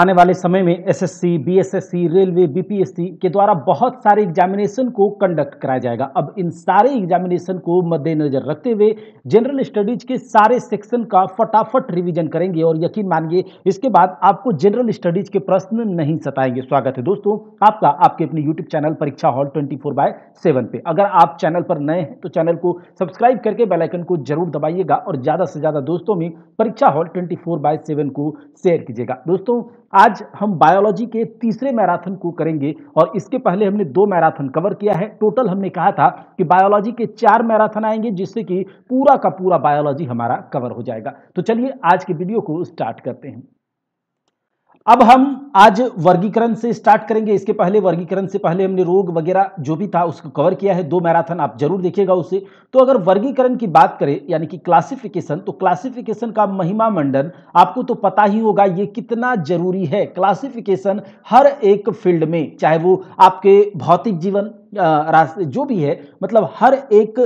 आने वाले समय में एसएससी, बीएसएससी, रेलवे बीपीएससी के द्वारा बहुत सारे एग्जामिनेशन को कंडक्ट कराया जाएगा अब इन सारे एग्जामिनेशन को मद्देनजर रखते हुए जनरल स्टडीज के सारे सेक्शन का फटाफट रिवीजन करेंगे और यकीन मानिए इसके बाद आपको जनरल स्टडीज के प्रश्न नहीं सताएंगे स्वागत है दोस्तों आपका आपके अपने यूट्यूब चैनल परीक्षा hall twenty four by seven पे अगर आप चैनल पर नए हैं तो चैनल को सब्सक्राइब करके बेलाइकन को जरूर दबाइएगा और ज़्यादा से ज़्यादा दोस्तों में परीक्षा hall twenty four by seven को शेयर कीजिएगा दोस्तों आज हम बायोलॉजी के तीसरे मैराथन को करेंगे और इसके पहले हमने दो मैराथन कवर किया है टोटल हमने कहा था कि बायोलॉजी के चार मैराथन आएंगे जिससे कि पूरा का पूरा बायोलॉजी हमारा कवर हो जाएगा तो चलिए आज के वीडियो को स्टार्ट करते हैं अब हम आज वर्गीकरण से स्टार्ट करेंगे इसके पहले वर्गीकरण से पहले हमने रोग वगैरह जो भी था उसको कवर किया है दो मैराथन आप जरूर देखिएगा उसे तो अगर वर्गीकरण की बात करें यानी कि क्लासिफिकेशन तो क्लासिफिकेशन का महिमा मंडन आपको तो पता ही होगा ये कितना जरूरी है क्लासिफिकेशन हर एक फील्ड में चाहे वो आपके भौतिक जीवन रास्ते जो भी है मतलब हर एक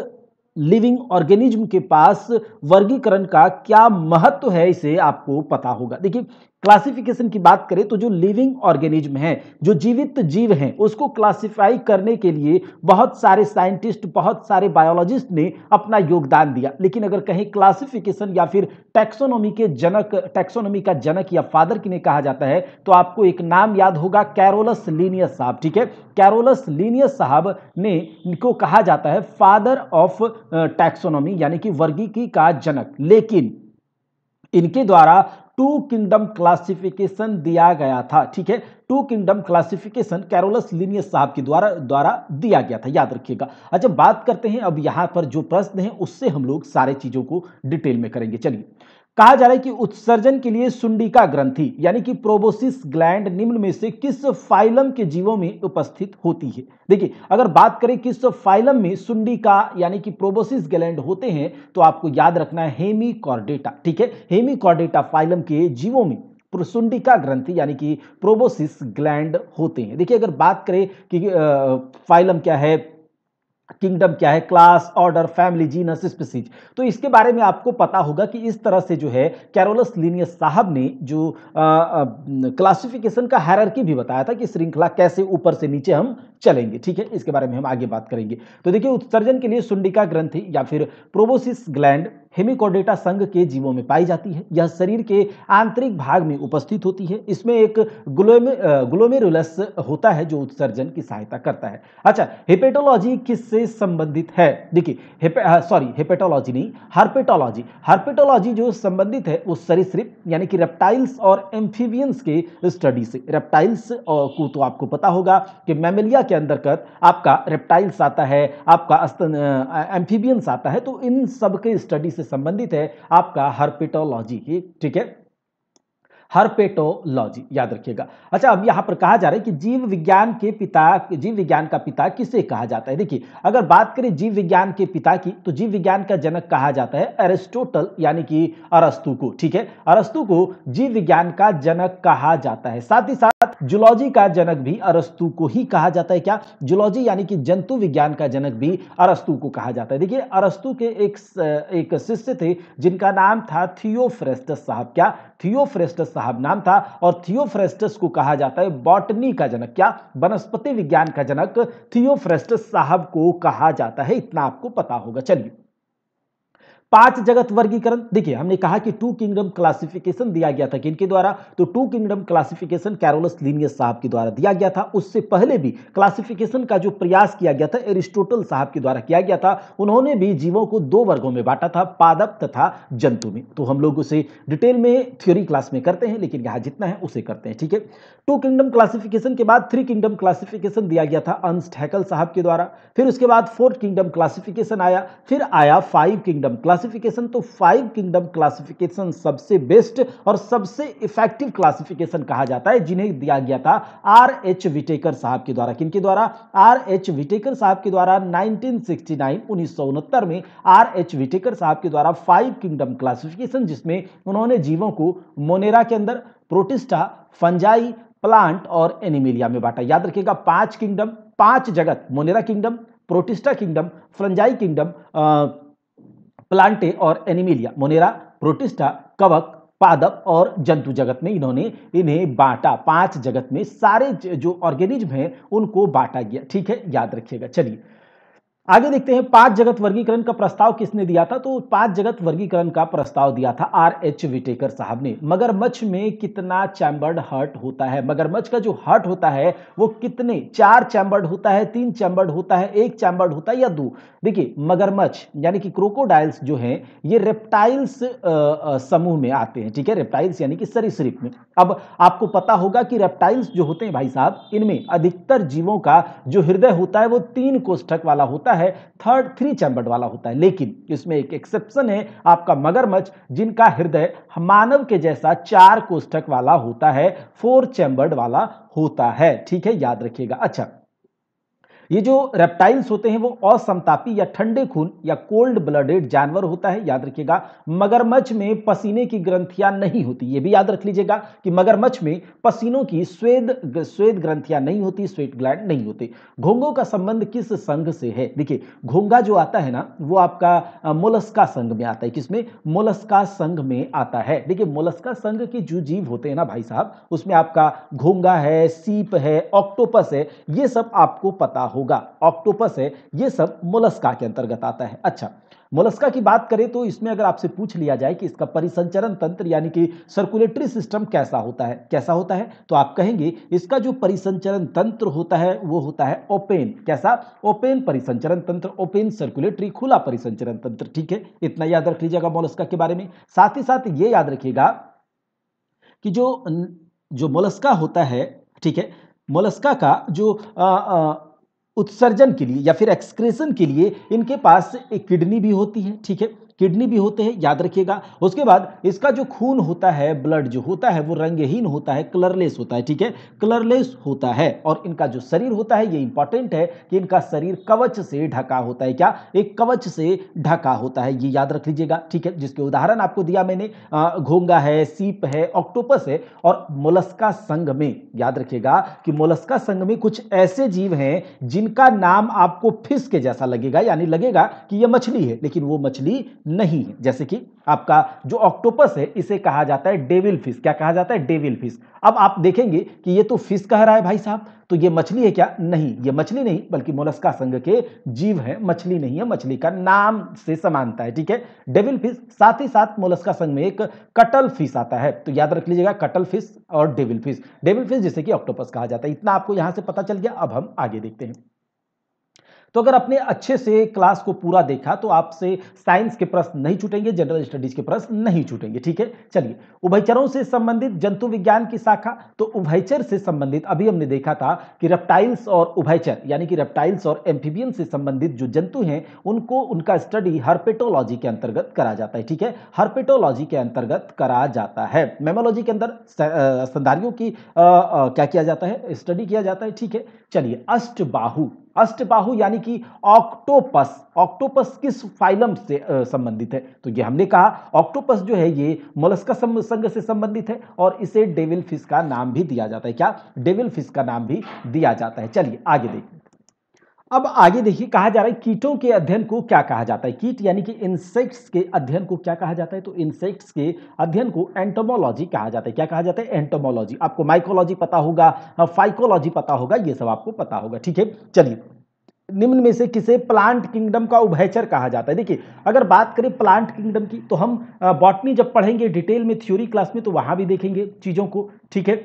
लिविंग ऑर्गेनिज्म के पास वर्गीकरण का क्या महत्व है इसे आपको पता होगा देखिए क्लासिफिकेशन की बात करें तो जो लिविंग ऑर्गेनिज्म है जो जीवित जीव हैं उसको क्लासिफाई करने के लिए बहुत सारे साइंटिस्ट बहुत सारे बायोलॉजिस्ट ने अपना योगदान दिया लेकिन अगर कहीं क्लासिफिकेशन या फिर टैक्सोनॉमी के जनक टैक्सोनॉमी का जनक या फादर किन्हें कहा जाता है तो आपको एक नाम याद होगा कैरोलस लीनियस साहब ठीक है कैरोलस लीनियस साहब ने इनको कहा जाता है फादर ऑफ टैक्सोनॉमी यानी कि वर्गी का जनक लेकिन इनके द्वारा टू किंगडम क्लासिफिकेशन दिया गया था ठीक है two kingdom classification Carolus Linnaeus साहब के द्वारा द्वारा दिया गया था याद रखिएगा अच्छा बात करते हैं अब यहाँ पर जो प्रश्न है उससे हम लोग सारे चीज़ों को डिटेल में करेंगे चलिए कहा जा रहा है कि उत्सर्जन के लिए सुंडिका ग्रंथि यानी कि प्रोबोसिस ग्लैंड निम्न में से किस फाइलम के जीवों में उपस्थित होती है देखिए अगर बात करें किस फाइलम में सुंडिका यानी कि प्रोबोसिस ग्लैंड होते हैं तो आपको याद रखना है हेमी कॉर्डेटा ठीक है हेमी कॉर्डेटा फाइलम के जीवों में सुंडिका ग्रंथि यानी कि प्रोबोसिस ग्लैंड होते हैं देखिए अगर बात करें कि फाइलम क्या है किंगडम क्या है class order family genus species तो इसके बारे में आपको पता होगा कि इस तरह से जो है कैरोलस लीनियस साहब ने जो क्लासिफिकेशन का की भी बताया था कि श्रृंखला कैसे ऊपर से नीचे हम चलेंगे ठीक है इसके बारे में हम आगे बात करेंगे तो देखिए उत्सर्जन के लिए सुंडिका ग्रंथि या फिर प्रोबोसिस ग्लैंड हेमिकोडेटा संघ के जीवों में पाई जाती है यह शरीर के आंतरिक भाग में उपस्थित होती है इसमें एक ग्लोम ग्लोमेरुलस होता है जो उत्सर्जन की सहायता करता है अच्छा हेपेटोलॉजी किससे संबंधित है देखिए सॉरी हेपेटोलॉजी नहीं हार्पेटोलॉजी हार्पेटोलॉजी जो संबंधित है वो सरीसृप यानी कि रेप्टाइल्स और एम्फीवियंस के स्टडी से रेप्टाइल्स को तो आपको पता होगा कि मेमेलिया के अंतर्गत आपका रेप्टाइल्स आता है आपका एम्फीबियंस आता है तो इन सब के स्टडी से संबंधित है आपका हर्पिटोलॉजी ठीक है हर्पेटोलॉजी याद रखिएगा अच्छा अब यहाँ पर कहा जा रहा है कि जीव विज्ञान के पिता जीव विज्ञान का पिता किसे कहा जाता है देखिए अगर बात करें जीव विज्ञान के पिता की तो जीव विज्ञान का जनक कहा जाता है एरिस्टोटल यानी कि अरस्तु को ठीक है अरस्तु को जीव विज्ञान का जनक कहा जाता है साथ ही साथ जुलॉजी का जनक भी अरस्तु को ही कहा जाता है क्या जुलॉजी यानी कि जंतु विज्ञान का जनक भी अरस्तु को कहा जाता है देखिए अरस्तु के एक एक शिष्य थे जिनका नाम था थियोफ्रेस्टस साहब क्या थियोफ्रेस्टस साहब नाम था और थियोफ्रेस्टस को कहा जाता है बॉटनी का जनक क्या वनस्पति विज्ञान का जनक थियोफ्रेस्टस साहब को कहा जाता है इतना आपको पता होगा चलिए पांच जगत वर्गीकरण देखिए हमने कहा कि टू किंगडम क्लासिफिकेशन दिया गया था किनके द्वारा तो two kingdom classification Carolus Linnaeus साहब के द्वारा दिया गया था उससे पहले भी क्लासिफिकेशन का जो प्रयास किया गया था एरिस्टोटल साहब के द्वारा किया गया था उन्होंने भी जीवों को दो वर्गों में बांटा था पादप तथा जंतु में तो हम लोग उसे डिटेल में थ्योरी क्लास में करते हैं लेकिन यहां जितना है उसे करते हैं ठीक है टू किंगडम क्लासिफिकेशन के बाद थ्री किंगडम क्लासिफिकेशन दिया गया था अंस्ट हैकल साहब के द्वारा फिर उसके बाद फोर्थ किंगडम क्लासिफिकेशन आया फिर आया फाइव किंगडम क्लासिफिकेशन तो फाइव किंगडम क्लासिफिकेशन सबसे बेस्ट और सबसे इफेक्टिव क्लासिफिकेशन कहा जाता है जिन्हें दिया गया था आर एच विटेकर साहब के द्वारा किनके द्वारा आर एच विटेकर साहब के द्वारा नाइनटीन सिक्सटी में आर एच विटेकर साहब के द्वारा फाइव किंगडम क्लासिफिकेशन जिसमें उन्होंने जीवों को मोनेरा के अंदर प्रोटिस्टा फंजाई प्लांट और एनिमिलिया में बांटा याद रखिएगा पांच किंगडम पांच जगत Monera kingdom Protista kingdom Fungi kingdom Plantae और एनिमिलिया मोनेरा प्रोटिस्टा कवक पादप और जंतु जगत में इन्होंने इन्हें बांटा पांच जगत में सारे जो ऑर्गेनिज्म हैं उनको बांटा गया ठीक है याद रखिएगा चलिए आगे देखते हैं पांच जगत वर्गीकरण का प्रस्ताव किसने दिया था तो पांच जगत वर्गीकरण का प्रस्ताव दिया था आर एच विटेकर साहब ने मगरमच्छ में कितना चैम्बर्ड हर्ट होता है मगरमच्छ का जो हर्ट होता है वो कितने चार चैम्बर्ड होता है तीन चैम्बर्ड होता है एक चैम्बर्ड होता है या दो देखिए मगरमच्छ यानी कि क्रोकोडाइल्स जो है ये रेप्टाइल्स समूह में आते हैं ठीक है रेप्टाइल्स यानी कि सरीसृप में अब आपको पता होगा कि रेप्टाइल्स जो होते हैं भाई साहब इनमें अधिकतर जीवों का जो हृदय होता है वो तीन कोष्ठक वाला होता है है थर्ड थ्री चैम्बर्ड वाला होता है लेकिन इसमें एक एक्सेप्शन है आपका मगरमच्छ जिनका हृदय मानव के जैसा चार कोष्ठक वाला होता है फोर चैम्बर्ड वाला होता है ठीक है याद रखिएगा अच्छा ये जो रेप्टाइल्स होते हैं वो असमतापी या ठंडे खून या कोल्ड ब्लडेड जानवर होता है याद रखिएगा मगरमच्छ में पसीने की ग्रंथियां नहीं होती ये भी याद रख लीजिएगा कि मगरमच्छ में पसीनों की स्वेद स्वेद ग्रंथियां नहीं होती स्वेट ग्लैंड नहीं होते घोंगों का संबंध किस संघ से है देखिए घोंगा जो आता है ना वो आपका मोलस्का संघ में आता है किसमें मोलस्का संघ में आता है देखिए मोलस्का संघ के जो जीव होते हैं ना भाई साहब उसमें आपका घोंगा है सीप है ऑक्टोपस है ये सब आपको पता हो होगा ऑक्टोपस है ये सब मोलस्का के अंतर्गत आता है अच्छा मोलस्का की बात करें तो इसमें अगर आपसे पूछ लिया जाए कि इसका परिसंचरण तंत्र यानी कि सर्कुलेटरी सिस्टम कैसा होता है कैसा होता है तो आप कहेंगे इसका जो परिसंचरण तंत्र होता है वो होता है ओपेन कैसा ओपेन परिसंचरण तंत्र ओपेन सर्कुलेटरी खुला परिसंचरण तंत्र ठीक है इतना याद रख लीजिएगा मोलस्का के बारे में साथ ही साथ ये याद रखिएगा कि जो जो मोलस्का होता है ठीक है मोलस्का का जो आ, आ, उत्सर्जन के लिए या फिर एक्सक्रेशन के लिए इनके पास एक किडनी भी होती है ठीक है किडनी भी होते हैं याद रखिएगा उसके बाद इसका जो खून होता है ब्लड जो होता है वो रंगहीन होता है कलरलेस होता है ठीक है कलरलेस होता है और इनका जो शरीर होता है ये इंपॉर्टेंट है कि इनका शरीर कवच से ढका होता है क्या एक कवच से ढका होता है ये याद रख लीजिएगा ठीक है जिसके उदाहरण आपको दिया मैंने घोंगा है सीप है ऑक्टोपस है और मोलस्का संघ में याद रखिएगा कि मोलस्का संघ में कुछ ऐसे जीव हैं जिनका नाम आपको फिस के जैसा लगेगा यानी लगेगा कि यह मछली है लेकिन वो मछली नहीं है जैसे कि आपका जो ऑक्टोपस है इसे कहा जाता है डेविल फिश क्या कहा जाता है डेविल फिश अब आप देखेंगे कि ये तो फिश कह रहा है भाई साहब तो ये मछली है क्या नहीं ये मछली नहीं बल्कि मोलस्का संघ के जीव है मछली नहीं है मछली का नाम से समानता है ठीक है डेविल फिश साथ ही साथ मोलस्का संघ में एक कटल फिश आता है तो याद रख लीजिएगा कटल फिश और डेविल फिश डेविल फिश जैसे कि ऑक्टोपस कहा जाता है इतना आपको यहां से पता चल गया अब हम आगे देखते हैं तो अगर आपने अच्छे से क्लास को पूरा देखा तो आपसे साइंस के प्रश्न नहीं छूटेंगे जनरल स्टडीज के प्रश्न नहीं छूटेंगे ठीक है चलिए उभयचरों से संबंधित जंतु विज्ञान की शाखा तो उभयचर से संबंधित अभी हमने देखा था कि रेप्टाइल्स और उभयचर यानी कि रेप्टाइल्स और एम्फीबियन से संबंधित जो जंतु हैं उनको उनका स्टडी हर्पेटोलॉजी के अंतर्गत करा जाता है ठीक है हर्पेटोलॉजी के अंतर्गत करा जाता है मेमोलॉजी के अंदर संधारियों की आ, आ, क्या किया जाता है स्टडी किया जाता है ठीक है चलिए अष्टबाहु अष्टबाहु यानी कि ऑक्टोपस ऑक्टोपस किस फाइलम से संबंधित है तो ये हमने कहा ऑक्टोपस जो है ये मोलस्का संघ से संबंधित है और इसे डेविल फिश का नाम भी दिया जाता है क्या डेविल फिश का नाम भी दिया जाता है चलिए आगे देखिए अब आगे देखिए कहा जा रहा है कीटों के अध्ययन को क्या कहा जाता है कीट यानी कि इंसेक्ट्स के अध्ययन को क्या कहा जाता है तो इंसेक्ट्स के अध्ययन को एंटोमोलॉजी कहा जाता है क्या कहा जाता है एंटोमोलॉजी आपको माइकोलॉजी पता होगा फाइकोलॉजी पता होगा ये सब आपको पता होगा ठीक है चलिए निम्न में से किसे प्लांट किंगडम का उभयचर कहा जाता है देखिए अगर बात करें प्लांट किंगडम की तो हम बॉटनी जब पढ़ेंगे डिटेल में थ्योरी क्लास में तो वहाँ भी देखेंगे चीज़ों को ठीक है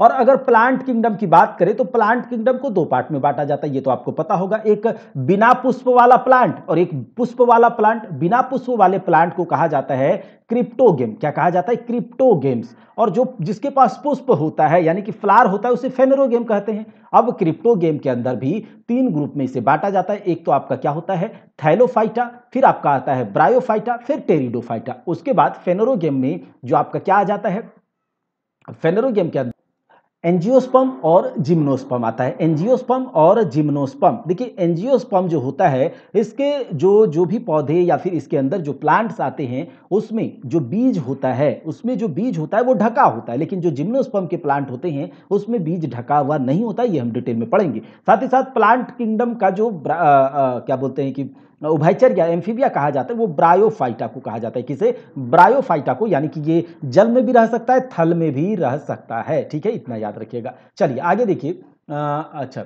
और अगर प्लांट किंगडम की बात करें तो प्लांट किंगडम को दो पार्ट में बांटा जाता है ये तो आपको पता होगा एक बिना पुष्प वाला प्लांट और एक पुष्प वाला प्लांट बिना पुष्प वाले प्लांट को कहा जाता है क्रिप्टो गेम क्या कहा जाता है क्रिप्टो गेम्स और जो जिसके पास पुष्प होता है यानी कि फ्लार होता है उसे फेनेरो गेम कहते हैं अब क्रिप्टो गेम के अंदर भी तीन ग्रुप में इसे बांटा जाता है एक तो आपका क्या होता है थैलोफाइटा फिर आपका आता है ब्रायोफाइटा फिर टेरिडोफाइटा उसके बाद फेनेरो गेम में जो आपका क्या आ जाता है फेनरोगेम गेम के अंदर एंजियोस्पम और जिम्नोस्पम आता है एंजियोस्पम और जिम्नोस्पम देखिए एंजियोस्पम जो होता है इसके जो जो भी पौधे या फिर इसके अंदर जो प्लांट्स आते हैं उसमें जो बीज होता है उसमें जो बीज होता है वो ढका होता है लेकिन जो जिम्नोस्पम के प्लांट होते हैं उसमें बीज ढका हुआ नहीं होता ये हम डिटेल में पढ़ेंगे साथ ही साथ प्लांट किंगडम का जो आ, आ, क्या बोलते हैं कि उभयचर या एम्फीबिया कहा जाता है वो ब्रायोफाइटा को कहा जाता है किसे ब्रायोफाइटा को यानी कि ये जल में भी रह सकता है थल में भी रह सकता है ठीक है इतना याद रखिएगा चलिए आगे देखिए अच्छा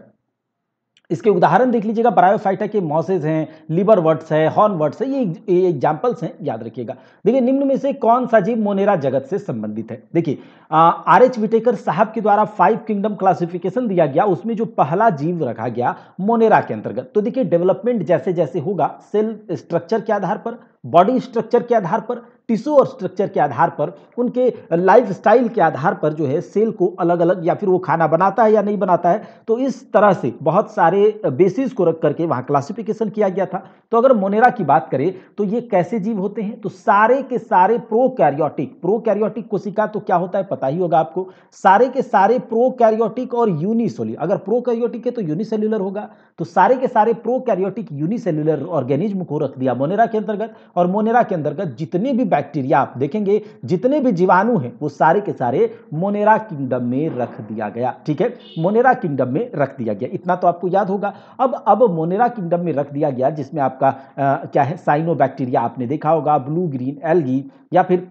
इसके उदाहरण देख लीजिएगा बरायोफाइटा के मॉसेज हैं लिबर वर्ड्स है हॉर्न वर्ड्स है ये एग्जाम्पल्स हैं याद रखिएगा देखिए निम्न में से कौन सा जीव मोनेरा जगत से संबंधित है देखिए आर एच विटेकर साहब के द्वारा फाइव किंगडम क्लासिफिकेशन दिया गया उसमें जो पहला जीव रखा गया मोनेरा के अंतर्गत तो देखिए डेवलपमेंट जैसे जैसे होगा सेल स्ट्रक्चर के आधार पर बॉडी स्ट्रक्चर के आधार पर टिश्यू और स्ट्रक्चर के आधार पर उनके लाइफ स्टाइल के आधार पर जो है सेल को अलग अलग या फिर वो खाना बनाता है या नहीं बनाता है तो इस तरह से बहुत सारे बेसिस को रख करके वहाँ क्लासिफिकेशन किया गया था तो अगर मोनेरा की बात करें तो ये कैसे जीव होते हैं तो सारे के सारे प्रो कैरियोटिक प्रो कैरियोटिक कोशिका तो क्या होता है पता ही होगा आपको सारे के सारे प्रो कैरियोटिक और यूनिसोली अगर प्रो कैरियोटिक है तो यूनिसेल्युलर होगा तो सारे के सारे प्रो कैरियोटिक यूनिसेल्युलर ऑर्गेनिज्म को रख दिया मोनेरा के अंतर्गत और मोनेरा के अंतर्गत जितने भी बैक्टीरिया आप देखेंगे जितने भी जीवाणु हैं वो सारे के सारे मोनेरा किंगडम में रख दिया गया ठीक है मोनेरा किंगडम में रख दिया गया इतना तो आपको याद होगा अब अब मोनेरा किंगडम में रख दिया गया जिसमें आपका आ, क्या है साइनो बैक्टीरिया आपने देखा होगा ब्लू ग्रीन एलगी या फिर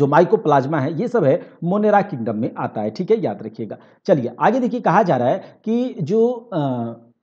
जो माइकोप्लाज्मा है ये सब है मोनेरा किंगडम में आता है ठीक है याद रखिएगा चलिए आगे देखिए कहा जा रहा है कि जो आ,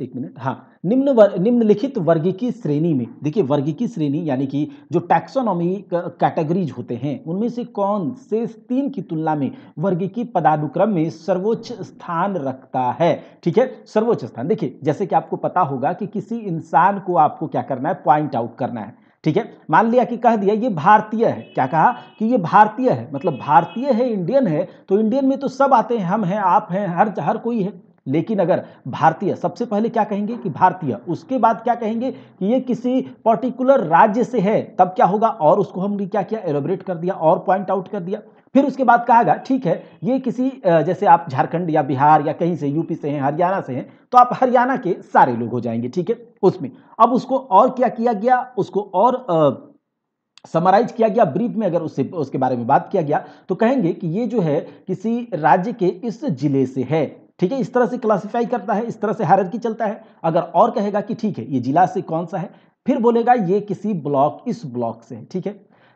एक मिनट हाँ निम्न वर, निम्नलिखित वर्गी की श्रेणी में देखिए वर्गी की श्रेणी यानी कि जो टैक्सोनॉमी कैटेगरीज होते हैं उनमें से कौन से तीन की तुलना में वर्गी की पदानुक्रम में सर्वोच्च स्थान रखता है ठीक है सर्वोच्च स्थान देखिए जैसे कि आपको पता होगा कि किसी इंसान को आपको क्या करना है पॉइंट आउट करना है ठीक है मान लिया कि कह दिया ये भारतीय है क्या कहा कि ये भारतीय है मतलब भारतीय है इंडियन है तो इंडियन में तो सब आते हैं हम हैं आप हैं हर हर कोई है लेकिन अगर भारतीय सबसे पहले क्या कहेंगे कि भारतीय उसके बाद क्या कहेंगे कि ये किसी पर्टिकुलर राज्य से है तब क्या होगा और उसको हमने क्या किया एलोबरेट कर दिया और पॉइंट आउट कर दिया फिर उसके बाद कहागा ठीक है ये किसी जैसे आप झारखंड या बिहार या कहीं से यूपी से हैं हरियाणा से हैं तो आप हरियाणा के सारे लोग हो जाएंगे ठीक है उसमें अब उसको और क्या किया गया उसको और समराइज किया गया ब्रीफ में अगर उससे उसके बारे में बात किया गया तो कहेंगे कि ये जो है किसी राज्य के इस जिले से है ठीक है इस तरह से क्लासीफाई करता है इस तरह से की चलता है अगर और कहेगा कि ठीक है ये जिला से कौन सा है फिर बोलेगा ये किसी ब्लॉक इस ब्लॉक से है ठीक है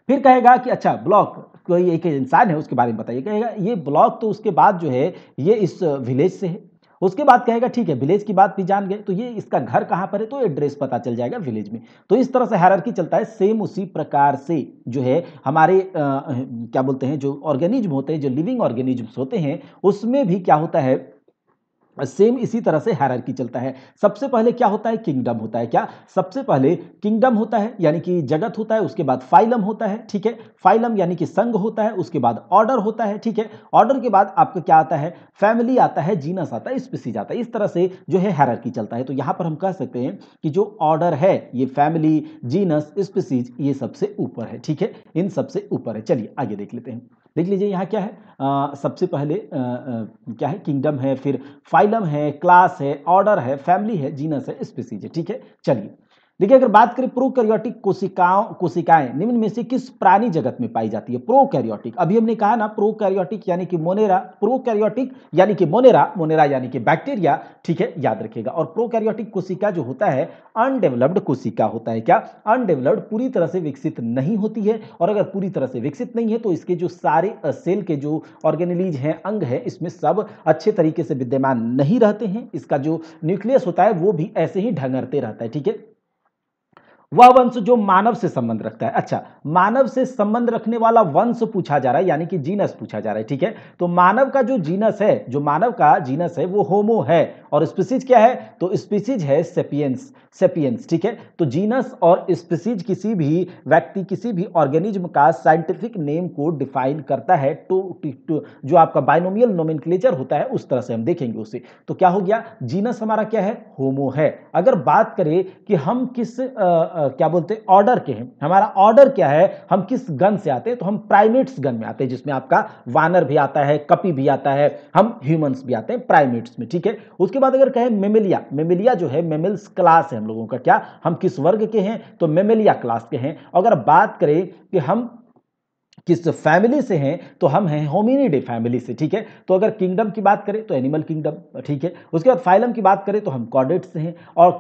फिर कहेगा कि अच्छा ब्लॉक कोई एक इंसान है उसके बारे में बताइए कहेगा ये ब्लॉक तो उसके बाद जो है ये इस विलेज से है उसके बाद कहेगा ठीक है विलेज की बात भी जान गए तो ये इसका घर कहाँ पर है तो एड्रेस पता चल जाएगा विलेज में तो इस तरह से की चलता है सेम उसी प्रकार से जो है हमारे आ, क्या बोलते हैं जो ऑर्गेनिज्म होते हैं जो लिविंग ऑर्गेनिज्म होते हैं उसमें भी क्या होता है सेम इसी तरह से हैरार्की चलता है सबसे पहले क्या होता है किंगडम होता है क्या सबसे पहले किंगडम होता है यानी कि जगत होता है उसके बाद फाइलम होता है ठीक है फाइलम यानी कि संघ होता है उसके बाद ऑर्डर होता है ठीक है ऑर्डर के बाद आपको क्या आता है फैमिली आता है जीनस आता है स्पीसीज आता है इस तरह से जो है हैरार्की चलता है तो यहाँ पर हम कह सकते हैं कि जो ऑर्डर है ये फैमिली जीनस स्पीसीज ये सबसे ऊपर है ठीक है इन सबसे ऊपर है चलिए आगे देख लेते हैं देख लीजिए यहाँ क्या है आ, सबसे पहले आ, आ, क्या है किंगडम है फिर फाइलम है क्लास है ऑर्डर है फैमिली है जीनस है स्पेसीज है ठीक है चलिए देखिए अगर बात करें प्रोकैरियोटिक कोशिकाओं कोशिकाएं निम्न में से किस प्राणी जगत में पाई जाती है प्रोकैरियोटिक अभी हमने कहा ना प्रोकैरियोटिक यानी कि मोनेरा प्रोकैरियोटिक यानी कि मोनेरा मोनेरा यानी कि बैक्टीरिया ठीक है याद रखिएगा और प्रोकैरियोटिक कोशिका जो होता है अनडेवलप्ड कोशिका होता है क्या अनडेवलप्ड पूरी तरह से विकसित नहीं होती है और अगर पूरी तरह से विकसित नहीं है तो इसके जो सारे सेल के जो ऑर्गेनलीज हैं अंग हैं इसमें सब अच्छे तरीके से विद्यमान नहीं रहते हैं इसका जो न्यूक्लियस होता है वो भी ऐसे ही ढंगरते रहता है ठीक है वह वंश जो मानव से संबंध रखता है अच्छा मानव से संबंध रखने वाला वंश पूछा जा रहा है यानी कि जीनस पूछा जा रहा है ठीक है तो मानव का जो जीनस है जो मानव का जीनस है वो होमो है और स्पीसीज क्या है तो स्पीसीज है सेपियंस सेपियंस ठीक है तो जीनस और स्पीसीज किसी भी व्यक्ति किसी भी ऑर्गेनिज्म का साइंटिफिक नेम को डिफाइन करता है टू तो, तो, तो, जो आपका बाइनोमियल नोमेनक्लेचर होता है उस तरह से हम देखेंगे उसे तो क्या हो गया जीनस हमारा क्या है होमो है अगर बात करें कि हम किस आ, आ, क्या बोलते हैं ऑर्डर के हैं हमारा ऑर्डर क्या है हम किस गन से आते हैं तो हम प्राइमेट्स गन में आते हैं जिसमें आपका वानर भी आता है कपी भी आता है हम ह्यूमंस भी आते हैं प्राइमेट्स में ठीक है उसके बाद अगर कहें मेमिलिया मेमिलिया जो है मेमिल्स क्लास है हम लोगों का क्या हम किस वर्ग के हैं तो मेमिलिया क्लास के हैं अगर बात करें कि हम किस फैमिली से हैं तो हम हैं होमिनिडे फैमिली से ठीक है तो अगर किंगडम की बात करें तो एनिमल किंगडम ठीक है उसके बाद फाइलम की बात करें तो हम कॉर्डेट्स हैं और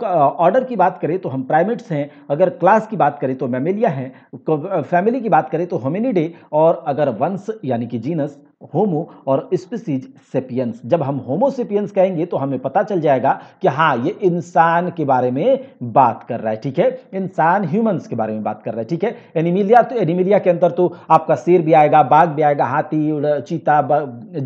ऑर्डर की बात करें तो हम प्राइमेट्स हैं अगर क्लास की बात करें तो मेमेलिया हैं फैमिली की बात करें तो होमिनिडे और अगर वंश यानी कि जीनस होमो और स्पीसीज सेपियंस जब हम होमोसेपियंस कहेंगे तो हमें पता चल जाएगा कि हाँ ये इंसान के बारे में बात कर रहा है ठीक है इंसान ह्यूमंस के बारे में बात कर रहा है ठीक है एनिमिलिया तो एनिमिलिया के अंदर तो आपका शेर भी आएगा बाघ भी आएगा हाथी चीता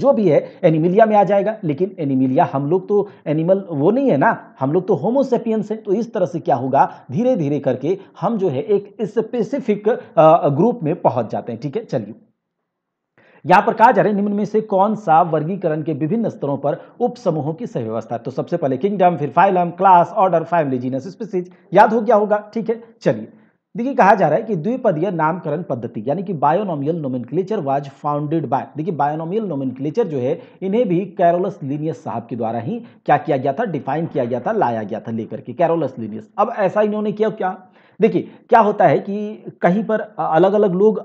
जो भी है एनिमिलिया में आ जाएगा लेकिन एनिमिलिया हम लोग तो एनिमल वो नहीं है ना हम लोग तो होमोसेपियंस हैं तो इस तरह से क्या होगा धीरे धीरे करके हम जो है एक स्पेसिफिक ग्रुप में पहुंच जाते हैं ठीक है चलिए यहां पर कहा जा रहा है निम्न में से कौन सा वर्गीकरण के विभिन्न स्तरों पर उपसमूहों की सही व्यवस्था तो सबसे पहले किंगडम फिर phylum class order family genus species याद हो गया होगा ठीक है चलिए देखिए कहा जा रहा है कि द्विपदीय नामकरण पद्धति यानी कि binomial nomenclature was founded by देखिए बायोनोमियल नोमिनक्लेचर जो है इन्हें भी कैरोलस लिनियस साहब के द्वारा ही क्या किया गया था डिफाइन किया गया था लाया गया था लेकर के कैरोलस लिनियस अब ऐसा इन्होंने किया क्या देखिए क्या होता है कि कहीं पर अलग अलग लोग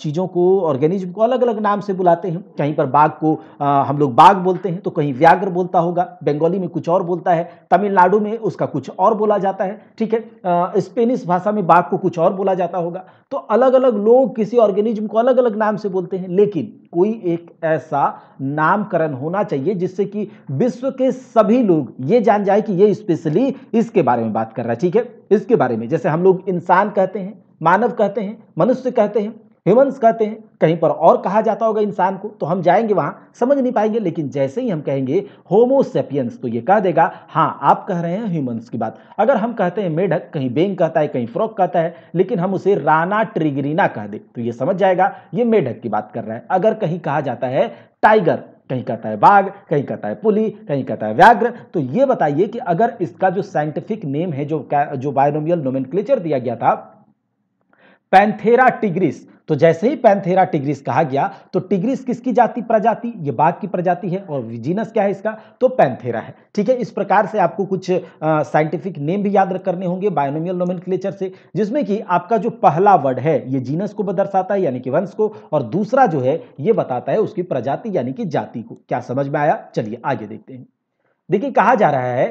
चीज़ों को ऑर्गेनिज्म को अलग अलग नाम से बुलाते हैं कहीं पर बाघ को हम लोग बाघ बोलते हैं तो कहीं व्याघ्र बोलता होगा बंगाली में कुछ और बोलता है तमिलनाडु में उसका कुछ और बोला जाता है ठीक है स्पेनिश भाषा में बाघ को कुछ और बोला जाता होगा तो अलग अलग लोग किसी ऑर्गेनिज्म को अलग अलग नाम से बोलते हैं लेकिन कोई एक ऐसा नामकरण होना चाहिए जिससे कि विश्व के सभी लोग ये जान जाए कि ये स्पेशली इसके बारे में बात कर रहा है ठीक है इसके बारे में जैसे हम लोग इंसान कहते हैं मानव कहते हैं मनुष्य कहते हैं ह्यूमंस कहते हैं कहीं पर और कहा जाता होगा इंसान को तो हम जाएंगे वहाँ समझ नहीं पाएंगे लेकिन जैसे ही हम कहेंगे होमोसेपियंस तो ये कह देगा हाँ आप कह रहे हैं ह्यूमंस की बात अगर हम कहते हैं मेढक कहीं बेंग कहता है कहीं फ्रॉक कहता है लेकिन हम उसे राना ट्रिगरीना कह दे तो ये समझ जाएगा ये मेढक की बात कर रहा है अगर कहीं कहा जाता है टाइगर कहीं कहता है बाघ कहीं कहता है पुली कहीं कहता है व्याघ्र तो ये बताइए कि अगर इसका जो साइंटिफिक नेम है जो जो बायोनोमियल नोमेनक्लेचर दिया गया था पैंथेरा टिग्रिस तो जैसे ही पैंथेरा टिग्रिस कहा गया तो टिग्रिस किसकी जाति प्रजाति ये बाघ की प्रजाति है और जीनस क्या है इसका तो पैंथेरा है ठीक है इस प्रकार से आपको कुछ साइंटिफिक नेम भी याद करने होंगे बायोनोमियल नोमेनक्लेचर से जिसमें कि आपका जो पहला वर्ड है ये जीनस को दर्शाता है यानी कि वंश को और दूसरा जो है ये बताता है उसकी प्रजाति यानी कि जाति को क्या समझ में आया चलिए आगे देखते हैं देखिए कहा जा रहा है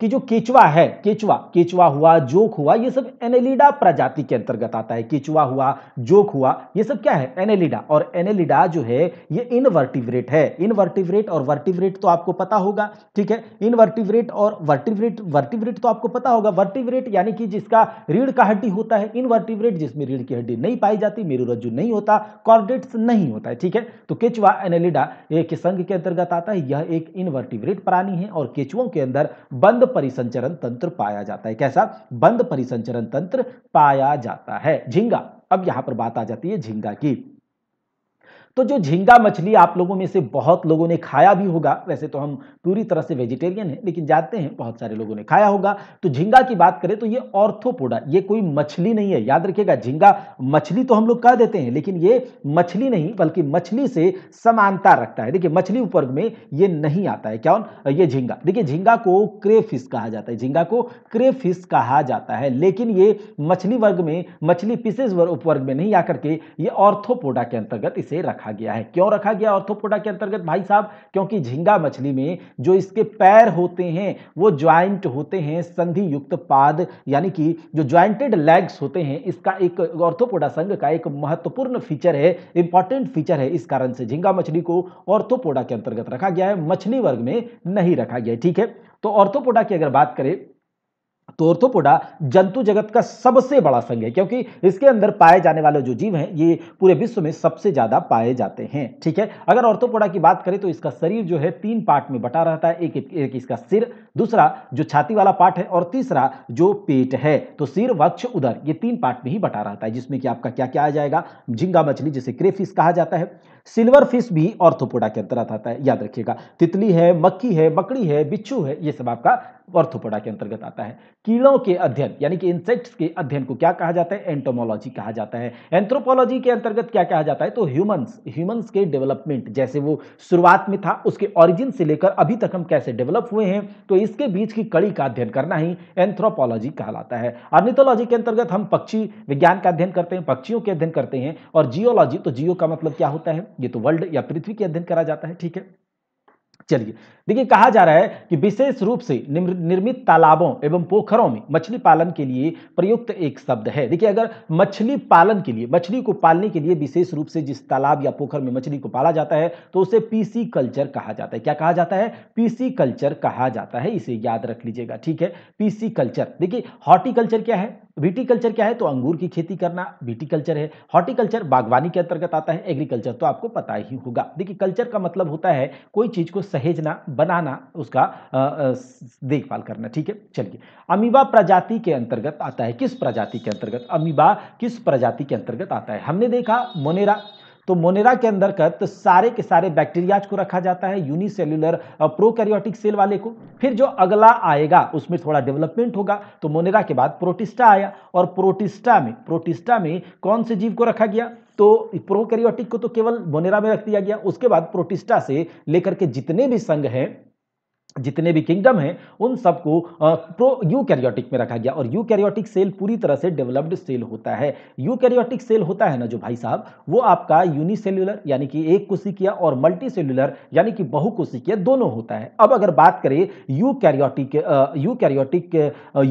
कि जो केचुआ है केचुआ केचुआ हुआ जोक हुआ ये सब एनेलिडा प्रजाति के अंतर्गत आता है केचुआ हुआ जोक हुआ ये सब क्या है एनेलिडा और एनेलिडा जो है ये इनवर्टिवरेट है इनवर्टिवरेट और वर्टिवरेट तो आपको पता होगा ठीक है इनवर्टिवरेट और वर्टिवरेट वर्टिवरेट तो आपको पता होगा वर्टिवरेट यानी कि जिसका रीढ़ का हड्डी होता है इनवर्टिवरेट जिसमें रीढ़ की हड्डी नहीं पाई जाती रज्जु नहीं होता कॉर्डेट्स नहीं होता है ठीक है तो केचुआ एनेलिडा एक संघ के अंतर्गत आता है यह एक इनवर्टिवरेट प्राणी है और केचुओं के अंदर बंद परिसंचरण तंत्र पाया जाता है कैसा बंद परिसंचरण तंत्र पाया जाता है झींगा अब यहां पर बात आ जाती है झींगा की तो जो झींगा मछली आप लोगों में से बहुत लोगों ने खाया भी होगा वैसे तो हम पूरी तरह से वेजिटेरियन हैं लेकिन जानते हैं बहुत सारे लोगों ने खाया होगा तो झींगा की बात करें तो ये ऑर्थोपोडा ये कोई मछली नहीं है याद रखिएगा झींगा मछली तो हम लोग कह देते हैं लेकिन ये मछली नहीं बल्कि मछली से समानता रखता है देखिए मछली उपवर्ग में ये नहीं आता है क्या ये झींगा देखिए झींगा को क्रे कहा जाता है झींगा को क्रे कहा जाता है लेकिन ये मछली वर्ग में मछली पिसेज उपवर्ग में नहीं आकर के ये ऑर्थोपोडा के अंतर्गत इसे रखा रखा गया है क्यों रखा गया ऑर्थोपोडा के अंतर्गत भाई साहब क्योंकि झींगा मछली में जो इसके पैर होते हैं वो ज्वाइंट होते हैं संधि युक्त पाद यानी कि जो ज्वाइंटेड लेग्स होते हैं इसका एक ऑर्थोपोडा संघ का एक महत्वपूर्ण फीचर है इंपॉर्टेंट फीचर है इस कारण से झींगा मछली को ऑर्थोपोडा के अंतर्गत रखा गया है मछली वर्ग में नहीं रखा गया ठीक है तो ऑर्थोपोडा की अगर बात करें तोर्थोपोडा जंतु जगत का सबसे बड़ा संघ है क्योंकि इसके अंदर पाए जाने वाले जो जीव हैं ये पूरे विश्व में सबसे ज्यादा पाए जाते हैं ठीक है अगर ऑर्थोपोडा की बात करें तो इसका शरीर जो है तीन पार्ट में बटा रहता है एक, एक इसका सिर दूसरा जो छाती वाला पार्ट है और तीसरा जो पेट है तो सिर वक्ष उदर ये तीन पार्ट में ही बटा रहता है जिसमें कि आपका क्या क्या आ जाएगा झिंगा मछली जिसे क्रेफिश कहा जाता है सिल्वर फिश भी ऑर्थोपोडा के अंतर्गत आता है याद रखिएगा तितली है मक्खी है मकड़ी है बिच्छू है ये सब आपका ऑर्थोपोडा के अंतर्गत आता है कीड़ों के अध्ययन यानी कि इंसेक्ट्स के अध्ययन को क्या कहा जाता है एंटोमोलॉजी कहा जाता है एंथ्रोपोलॉजी के अंतर्गत क्या कहा जाता है तो ह्यूमंस ह्यूमंस के डेवलपमेंट जैसे वो शुरुआत में था उसके ऑरिजिन से लेकर अभी तक हम कैसे डेवलप हुए हैं तो इसके बीच की कड़ी का अध्ययन करना ही एंथ्रोपोलॉजी कहलाता है अर्निथोलॉजी के अंतर्गत हम पक्षी विज्ञान का अध्ययन करते हैं पक्षियों के अध्ययन करते हैं और जियोलॉजी तो जियो का मतलब क्या होता है ये तो वर्ल्ड या पृथ्वी के अध्ययन करा जाता है ठीक है चलिए देखिए कहा जा रहा है कि विशेष रूप से निर्मित तालाबों एवं पोखरों में मछली पालन के लिए प्रयुक्त एक शब्द है देखिए अगर मछली पालन के लिए मछली को पालने के लिए विशेष रूप से जिस तालाब या पोखर में मछली को पाला जाता है तो उसे पीसी कल्चर कहा जाता है क्या कहा जाता है पीसी कल्चर कहा जाता है इसे याद रख लीजिएगा ठीक है पीसी कल्चर देखिए हॉर्टिकल्चर क्या है विटीकल्चर क्या है तो अंगूर की खेती करना विटीकल्चर है हॉर्टिकल्चर बागवानी के अंतर्गत आता है एग्रीकल्चर तो आपको पता ही होगा देखिए कल्चर का मतलब होता है कोई चीज़ को सहेजना बनाना उसका देखभाल करना ठीक है चलिए अमीबा प्रजाति के अंतर्गत आता है किस प्रजाति के अंतर्गत अमीबा किस प्रजाति के अंतर्गत आता है हमने देखा मोनेरा तो मोनेरा के अंतर्गत सारे के सारे बैक्टीरियाज को रखा जाता है यूनिसेल्युलर प्रोकैरियोटिक सेल वाले को फिर जो अगला आएगा उसमें थोड़ा डेवलपमेंट होगा तो मोनेरा के बाद प्रोटिस्टा आया और प्रोटिस्टा में प्रोटिस्टा में कौन से जीव को रखा गया तो प्रोकैरियोटिक को तो केवल मोनेरा में रख दिया गया उसके बाद प्रोटिस्टा से लेकर के जितने भी संघ हैं जितने भी किंगडम हैं उन सबको प्रो यू कैरियोटिक में रखा गया और यू कैरियोटिक सेल पूरी तरह से डेवलप्ड सेल होता है यू कैरियोटिक सेल होता है ना जो भाई साहब वो आपका यूनिसेल्युलर यानी कि एक कोशिकीय और मल्टी सेल्युलर यानी कि बहु किया दोनों होता है अब अगर बात करें eukaryotic eukaryotic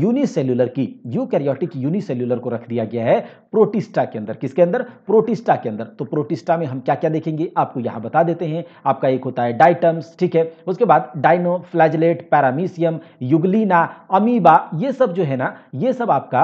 unicellular की यू कैरियोटिक यूनिसेल्युलर को रख दिया गया है प्रोटिस्टा के अंदर किसके अंदर प्रोटिस्टा के अंदर तो प्रोटिस्टा में हम क्या क्या देखेंगे आपको यहां बता देते हैं आपका एक होता है डाइटम्स ठीक है उसके बाद dinoflagellate Paramecium Euglena amoeba ये सब जो है ना ये सब आपका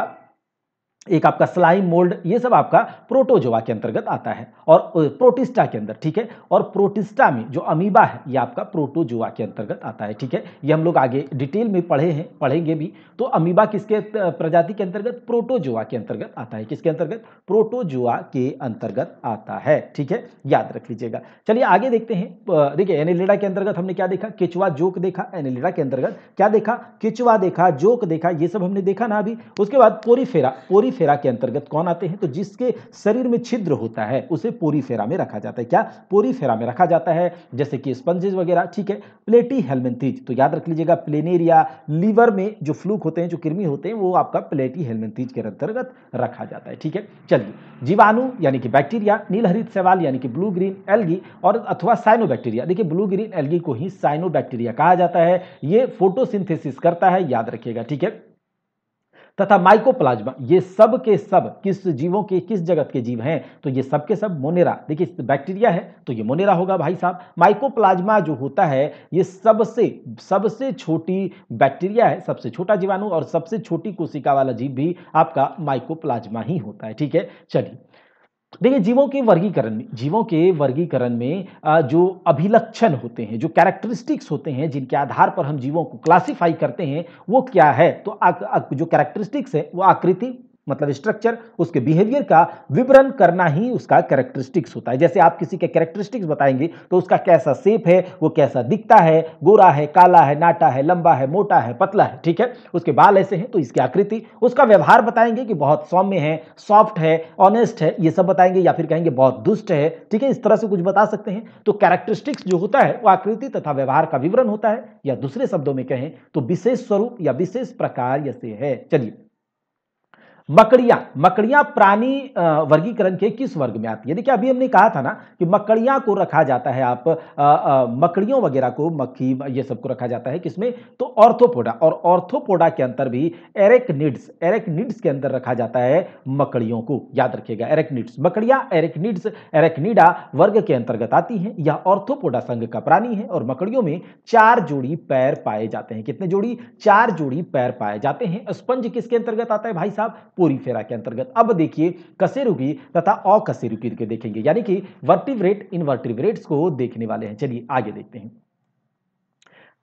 एक आपका स्लाइम मोल्ड ये सब आपका प्रोटोजोआ के अंतर्गत आता है और प्रोटिस्टा के अंदर ठीक है और प्रोटिस्टा में जो अमीबा है ये आपका प्रोटोजोआ के अंतर्गत आता है ठीक है ये हम लोग आगे डिटेल में पढ़े हैं पढ़ेंगे भी तो अमीबा किसके प्रजाति के अंतर्गत प्रोटोजोआ के अंतर्गत आता है किसके अंतर्गत प्रोटोजोआ के अंतर्गत आता है ठीक है याद रख लीजिएगा चलिए आगे देखते हैं देखिए एनिलिडा के अंतर्गत हमने क्या देखा केचुआ जोक देखा एनिलिडा के अंतर्गत क्या देखा केचुआ देखा जोक देखा ये सब हमने देखा ना अभी उसके बाद पोरीफेरा पोरी पूरी फेरा के अंतर्गत कौन आते हैं तो जिसके शरीर में छिद्र होता है उसे पूरी फेरा में रखा जाता है क्या पूरी फेरा में रखा जाता है जैसे कि स्पंजेज वगैरह ठीक है प्लेटी हेलमेंथीज तो याद रख लीजिएगा प्लेनेरिया लीवर में जो फ्लूक होते हैं जो किरमी होते हैं वो आपका प्लेटी हेलमेंथीज के अंतर्गत रखा जाता है ठीक है चलिए जीवाणु यानी कि बैक्टीरिया नीलहरित सेवाल यानी कि ब्लू ग्रीन एलगी और अथवा साइनोबैक्टीरिया देखिए ब्लू ग्रीन एलगी को ही साइनोबैक्टीरिया कहा जाता है ये फोटोसिंथेसिस करता है याद रखिएगा ठीक है तथा माइकोप्लाज्मा ये सब के सब किस जीवों के किस जगत के जीव हैं तो ये सब के सब मोनेरा देखिए बैक्टीरिया है तो ये मोनेरा होगा भाई साहब माइकोप्लाज्मा जो होता है ये सबसे सबसे छोटी बैक्टीरिया है सबसे छोटा जीवाणु और सबसे छोटी कोशिका वाला जीव भी आपका माइकोप्लाज्मा ही होता है ठीक है चलिए देखिए जीवों के वर्गीकरण में जीवों के वर्गीकरण में जो अभिलक्षण होते हैं जो कैरेक्टरिस्टिक्स होते हैं जिनके आधार पर हम जीवों को क्लासिफाई करते हैं वो क्या है तो आ, आ, जो कैरेक्टरिस्टिक्स है वो आकृति मतलब स्ट्रक्चर उसके बिहेवियर का विवरण करना ही उसका कैरेक्टरिस्टिक्स होता है जैसे आप किसी के कैरेक्टरिस्टिक्स बताएंगे तो उसका कैसा सेप है वो कैसा दिखता है गोरा है काला है नाटा है लंबा है मोटा है पतला है ठीक है उसके बाल ऐसे हैं तो इसकी आकृति उसका व्यवहार बताएंगे कि बहुत सौम्य है सॉफ्ट है ऑनेस्ट है ये सब बताएंगे या फिर कहेंगे बहुत दुष्ट है ठीक है इस तरह से कुछ बता सकते हैं तो कैरेक्टरिस्टिक्स जो होता है वो आकृति तथा व्यवहार का विवरण होता है या दूसरे शब्दों में कहें तो विशेष स्वरूप या विशेष प्रकार ऐसे है चलिए मकड़ियां मकड़ियां प्राणी वर्गीकरण के किस वर्ग में आती है देखिए अभी हमने कहा था ना कि मकड़ियां को रखा जाता है आप मकड़ियों वगैरह को मक्खी ये को रखा जाता है किसमें तो ऑर्थोपोडा और ऑर्थोपोडा के अंतर भी एरेक्निड्स एरेक्निड्स के अंदर रखा जाता है मकड़ियों को याद रखिएगा एरेक्निड्स मकड़ियां एरेक्निड्स एरेक्निडा वर्ग के अंतर्गत आती है यह ऑर्थोपोडा संघ का प्राणी है और मकड़ियों में चार जोड़ी पैर पाए जाते हैं कितने जोड़ी चार जोड़ी पैर पाए जाते हैं स्पंज किसके अंतर्गत आता है भाई साहब पोरीफेरा के अंतर्गत अब देखिए कसेरुकी तथा अकसेरुकी देखेंगे यानी कि रेट इन वर्टिवरेट्स को देखने वाले हैं चलिए आगे देखते हैं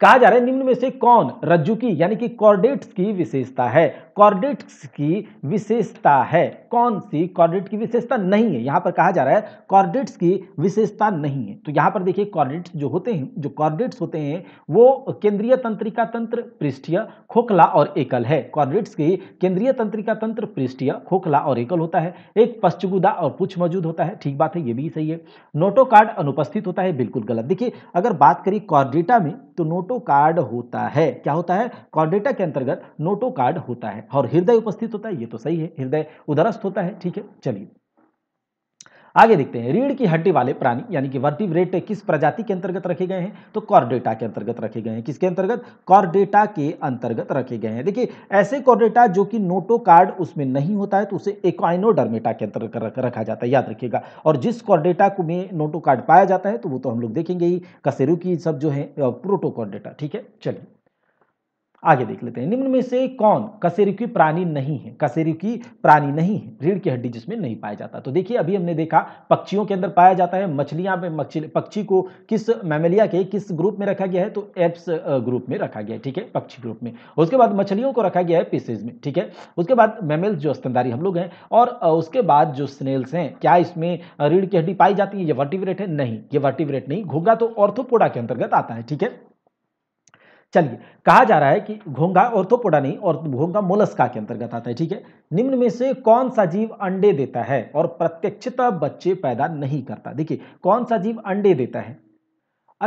कहा जा रहा है निम्न में से कौन रज्जु की यानी कि कॉर्डेट्स की विशेषता है कॉर्डेट्स की विशेषता है कौन सी कॉर्डेट की विशेषता नहीं है यहाँ पर कहा जा रहा है कॉर्डेट्स की विशेषता नहीं है तो यहाँ पर देखिए कॉर्डेट्स जो होते हैं जो कॉर्डेट्स होते हैं वो केंद्रीय तंत्रिका तंत्र पृष्ठीय खोखला और एकल है कॉर्डेट्स की केंद्रीय तंत्रिका तंत्र पृष्ठीय खोखला और एकल होता है एक पश्चगुदा और पुछ मौजूद होता है ठीक बात है ये भी सही है नोटो कार्ड अनुपस्थित होता है बिल्कुल गलत देखिए अगर बात करें कॉर्डेटा में तो नोट नोटो कार्ड होता है क्या होता है कॉर्डेटा के अंतर्गत नोटो कार्ड होता है और हृदय उपस्थित होता है ये तो सही है हृदय उदरस्थ होता है ठीक है चलिए आगे देखते हैं रीढ़ की हड्डी वाले प्राणी यानी कि वर्टिब्रेट किस प्रजाति के अंतर्गत रखे गए हैं तो कॉर्डेटा के अंतर्गत रखे गए हैं किसके अंतर्गत कॉर्डेटा के अंतर्गत रखे गए हैं देखिए ऐसे कॉर्डेटा जो कि नोटोकार्ड उसमें नहीं होता है तो उसे एक्वाइनोडर्मेटा के अंतर्गत रखा जाता है याद रखिएगा और जिस कॉर्डेटा को में नोटोकार्ड पाया जाता है तो वो तो हम लोग देखेंगे ही कसेरू की सब जो है प्रोटोकॉर्डेटा ठीक है चलिए आगे देख लेते हैं निम्न में से कौन कसेरुकी प्राणी नहीं है कसेरुकी प्राणी नहीं है रीढ़ की हड्डी जिसमें नहीं पाया जाता तो देखिए अभी हमने देखा पक्षियों के अंदर पाया जाता है मछलियां में पक्षी को किस मैमेलिया के किस ग्रुप में रखा गया है तो एप्स ग्रुप में रखा गया है ठीक है पक्षी ग्रुप में उसके बाद मछलियों को रखा गया है पीसेज में ठीक है उसके बाद मेमेल्स जो स्तनदारी हम लोग हैं और उसके बाद जो स्नेल्स हैं क्या इसमें रीढ़ की हड्डी पाई जाती है ये वर्टिवरेट है नहीं ये वर्टिवरेट नहीं घोगा तो ऑर्थोपोडा के अंतर्गत आता है ठीक है चलिए कहा जा रहा है कि घोंगा ऑर्थोपोडा नहीं और घोंगा मोलस्का के अंतर्गत आता है ठीक है निम्न में से कौन सा जीव अंडे देता है और प्रत्यक्षता बच्चे पैदा नहीं करता देखिए कौन सा जीव अंडे देता है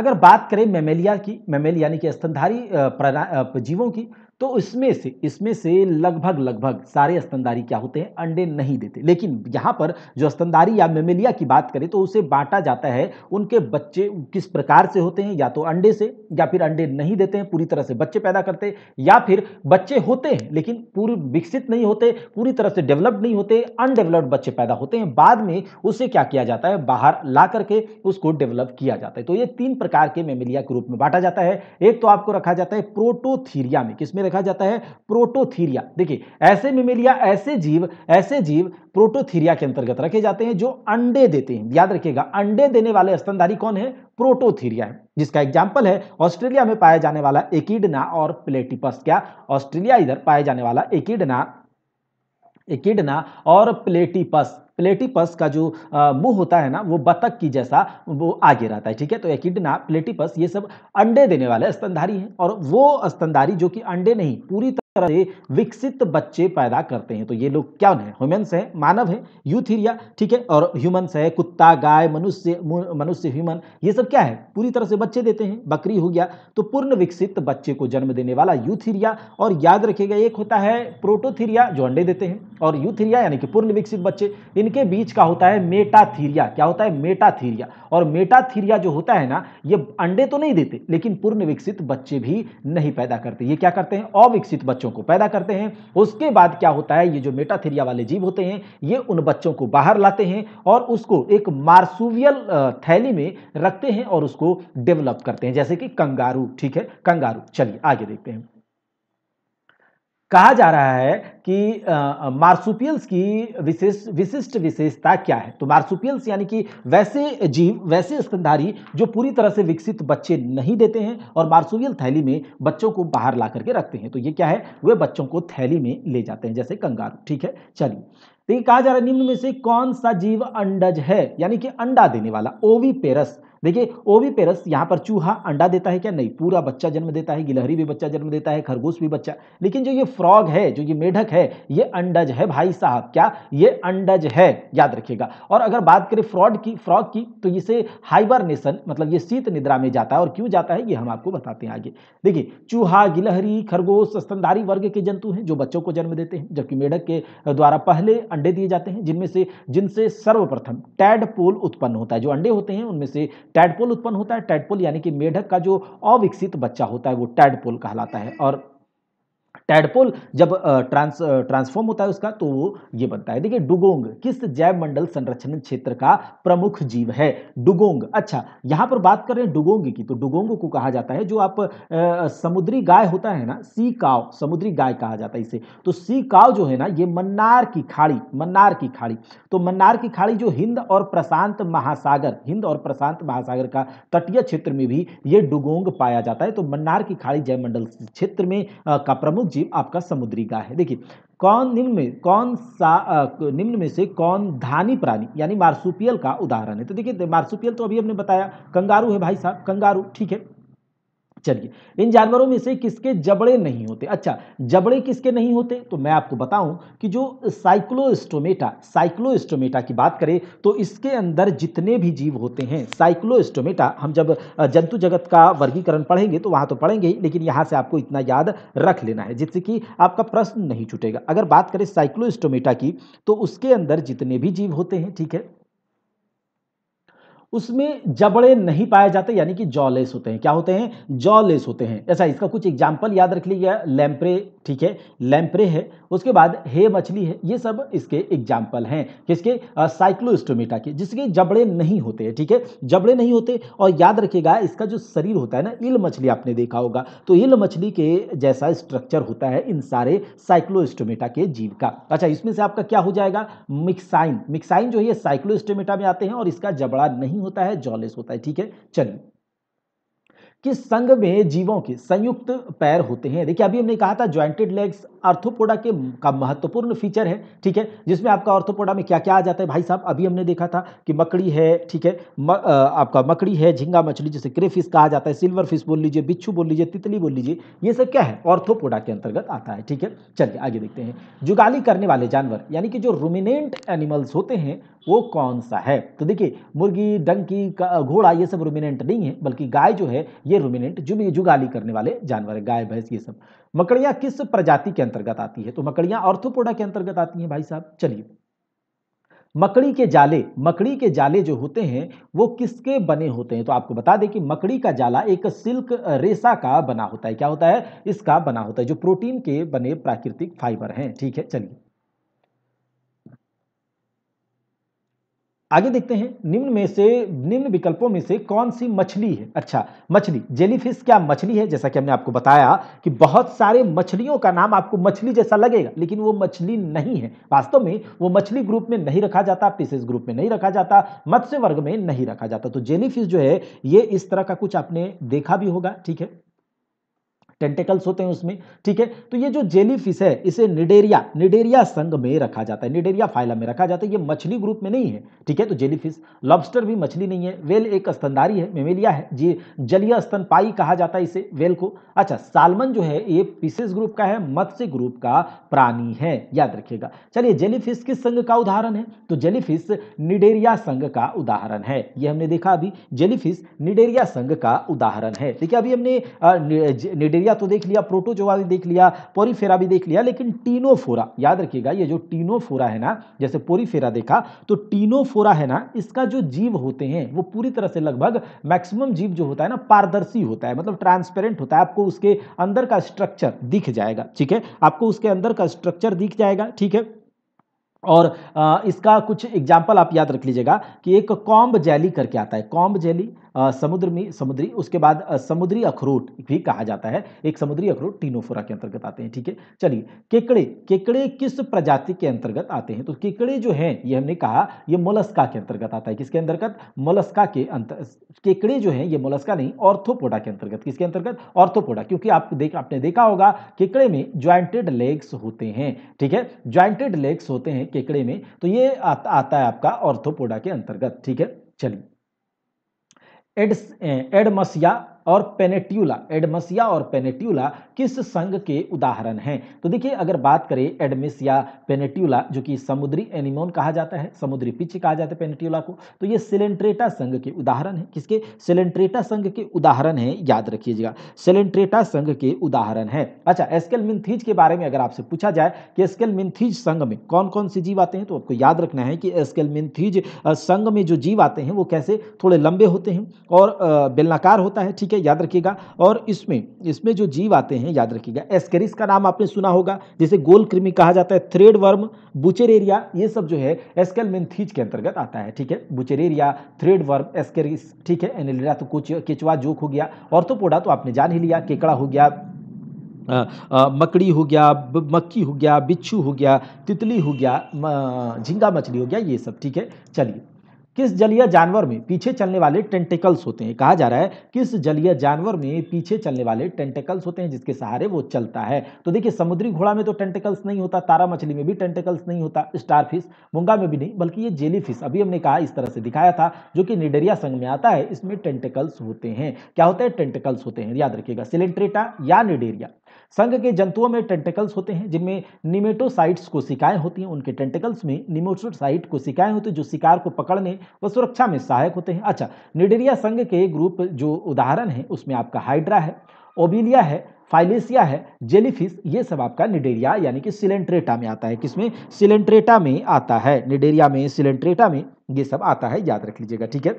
अगर बात करें मेमेलिया की मेमेलिया यानी कि स्तनधारी जीवों की तो इसमें से इसमें से लगभग लगभग सारे स्तनधारी क्या होते हैं अंडे नहीं देते लेकिन यहाँ पर जो स्तनधारी या मेमेलिया की बात करें तो उसे बांटा जाता है उनके बच्चे किस प्रकार से होते हैं या तो अंडे से या फिर अंडे नहीं देते हैं पूरी तरह से बच्चे पैदा करते या फिर बच्चे होते हैं लेकिन पूरी विकसित नहीं होते पूरी तरह से डेवलप्ड नहीं होते अनडेवलप्ड बच्चे पैदा होते हैं बाद में उसे क्या किया जाता है बाहर ला करके उसको डेवलप किया जाता है तो ये तीन प्रकार के मेमेलिया के रूप में बांटा जाता है एक तो आपको रखा जाता है प्रोटोथीरिया में किसमें देखा जाता है प्रोटोथीरिया देखिए ऐसे मिमिलिया ऐसे जीव ऐसे जीव प्रोटोथीरिया के अंतर्गत रखे जाते हैं जो अंडे देते हैं याद रखिएगा अंडे देने वाले स्तनधारी कौन है प्रोटोथीरिया है जिसका एग्जाम्पल है ऑस्ट्रेलिया में पाया जाने वाला एकिडना और प्लेटिपस क्या ऑस्ट्रेलिया इधर पाया जाने वाला एकिडना एकिडना और प्लेटिपस प्लेटिपस का जो मुंह होता है ना वो बतख की जैसा वो आगे रहता है ठीक है तो एकिडना प्लेटिपस ये सब अंडे देने वाले स्तनधारी हैं और वो स्तनधारी जो कि अंडे नहीं पूरी तरह से विकसित बच्चे पैदा करते हैं तो ये लोग क्या है ह्यूमन्स है मानव है यूथीरिया ठीक है और ह्यूमन्स है कुत्ता गाय मनुष्य मनुष्य ह्यूमन ये सब क्या है पूरी तरह से बच्चे देते हैं बकरी हो गया तो पूर्ण विकसित बच्चे को जन्म देने वाला यूथीरिया और याद रखेगा एक होता है प्रोटोथीरिया जो अंडे देते हैं और यूथीरिया यानी कि पूर्ण विकसित बच्चे इनके बीच का होता है मेटाथीरिया क्या होता है मेटाथीरिया और मेटाथीरिया जो होता है ना ये अंडे तो नहीं देते लेकिन पूर्ण विकसित बच्चे भी नहीं पैदा करते ये क्या करते हैं अविकसित बच्चों को पैदा करते हैं उसके बाद क्या होता है ये जो मेटाथीरिया वाले जीव होते हैं ये उन बच्चों को बाहर लाते हैं और उसको एक मार्सुवियल थैली में रखते हैं और उसको डेवलप करते हैं जैसे कि कंगारू ठीक है कंगारू चलिए आगे देखते हैं कहा जा रहा है कि मार्सुपियल्स की विशेष विशिष्ट विशेषता क्या है तो मार्सुपियल्स यानी कि वैसे जीव वैसे स्तनधारी जो पूरी तरह से विकसित बच्चे नहीं देते हैं और मार्सुपियल थैली में बच्चों को बाहर ला करके रखते हैं तो ये क्या है वे बच्चों को थैली में ले जाते हैं जैसे कंगारू ठीक है चलिए तो ये कहा जा रहा है निम्न में से कौन सा जीव अंडज है यानी कि अंडा देने वाला ओवी पेरस देखिए ओवी पेरस यहाँ पर चूहा अंडा देता है क्या नहीं पूरा बच्चा जन्म देता है गिलहरी भी बच्चा जन्म देता है खरगोश भी बच्चा लेकिन जो ये फ्रॉग है जो ये मेढक है ये अंडज है भाई साहब क्या ये अंडज है याद रखिएगा और अगर बात करें फ्रॉड की फ्रॉग की तो इसे हाइबरनेशन मतलब ये शीत निद्रा में जाता है और क्यों जाता है ये हम आपको बताते हैं आगे देखिए चूहा गिलहरी खरगोश स्तनधारी वर्ग के जंतु हैं जो बच्चों को जन्म देते हैं जबकि मेढक के द्वारा पहले अंडे दिए जाते हैं जिनमें से जिनसे सर्वप्रथम टैड पोल उत्पन्न होता है जो अंडे होते हैं उनमें से टैडपोल उत्पन्न होता है टैडपोल यानी कि मेढक का जो अविकसित बच्चा होता है वो टैडपोल कहलाता है और टैडपोल जब ट्रांस ट्रांसफॉर्म होता है उसका तो वो ये बनता है देखिए डुगोंग किस जैव मंडल संरक्षण क्षेत्र का प्रमुख जीव है डुगोंग अच्छा यहाँ पर बात कर रहे हैं डुगोंग की तो डुगोंग को कहा जाता है जो आप आ, समुद्री गाय होता है ना सी काव समुद्री गाय कहा जाता है इसे तो सी काव जो है ना ये मन्नार की खाड़ी मन्नार की खाड़ी तो मन्नार की खाड़ी जो हिंद और प्रशांत महासागर हिंद और प्रशांत महासागर का तटीय क्षेत्र में भी ये डुगोंग पाया जाता है तो मन्नार की खाड़ी जयमंडल क्षेत्र में का प्रमुख जीव आपका समुद्री गाय है देखिए कौन निम्न में कौन सा निम्न में से कौन धानी प्राणी यानी मार्सुपियल का उदाहरण है तो देखिए मार्सुपियल तो अभी हमने बताया कंगारू है भाई साहब कंगारू ठीक है चलिए इन जानवरों में से किसके जबड़े नहीं होते अच्छा जबड़े किसके नहीं होते तो मैं आपको बताऊं कि जो साइक्लोस्टोमेटा साइक्लोस्टोमेटा की बात करें तो इसके अंदर जितने भी जीव होते हैं साइक्लोस्टोमेटा हम जब जंतु जगत का वर्गीकरण पढ़ेंगे तो वहां तो पढ़ेंगे ही लेकिन यहाँ से आपको इतना याद रख लेना है जिससे कि आपका प्रश्न नहीं छूटेगा अगर बात करें साइक्लोस्टोमेटा की तो उसके अंदर जितने भी जीव होते हैं ठीक है उसमें जबड़े नहीं पाए जाते यानी कि जॉलेस होते हैं क्या होते हैं जॉलेस होते हैं ऐसा इसका कुछ एग्जाम्पल याद रख लीजिए लैम्प्रे ठीक है लैम्प्रे है उसके बाद हे मछली है ये सब इसके एग्जाम्पल हैं किसके साइक्लोस्टोमेटा के जिसके जबड़े नहीं होते हैं ठीक है जबड़े नहीं होते और याद रखिएगा इसका जो शरीर होता है ना इल मछली आपने देखा होगा तो इल मछली के जैसा स्ट्रक्चर होता है इन सारे साइक्लोस्टोमेटा के जीव का अच्छा इसमें से आपका क्या हो जाएगा मिक्साइन मिक्साइन जो है साइक्लोस्टोमेटा में आते हैं और इसका जबड़ा नहीं होता है जॉलेस होता है ठीक है चलिए कि संघ में जीवों के संयुक्त पैर होते हैं देखिए अभी हमने कहा था ज्वाइंटेड लेग्स आर्थोपोडा के का महत्वपूर्ण फीचर है ठीक है जिसमें आपका आर्थोपोडा में क्या क्या आ जाता है भाई साहब अभी हमने देखा था कि मकड़ी है ठीक है म, आ, आपका मकड़ी है झिंगा मछली जिसे क्रे फिश कहा जाता है सिल्वर फिश बोल लीजिए बिच्छू बोल लीजिए तितली बोल लीजिए ये सब क्या है ऑर्थोपोडा के अंतर्गत आता है ठीक है चलिए आगे देखते हैं जुगाली करने वाले जानवर यानी कि जो रूमिनेंट एनिमल्स होते हैं वो कौन सा है तो देखिए मुर्गी डंकी घोड़ा ये सब रोमिनेंट नहीं है बल्कि गाय जो है ये रूमिनेंट जुमी जुगाली करने वाले जानवर है गाय भैंस ये सब मकड़ियाँ किस प्रजाति के अंतर्गत आती है तो मकड़ियाँ ऑर्थोपोडा के अंतर्गत आती हैं भाई साहब चलिए मकड़ी के जाले मकड़ी के जाले जो होते हैं वो किसके बने होते हैं तो आपको बता दें कि मकड़ी का जाला एक सिल्क रेसा का बना होता है क्या होता है इसका बना होता है जो प्रोटीन के बने प्राकृतिक फाइबर हैं ठीक है चलिए आगे देखते हैं निम्न में से निम्न विकल्पों में से कौन सी मछली है अच्छा मछली जेलीफिश क्या मछली है जैसा कि हमने आपको बताया कि बहुत सारे मछलियों का नाम आपको मछली जैसा लगेगा लेकिन वो मछली नहीं है वास्तव में वो मछली ग्रुप में नहीं रखा जाता पीसेस ग्रुप में नहीं रखा जाता मत्स्य वर्ग में नहीं रखा जाता तो जेलीफिश जो है ये इस तरह का कुछ आपने देखा भी होगा ठीक है टेंटेकल्स होते हैं उसमें ठीक है तो ये जो जेली फिश है इसे निडेरिया निडेरिया संघ में रखा जाता है निडेरिया फाइला में रखा जाता है ये मछली ग्रुप में नहीं है ठीक है तो जेली फिश लॉबस्टर भी मछली नहीं है वेल एक स्तनधारी है मेमेलिया है जी जलीय स्तन पाई कहा जाता है इसे वेल को अच्छा सालमन जो है ये पीसेस ग्रुप का है मत्स्य ग्रुप का प्राणी है याद रखिएगा चलिए जेलीफिश किस संघ का उदाहरण है तो जेलीफिश निडेरिया संघ का उदाहरण है ये हमने देखा अभी जेलीफिश निडेरिया संघ का उदाहरण है देखिए अभी हमने निडेरिया बैक्टीरिया तो देख लिया प्रोटोजोआ भी देख लिया पोरीफेरा भी देख लिया लेकिन टीनोफोरा याद रखिएगा ये जो टीनोफोरा है ना जैसे पोरीफेरा देखा तो टीनोफोरा है ना इसका जो जीव होते हैं वो पूरी तरह से लगभग मैक्सिमम जीव जो होता है ना पारदर्शी होता है मतलब ट्रांसपेरेंट होता है आपको उसके अंदर का स्ट्रक्चर दिख जाएगा ठीक है आपको उसके अंदर का स्ट्रक्चर दिख जाएगा ठीक है और इसका कुछ एग्जाम्पल आप याद रख लीजिएगा कि एक कॉम्ब जैली करके आता है कॉम्ब जैली समुद्र में समुद्री उसके बाद समुद्री अखरोट भी कहा जाता है एक समुद्री अखरोट टीनोफोरा के अंतर्गत आते हैं ठीक है चलिए केकड़े केकड़े किस प्रजाति के अंतर्गत आते हैं तो केकड़े जो हैं ये हमने कहा ये मोलस्का के अंतर्गत आता है किसके अंतर्गत मोलस्का के अंतर केकड़े जो हैं ये मोलस्का नहीं ऑर्थोपोडा के अंतर्गत किसके अंतर्गत ऑर्थोपोडा क्योंकि आप देख आपने देखा होगा केकड़े में ज्वाइंटेड लेग्स होते हैं ठीक है ज्वाइंटेड लेग्स होते हैं केकड़े में तो ये आता है आपका ऑर्थोपोडा के अंतर्गत ठीक है चलिए एड एडमसिया और पेनेट्यूला एडमसिया और पेनेट्यूला किस संघ के उदाहरण हैं तो देखिए अगर बात करें एडमिसिया पेनेट्यूला जो कि समुद्री एनिमोन कहा जाता है समुद्री पिच कहा जाता है पेनेट्यूला को तो ये सिलेंट्रेटा संघ के उदाहरण है किसके सिलेंट्रेटा संघ के उदाहरण है याद रखिएगा सिलेंट्रेटा संघ के उदाहरण है अच्छा एस्केल मिनथीज के बारे में अगर आपसे पूछा जाए कि एस्केल मिनथीज संघ में कौन कौन से जीव आते हैं तो आपको याद रखना है कि एस्केल मिनथीज संघ में जो जीव आते हैं वो कैसे थोड़े लंबे होते हैं और बेलनाकार होता है ठीक ठीक है याद रखिएगा और इसमें इसमें जो जीव आते हैं याद रखिएगा एस्केरिस का नाम आपने सुना होगा जिसे गोल कृमि कहा जाता है थ्रेड वर्म बुचेरेरिया ये सब जो है एस्केल एस्केलमेंथीज के अंतर्गत आता है ठीक है बुचेरेरिया थ्रेड वर्म एस्केरिस ठीक है एनेलिरा तो कुछ केचवा जोक हो गया और तो पोडा तो आपने जान ही लिया केकड़ा हो गया आ, आ, मकड़ी हो गया मक्की हो गया बिच्छू हो गया तितली हो गया झिंगा मछली हो गया ये सब ठीक है चलिए किस जलीय जानवर में पीछे चलने वाले टेंटिकल्स होते हैं कहा जा रहा है किस जलीय जानवर में पीछे चलने वाले टेंटिकल्स होते हैं जिसके सहारे वो चलता है तो देखिए समुद्री घोड़ा में तो टेंटिकल्स नहीं होता तारा मछली में भी टेंटिकल्स नहीं होता स्टार फिश मुंगा में भी नहीं बल्कि ये जेली फिश अभी हमने कहा इस तरह से दिखाया था जो कि निडेरिया संघ में आता है इसमें टेंटिकल्स होते हैं क्या होते हैं टेंटिकल्स होते हैं याद रखिएगा सिलेंट्रेटा या निडेरिया संघ के जंतुओं में टेंटिकल्स होते हैं जिनमें निमेटोसाइट्स को कोशिकाएं होती हैं उनके टेंटिकल्स में निमेटोसाइट कोशिकाएं होती हैं जो शिकार को पकड़ने व सुरक्षा में सहायक होते हैं अच्छा निडेरिया संघ के ग्रुप जो उदाहरण है उसमें आपका हाइड्रा है ओबिलिया है फाइलेसिया है जेलीफिश ये सब आपका निडेरिया यानी कि सिलेंट्रेटा में आता है किसमें सिलेंट्रेटा में आता है निडेरिया में सिलेंट्रेटा में ये सब आता है याद रख लीजिएगा ठीक है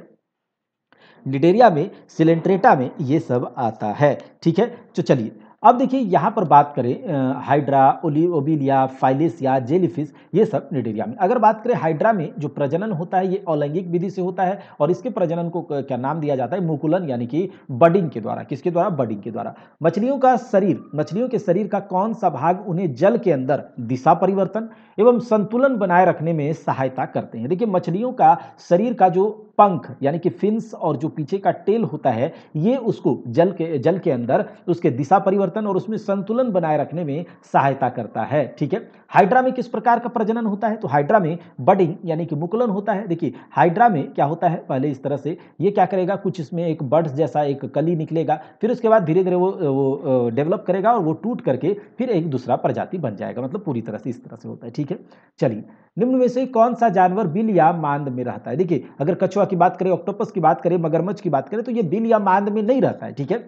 निडेरिया में सिलेंट्रेटा में ये सब आता है ठीक है तो चलिए अब देखिए यहाँ पर बात करें हाइड्रा ओली ओबिलिया फाइलेसिया जेलीफिश ये सब निडेरिया में अगर बात करें हाइड्रा में जो प्रजनन होता है ये अलैंगिक विधि से होता है और इसके प्रजनन को क्या नाम दिया जाता है मुकुलन यानी कि बडिंग के द्वारा किसके द्वारा बडिंग के द्वारा मछलियों का शरीर मछलियों के शरीर का कौन सा भाग उन्हें जल के अंदर दिशा परिवर्तन एवं संतुलन बनाए रखने में सहायता करते हैं देखिए मछलियों का शरीर का जो पंख यानी कि फिंस और जो पीछे का टेल होता है ये उसको जल के जल के अंदर उसके दिशा परिवर्तन परिवर्तन और उसमें संतुलन बनाए रखने में सहायता करता है ठीक है हाइड्रा में किस प्रकार का प्रजनन होता है तो हाइड्रा में बडिंग यानी कि मुकुलन होता है देखिए हाइड्रा में क्या होता है पहले इस तरह से ये क्या करेगा कुछ इसमें एक बर्ड्स जैसा एक कली निकलेगा फिर उसके बाद धीरे धीरे वो वो डेवलप करेगा और वो टूट करके फिर एक दूसरा प्रजाति बन जाएगा मतलब पूरी तरह से इस तरह से होता है ठीक है चलिए निम्न में से कौन सा जानवर बिल या मांद में रहता है देखिए अगर कछुआ की बात करें ऑक्टोपस की बात करें मगरमच्छ की बात करें तो ये बिल या मांद में नहीं रहता है ठीक है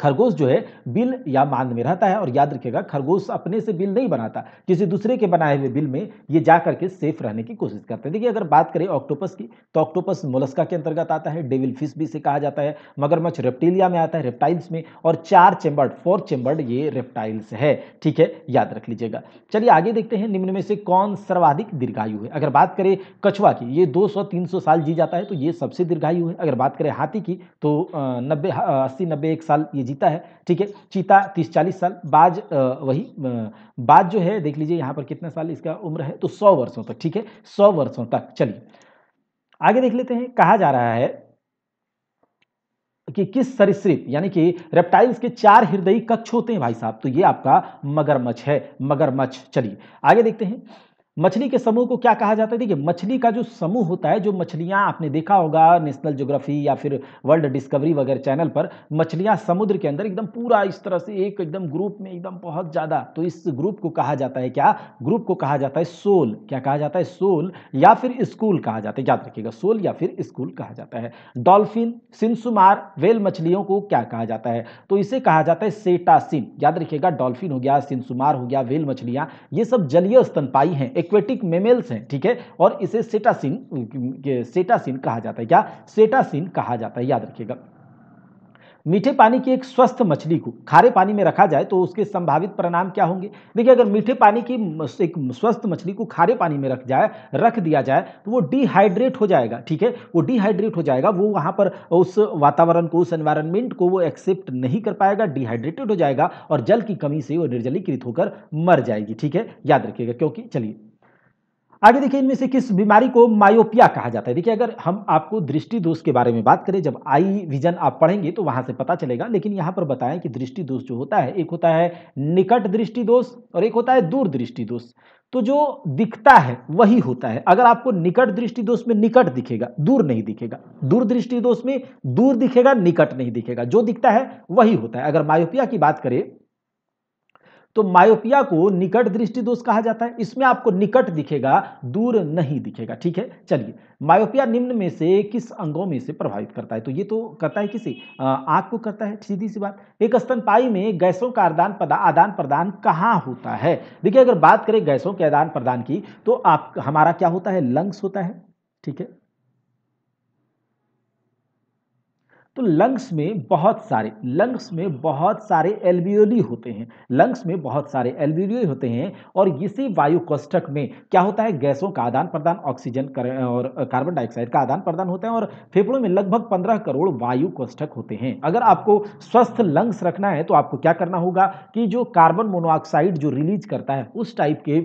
खरगोश जो है बिल या मांद में रहता है और याद रखिएगा खरगोश अपने से बिल नहीं बनाता किसी दूसरे के बनाए हुए बिल में ये जा करके सेफ रहने की कोशिश करते हैं देखिए अगर बात करें ऑक्टोपस की तो ऑक्टोपस मोलस्का के अंतर्गत आता है डेविल फिश भी इसे कहा जाता है मगरमच्छ रेप्टिलिया में आता है रेप्टाइल्स में और चार चेंबर्ड फोर चेंबर्ड ये रेप्टाइल्स है ठीक है याद रख लीजिएगा चलिए आगे देखते हैं निम्न में से कौन सर्वाधिक दीर्घायु है अगर बात करें कछुआ की ये तीन सौ साल जी जाता है तो ये सबसे दीर्घायु है अगर बात करें हाथी की तो नब्बे अस्सी नब्बे एक साल ये जीता है ठीक है चीता तीस चालीस साल बाज वही बाज जो है देख लीजिए यहाँ पर कितना साल इसका उम्र है तो सौ वर्षों तक ठीक है सौ वर्षों तक चलिए आगे देख लेते हैं कहा जा रहा है कि किस सरिसृप यानी कि रेप्टाइल्स के चार हृदयी कक्ष होते हैं भाई साहब तो ये आपका मगरमच्छ है मगरमच्छ चलिए आगे देखते हैं मछली के समूह को क्या कहा जाता है देखिए मछली का जो समूह होता है जो मछलियाँ आपने देखा होगा नेशनल ज्योग्राफी या फिर वर्ल्ड डिस्कवरी वगैरह चैनल पर मछलियाँ समुद्र के अंदर एकदम पूरा इस तरह से एक एकदम ग्रुप में एकदम बहुत ज़्यादा तो इस ग्रुप को कहा जाता है क्या ग्रुप को कहा जाता है सोल क्या कहा जाता है सोल या फिर स्कूल कहा जाता है याद रखिएगा सोल या फिर स्कूल कहा जाता है डॉल्फिन सिंसुमार वेल मछलियों को क्या कहा जाता है तो इसे कहा जाता है सेटासिन याद रखिएगा डॉल्फिन हो गया सिंसुमार हो गया वेल मछलियाँ ये सब जलीय स्तनपाई हैं एक एक्वेटिक मेमेल्स हैं ठीक है और इसे सेटासिन सेटासिन कहा जाता है क्या सेटासिन कहा जाता है याद रखिएगा मीठे पानी की एक स्वस्थ मछली को खारे पानी में रखा जाए तो उसके संभावित परिणाम क्या होंगे देखिए अगर मीठे पानी की एक स्वस्थ मछली को खारे पानी में रख जाए रख दिया जाए तो वो डिहाइड्रेट हो जाएगा ठीक है वो डिहाइड्रेट हो जाएगा वो वहाँ पर उस वातावरण को उस एनवायरनमेंट को वो एक्सेप्ट नहीं कर पाएगा डिहाइड्रेटेड हो जाएगा और जल की कमी से वो निर्जलीकृत होकर मर जाएगी ठीक है याद रखिएगा क्योंकि चलिए आगे देखिए इनमें से किस बीमारी को मायोपिया कहा जाता है देखिए अगर हम आपको दृष्टि दोष के बारे में बात करें जब आई विजन आप पढ़ेंगे तो वहां से पता चलेगा लेकिन यहाँ पर बताएं कि दृष्टि दोष जो होता है एक होता है निकट दृष्टि दोष और एक होता है दूर दृष्टि दोष तो जो दिखता है वही होता है अगर आपको निकट दृष्टि दोष में निकट दिखेगा दूर नहीं दिखेगा दूर दृष्टि दोष में दूर दिखेगा निकट नहीं दिखेगा जो दिखता है वही होता है अगर मायोपिया की बात करें तो मायोपिया को निकट दृष्टि दोष कहा जाता है इसमें आपको निकट दिखेगा दूर नहीं दिखेगा ठीक है चलिए मायोपिया निम्न में से किस अंगों में से प्रभावित करता है तो ये तो करता है किसी आंख को करता है सीधी सी बात एक स्तनपाई में गैसों का आदान प्रदान आदान प्रदान कहाँ होता है देखिए अगर बात करें गैसों के आदान प्रदान की तो आप हमारा क्या होता है लंग्स होता है ठीक है तो लंग्स में बहुत सारे लंग्स में बहुत सारे एल्वियोली होते हैं लंग्स में बहुत सारे एल्वियोली होते हैं और इसी वायु कोष्ठक में क्या होता है गैसों का आदान प्रदान ऑक्सीजन और कार्बन डाइऑक्साइड का आदान प्रदान होता है और फेफड़ों में लगभग पंद्रह करोड़ वायु कोष्ठक होते हैं अगर आपको स्वस्थ लंग्स रखना है तो आपको क्या करना होगा कि जो कार्बन मोनोऑक्साइड जो रिलीज करता है उस टाइप के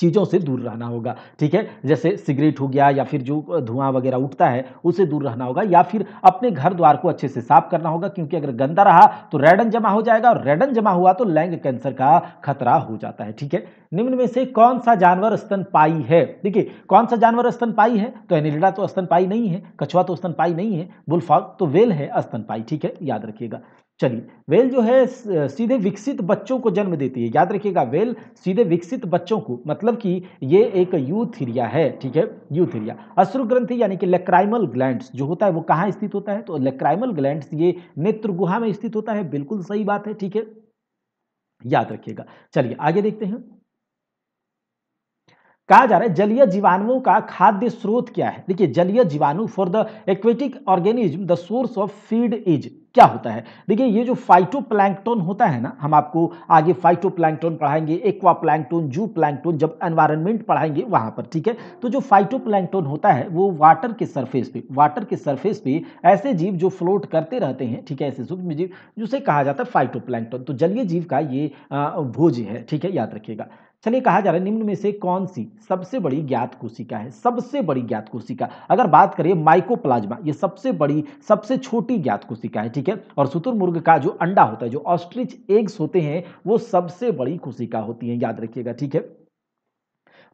चीज़ों से दूर रहना होगा ठीक है जैसे सिगरेट हो गया या फिर जो धुआं वगैरह उठता है उसे दूर रहना होगा या फिर अपने घर द्वार को अच्छे से साफ करना होगा क्योंकि अगर गंदा रहा तो रेडन जमा हो जाएगा और रेडन जमा हुआ तो लैंग कैंसर का खतरा हो जाता है ठीक है निम्न में से कौन सा जानवर स्तनपाई है देखिए कौन सा जानवर स्तनपाई है तो एनिलडा तो पाई नहीं है कछुआ तो स्तनपाई नहीं है बुलफॉग तो वेल है स्तनपाई ठीक है याद रखिएगा चलिए वेल जो है सीधे विकसित बच्चों को जन्म देती है याद रखिएगा वेल सीधे विकसित बच्चों को मतलब कि ये एक यूथिरिया है ठीक है यूथिरिया अश्रु ग्रंथि यानी कि लेक्राइमल ग्लैंड्स जो होता है वो कहाँ स्थित होता है तो लेक्राइमल ग्लैंड्स ये नेत्र गुहा में स्थित होता है बिल्कुल सही बात है ठीक है याद रखिएगा चलिए आगे देखते हैं कहा जा रहा है जलीय जीवाणुओं का खाद्य स्रोत क्या है देखिए जलीय जीवाणु for the aquatic organism the source of feed is क्या होता है देखिए ये जो फाइटोप्लैंकटोन होता है ना हम आपको आगे फाइटोप्लैंकटोन पढ़ाएंगे एक्वा प्लैंकटोन जू प्लैंकटोन जब एनवायरनमेंट पढ़ाएंगे वहां पर ठीक है तो जो फाइटोप्लैंकटोन होता है वो वाटर के सरफेस पे वाटर के सरफेस पे ऐसे जीव जो फ्लोट करते रहते हैं ठीक है ऐसे सूक्ष्म जीव जिसे कहा जाता है फाइटोप्लैंकटोन तो जलीय जीव का ये भोज है ठीक है याद रखिएगा चलिए कहा जा रहा है निम्न में से कौन सी सबसे बड़ी ज्ञात कोशिका है सबसे बड़ी ज्ञात कोशिका अगर बात करें माइकोप्लाज्मा ये सबसे बड़ी सबसे छोटी ज्ञात कोशिका है ठीक है और शुतुरमुर्ग का जो अंडा होता है जो ऑस्ट्रिच एग्स होते हैं वो सबसे बड़ी कोशिका होती है याद रखिएगा ठीक है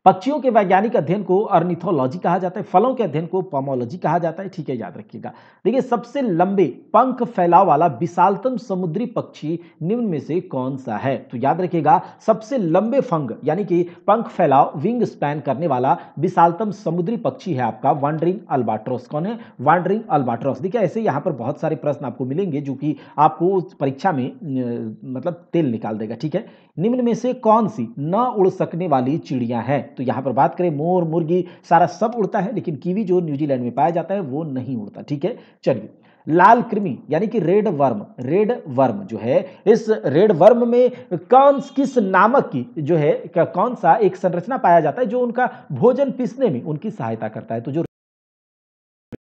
पक्षियों के वैज्ञानिक अध्ययन को अर्निथोलॉजी कहा जाता है फलों के अध्ययन को पॉमोलॉजी कहा जाता है ठीक है याद रखिएगा देखिए सबसे लंबे पंख फैलाव वाला विशालतम समुद्री पक्षी निम्न में से कौन सा है तो याद रखिएगा सबसे लंबे फंग यानी कि पंख फैलाव विंग स्पैन करने वाला विशालतम समुद्री पक्षी है आपका वांडरिंग अल्बाट्रोस कौन है वांडरिंग अल्बाट्रोस देखिए ऐसे यहाँ पर बहुत सारे प्रश्न आपको मिलेंगे जो कि आपको परीक्षा में मतलब तेल निकाल देगा ठीक है निम्न में से कौन सी न उड़ सकने वाली चिड़िया है तो यहाँ पर बात करें मोर मुर्गी सारा सब उड़ता है लेकिन कीवी जो न्यूजीलैंड में पाया जाता है वो नहीं उड़ता ठीक है चलिए लाल कृमि यानी कि रेड वर्म रेड वर्म जो है इस रेड वर्म में कौन किस नामक की जो है कौन सा एक संरचना पाया जाता है जो उनका भोजन पीसने में उनकी सहायता करता है तो जो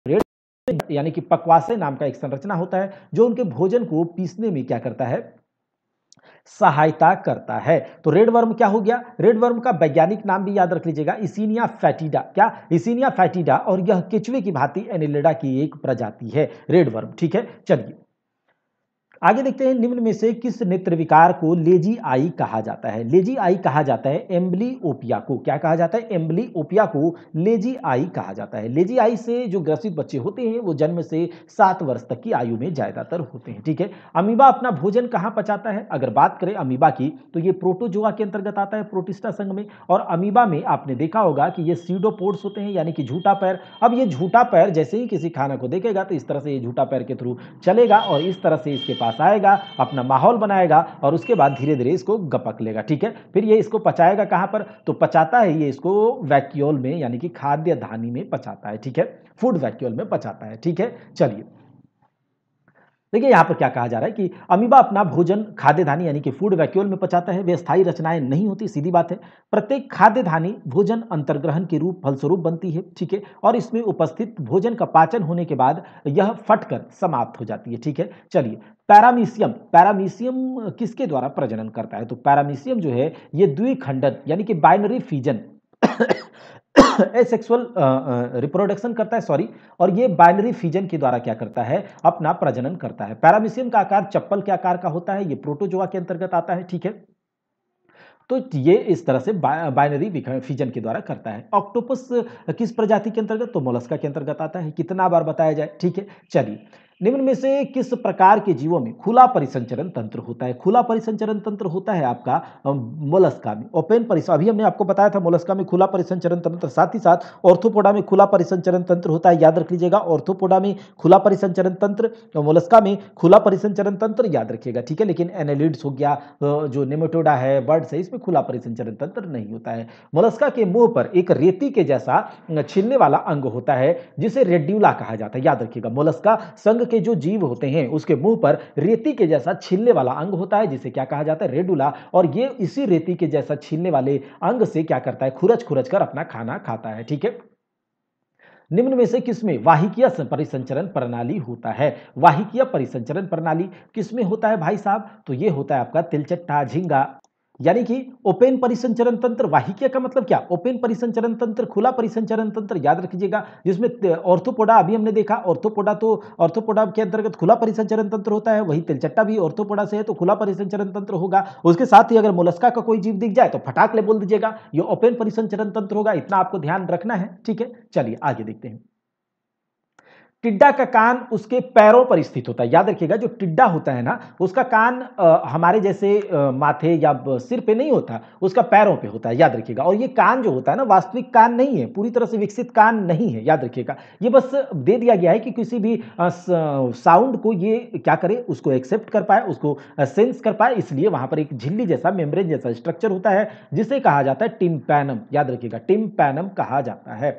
रेड यानी कि पकवासे नाम का एक संरचना होता है जो उनके भोजन को पीसने में क्या करता है सहायता करता है तो रेड वर्म क्या हो गया रेड वर्म का वैज्ञानिक नाम भी याद रख लीजिएगा इसीनिया फैटिडा क्या इसीनिया फैटिडा और यह केचुए की भांति एनिलेडा की एक प्रजाति है रेड वर्म ठीक है चलिए आगे देखते हैं निम्न में से किस नेत्र विकार को लेजी आई कहा जाता है लेजी आई कहा जाता है ओपिया को क्या कहा जाता है ओपिया को लेजी आई कहा जाता है लेजी आई से जो ग्रसित बच्चे होते हैं वो जन्म से सात वर्ष तक की आयु में ज़्यादातर होते हैं ठीक है अमीबा अपना भोजन कहाँ पचाता है अगर बात करें अमीबा की तो ये प्रोटोजोआ के अंतर्गत आता है प्रोटिस्टा संघ में और अमीबा में आपने देखा होगा कि ये सीडोपोर्ट्स होते हैं यानी कि झूठा पैर अब ये झूठा पैर जैसे ही किसी खाना को देखेगा तो इस तरह से ये झूठा पैर के थ्रू चलेगा और इस तरह से इसके पास पास आएगा अपना माहौल बनाएगा और उसके बाद धीरे धीरे इसको गपक लेगा ठीक है फिर ये इसको पचाएगा कहाँ पर तो पचाता है ये इसको वैक्यूल में यानी कि खाद्य धानी में पचाता है ठीक है फूड वैक्यूल में पचाता है ठीक है चलिए देखिए यहाँ पर क्या कहा जा रहा है कि अमीबा अपना भोजन खाद्य धानी यानी कि फूड वैक्यूल में पचाता है वे स्थायी रचनाएं नहीं होती सीधी बात है प्रत्येक खाद्य धानी भोजन अंतर्ग्रहण के रूप फलस्वरूप बनती है ठीक है और इसमें उपस्थित भोजन का पाचन होने के बाद यह फटकर समाप्त हो जाती है ठीक है चलिए पैरामीसियम पैरामीसियम किसके द्वारा प्रजनन करता है तो पैरामीसियम जो है ये द्विखंडन यानी कि बाइनरी फीजन एसेक्सुअल रिप्रोडक्शन करता है सॉरी और ये बाइनरी फीजन के द्वारा क्या करता है अपना प्रजनन करता है पैरामीसियम का आकार चप्पल के आकार का होता है ये प्रोटोजोआ के अंतर्गत आता है ठीक है तो ये इस तरह से बा, बाइनरी फीजन के द्वारा करता है ऑक्टोपस किस प्रजाति के अंतर्गत तो मोलस्का के अंतर्गत आता है कितना बार बताया जाए ठीक है चलिए निम्न में से किस प्रकार के जीवों में खुला परिसंचरण तंत्र होता है खुला परिसंचरण तंत्र होता है आपका मोलस्का में ओपन परिस अभी हमने आपको बताया था मोलस्का में खुला परिसंचरण तंत्र साथ ही साथ ऑर्थोपोडा में खुला परिसंचरण तंत्र होता है याद रख लीजिएगा ऑर्थोपोडा में खुला परिसंचरण तंत्र मोलस्का में खुला परिसंचरण तंत्र याद रखिएगा ठीक है लेकिन एनेलिड्स हो गया जो नेमोटोडा है बर्ड्स है इसमें खुला परिसंचरण तंत्र नहीं होता है मोलस्का के मुंह पर एक रेती के जैसा छिलने वाला अंग होता है जिसे रेड्यूला कहा जाता है याद रखिएगा मोलस्का संघ के जो जीव होते हैं उसके मुंह पर रेती के जैसा छिलने वाला अंग होता है जिसे क्या कहा जाता है रेडुला और ये इसी रेती के जैसा छिलने वाले अंग से क्या करता है खुरच खुरच कर अपना खाना खाता है ठीक है निम्न में से किसमें वाहिकीय परिसंचरण प्रणाली होता है वाहिकीय परिसंचरण प्रणाली किसमें होता है भाई साहब तो ये होता है आपका तिलचट्टा झिंगा यानी कि ओपन परिसंचरण तंत्र वाहिक्य का मतलब क्या ओपन परिसंचरण तंत्र खुला परिसंचरण तंत्र याद रखिएगा जिसमें ऑर्थोपोडा अभी हमने देखा ऑर्थोपोडा तो ऑर्थोपोडा के अंतर्गत खुला परिसंचरण तंत्र होता है वही तिलचट्टा भी ऑर्थोपोडा से है तो खुला परिसंचरण तंत्र होगा उसके साथ ही अगर मोलस्का का कोई जीव दिख जाए तो फटाक ले बोल दीजिएगा ये ओपन परिसंचरण तंत्र होगा इतना आपको ध्यान रखना है ठीक है चलिए आगे देखते हैं टिड्डा का कान उसके पैरों पर स्थित होता है याद रखिएगा जो टिड्डा होता है ना उसका कान आ, हमारे जैसे आ, माथे या सिर पे नहीं होता उसका पैरों पे होता है याद रखिएगा और ये कान जो होता है ना वास्तविक कान नहीं है पूरी तरह से विकसित कान नहीं है याद रखिएगा ये बस दे दिया गया है कि किसी भी साउंड को ये क्या करे उसको एक्सेप्ट कर पाए उसको सेंस कर पाए इसलिए वहाँ पर एक झिल्ली जैसा मेम्ब्रेन जैसा स्ट्रक्चर होता है जिसे कहा जाता है टिम्पैनम याद रखिएगा टिम्पैनम कहा जाता है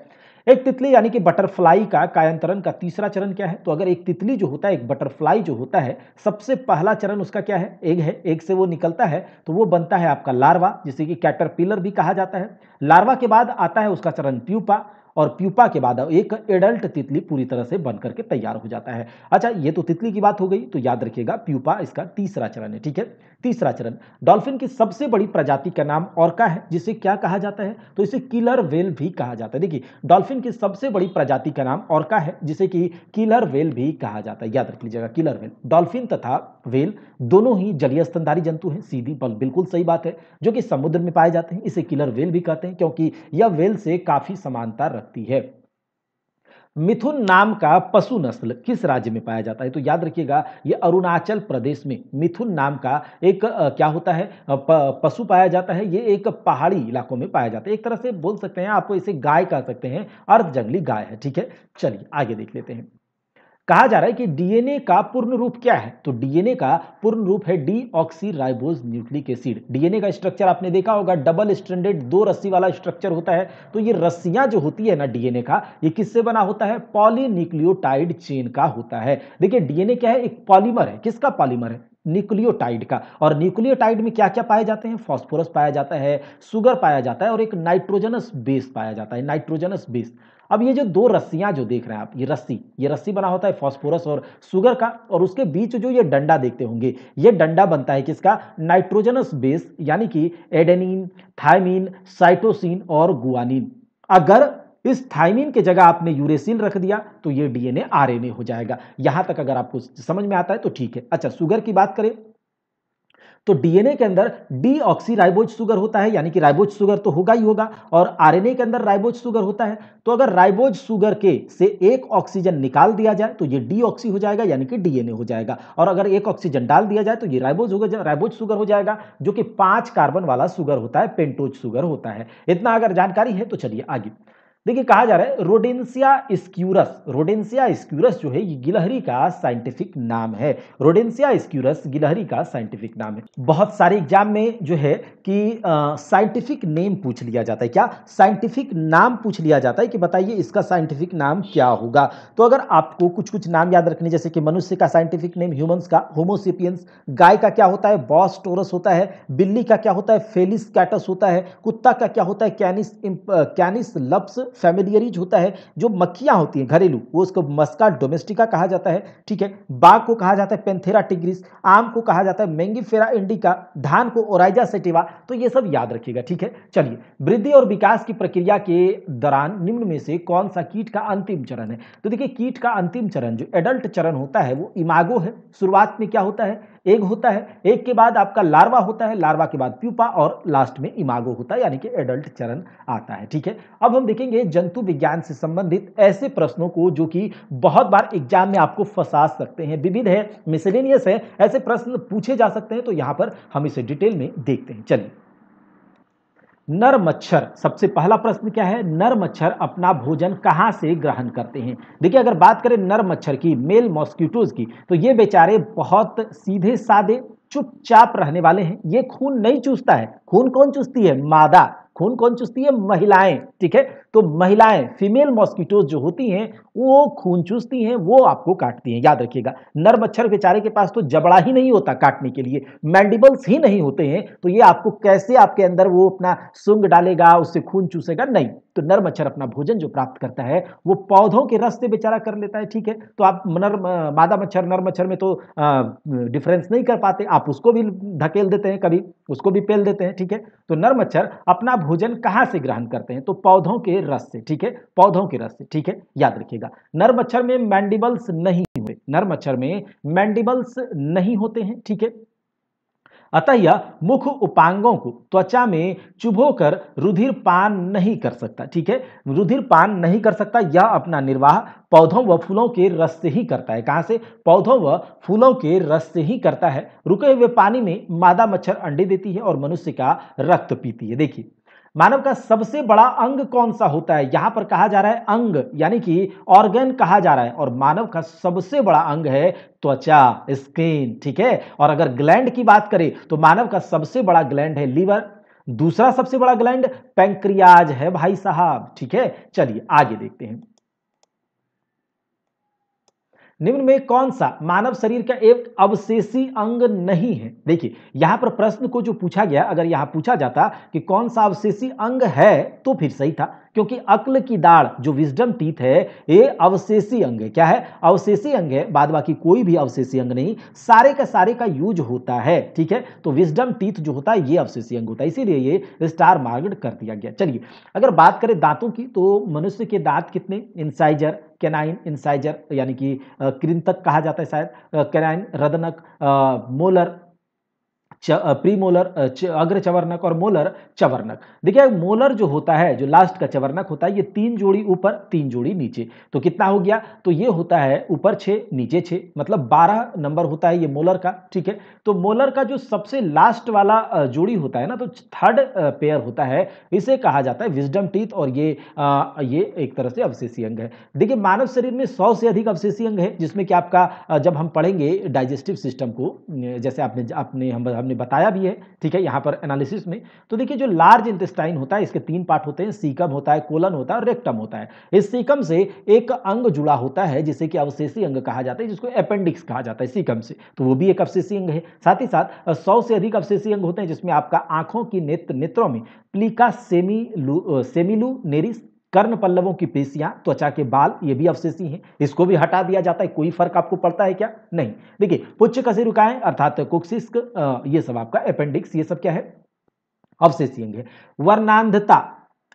एक तितली यानी कि बटरफ्लाई का कायांतरण का तीसरा चरण क्या है तो अगर एक तितली जो होता है एक बटरफ्लाई जो होता है सबसे पहला चरण उसका क्या है एग है एग से वो निकलता है तो वो बनता है आपका लार्वा जिसे कि कैटरपिलर भी कहा जाता है लार्वा के बाद आता है उसका चरण प्यूपा और प्यूपा के बाद एक एडल्ट तितली पूरी तरह से बन करके तैयार हो जाता है अच्छा ये तो तितली की बात हो गई तो याद रखिएगा प्यूपा इसका तीसरा चरण है ठीक है तीसरा चरण डॉल्फिन की सबसे बड़ी प्रजाति का नाम ऑर्का है जिसे क्या कहा जाता है तो इसे किलर वेल भी कहा जाता है देखिए डॉल्फिन की सबसे बड़ी प्रजाति का नाम ऑर्का है जिसे कि किलर वेल भी कहा जाता है याद रख लीजिएगा किलर वेल डॉल्फिन तथा वेल दोनों ही जलीय स्तनधारी जंतु हैं सीधी बल बिल्कुल सही बात है जो कि समुद्र में पाए जाते हैं इसे किलर वेल भी कहते हैं क्योंकि यह वेल से काफी समानता सकती है मिथुन नाम का पशु नस्ल किस राज्य में पाया जाता है तो याद रखिएगा ये अरुणाचल प्रदेश में मिथुन नाम का एक क्या होता है पशु पाया जाता है ये एक पहाड़ी इलाकों में पाया जाता है एक तरह से बोल सकते हैं आपको इसे गाय कह सकते हैं अर्ध जंगली गाय है ठीक है चलिए आगे देख लेते हैं कहा जा रहा है कि डीएनए का पूर्ण रूप क्या है तो डीएनए का पूर्ण रूप है deoxyribose nucleic acid DNA का स्ट्रक्चर आपने देखा होगा डबल स्टैंडर्ड दो रस्सी वाला स्ट्रक्चर होता है तो ये रस्सियां जो होती है ना डीएनए का ये किससे बना होता है पॉलीन्यूक्लियोटाइड चेन का होता है देखिए डीएनए क्या है एक पॉलीमर है किसका पॉलीमर है न्यूक्लियोटाइड का और न्यूक्लियोटाइड में क्या क्या पाए जाते हैं फॉस्फोरस पाया जाता है सुगर पाया जाता है और एक नाइट्रोजनस बेस पाया जाता है नाइट्रोजनस बेस अब ये जो दो रस्सियां जो देख रहे हैं आप ये रस्सी ये रस्सी बना होता है फॉस्फोरस और सुगर का और उसके बीच जो ये डंडा देखते होंगे ये डंडा बनता है किसका नाइट्रोजनस बेस यानी कि एडेनिन थायमिन साइटोसिन और गुआनिन अगर इस थाइमिन के जगह आपने यूरेसिल रख दिया तो ये डीएनए आरएनए हो जाएगा यहां तक अगर आपको समझ में आता है तो ठीक है अच्छा सुगर की बात करें तो डीएनए के अंदर डी राइबोज सुगर होता है यानी कि राइबोज सुगर तो होगा ही होगा और आरएनए के अंदर राइबोज सुगर होता है तो अगर राइबोज सुगर के से एक ऑक्सीजन निकाल दिया जाए तो ये डीऑक्सी हो जाएगा यानी कि डीएनए हो जाएगा और अगर एक ऑक्सीजन डाल दिया जाए तो ये राइबोज होगा राइबोज सुगर हो जाएगा जो कि पांच कार्बन वाला सुगर होता है पेंटोज सुगर होता है इतना अगर जानकारी है तो चलिए आगे देखिए कहा जा रहा है रोडेंसिया स्क्यूरस रोडेंसिया स्क्यूरस जो है ये गिलहरी का साइंटिफिक नाम है रोडेंसिया स्क्यूरस गिलहरी का साइंटिफिक नाम है बहुत सारे एग्जाम में जो है कि साइंटिफिक नेम पूछ लिया जाता है क्या साइंटिफिक नाम पूछ लिया जाता है कि बताइए इसका साइंटिफिक नाम क्या होगा तो अगर आपको कुछ कुछ नाम याद रखने जैसे कि मनुष्य का साइंटिफिक नेम ह्यूमन्स का होमोसिपियंस गाय का क्या होता है बॉस टोरस होता है बिल्ली का क्या होता है फेलिस कैटस होता है कुत्ता का क्या होता है कैनिस कैनिस लप्स फैमिलियरीज होता है जो मक्खियाँ होती हैं घरेलू वो उसको मस्का डोमेस्टिका कहा जाता है ठीक है बाघ को कहा जाता है पेंथेरा टिग्रिस आम को कहा जाता है मेंगीफेरा इंडिका धान को ओराइजा सेटिवा तो ये सब याद रखिएगा ठीक है चलिए वृद्धि और विकास की प्रक्रिया के दौरान निम्न में से कौन सा कीट का अंतिम चरण है तो देखिए कीट का अंतिम चरण जो एडल्ट चरण होता है वो इमागो है शुरुआत में क्या होता है एग होता है एग के बाद आपका लार्वा होता है लार्वा के बाद प्यूपा और लास्ट में इमागो होता है यानी कि एडल्ट चरण आता है ठीक है अब हम देखेंगे जंतु विज्ञान से संबंधित ऐसे प्रश्नों को जो कि बहुत बार एग्जाम में आपको फंसा सकते हैं विविध है मिसलेनियस है ऐसे प्रश्न पूछे जा सकते हैं तो यहाँ पर हम इसे डिटेल में देखते हैं चलिए नर मच्छर सबसे पहला प्रश्न क्या है नर मच्छर अपना भोजन कहाँ से ग्रहण करते हैं देखिए अगर बात करें नर मच्छर की मेल मॉस्किटोज की तो ये बेचारे बहुत सीधे साधे चुपचाप रहने वाले हैं ये खून नहीं चूसता है खून कौन चूसती है मादा खून कौन चूसती है महिलाएं ठीक है तो महिलाएं फीमेल मॉस्किटोज जो होती हैं वो खून चूसती हैं वो आपको काटती हैं याद रखिएगा नर मच्छर बेचारे के पास तो जबड़ा ही नहीं होता काटने के लिए मैंडिबल्स ही नहीं होते हैं तो ये आपको कैसे आपके अंदर वो अपना सुंग डालेगा उससे खून चूसेगा नहीं तो नर मच्छर अपना भोजन जो प्राप्त करता है वो पौधों के रस से बेचारा कर लेता है ठीक है तो आप नर मादा मच्छर नर मच्छर में तो डिफरेंस नहीं कर पाते आप उसको भी धकेल देते हैं कभी उसको भी पेल देते हैं ठीक है तो नर मच्छर अपना भोजन कहाँ से ग्रहण करते हैं तो पौधों के रस से ठीक है पौधों के रस से ठीक है याद रखिएगा नर मच्छर में मैंडिबल्स नहीं हुए नर मच्छर में मैंडिबल्स नहीं होते हैं ठीक है अतः यह मुख उपांगों को त्वचा में चुभोकर रुधिर पान नहीं कर सकता ठीक है रुधिर पान नहीं कर सकता यह अपना निर्वाह पौधों व फूलों के रस से ही करता है कहाँ से पौधों व फूलों के रस से ही करता है रुके हुए पानी में मादा मच्छर अंडे देती है और मनुष्य का रक्त पीती है देखिए मानव का सबसे बड़ा अंग कौन सा होता है यहां पर कहा जा रहा है अंग यानी कि ऑर्गन कहा जा रहा है और मानव का सबसे बड़ा अंग है त्वचा स्किन ठीक है और अगर ग्लैंड की बात करें तो मानव का सबसे बड़ा ग्लैंड है लीवर दूसरा सबसे बड़ा ग्लैंड पैंक्रियाज है भाई साहब ठीक है चलिए आगे देखते हैं निम्न में कौन सा मानव शरीर का एक अवशेषी अंग नहीं है देखिए यहां पर प्रश्न को जो पूछा गया अगर यहां पूछा जाता कि कौन सा अवशेषी अंग है तो फिर सही था क्योंकि अक्ल की दाढ़ जो विजडम टीथ है ये अवशेषी अंग है क्या है अवशेषी अंग है बाद बाकी कोई भी अवशेषी अंग नहीं सारे का सारे का यूज होता है ठीक है तो विजडम टीथ जो होता है ये अवशेषी अंग होता है इसीलिए ये स्टार मार्ग कर दिया गया चलिए अगर बात करें दांतों की तो मनुष्य के दांत कितने इंसाइजर कैनाइन इंसाइजर यानी कि कृंतक कहा जाता है शायद कैनाइन रदनक मोलर प्रीमोलर अग्र चवर्णक और मोलर चवर्णक देखिए मोलर जो होता है जो लास्ट का चवर्णक होता है ये तीन जोड़ी ऊपर तीन जोड़ी नीचे तो कितना हो गया तो ये होता है ऊपर छः नीचे छः मतलब बारह नंबर होता है ये मोलर का ठीक है तो मोलर का जो सबसे लास्ट वाला जोड़ी होता है ना तो थर्ड पेयर होता है इसे कहा जाता है विजडम टीथ और ये आ, ये एक तरह से अवशेषी अंग है देखिए मानव शरीर में सौ से अधिक अवशेषी अंग है जिसमें कि आपका जब हम पढ़ेंगे डाइजेस्टिव सिस्टम को जैसे आपने आपने हम हमने हमने बताया भी है ठीक है यहाँ पर एनालिसिस में तो देखिए जो लार्ज इंटेस्टाइन होता है इसके तीन पार्ट होते हैं सीकम होता है कोलन होता है और रेक्टम होता है इस सीकम से एक अंग जुड़ा होता है जिसे कि अवशेषी अंग कहा जाता है जिसको अपेंडिक्स कहा जाता है सीकम से तो वो भी एक अवशेषी अंग है साथ ही साथ सौ से अधिक अवशेषी अंग होते हैं जिसमें आपका आंखों की नेत्र नेत्रों में प्लीका सेमी लू सेमिलू नेरिस कर्ण पल्लवों की पेशियां त्वचा के बाल ये भी अवशेषी हैं इसको भी हटा दिया जाता है कोई फर्क आपको पड़ता है क्या नहीं देखिए पुच्छ कसी रुकाएं अर्थात कुक्सिस्क ये सब आपका अपेंडिक्स ये सब क्या है अवशेषी अंग है वर्णांधता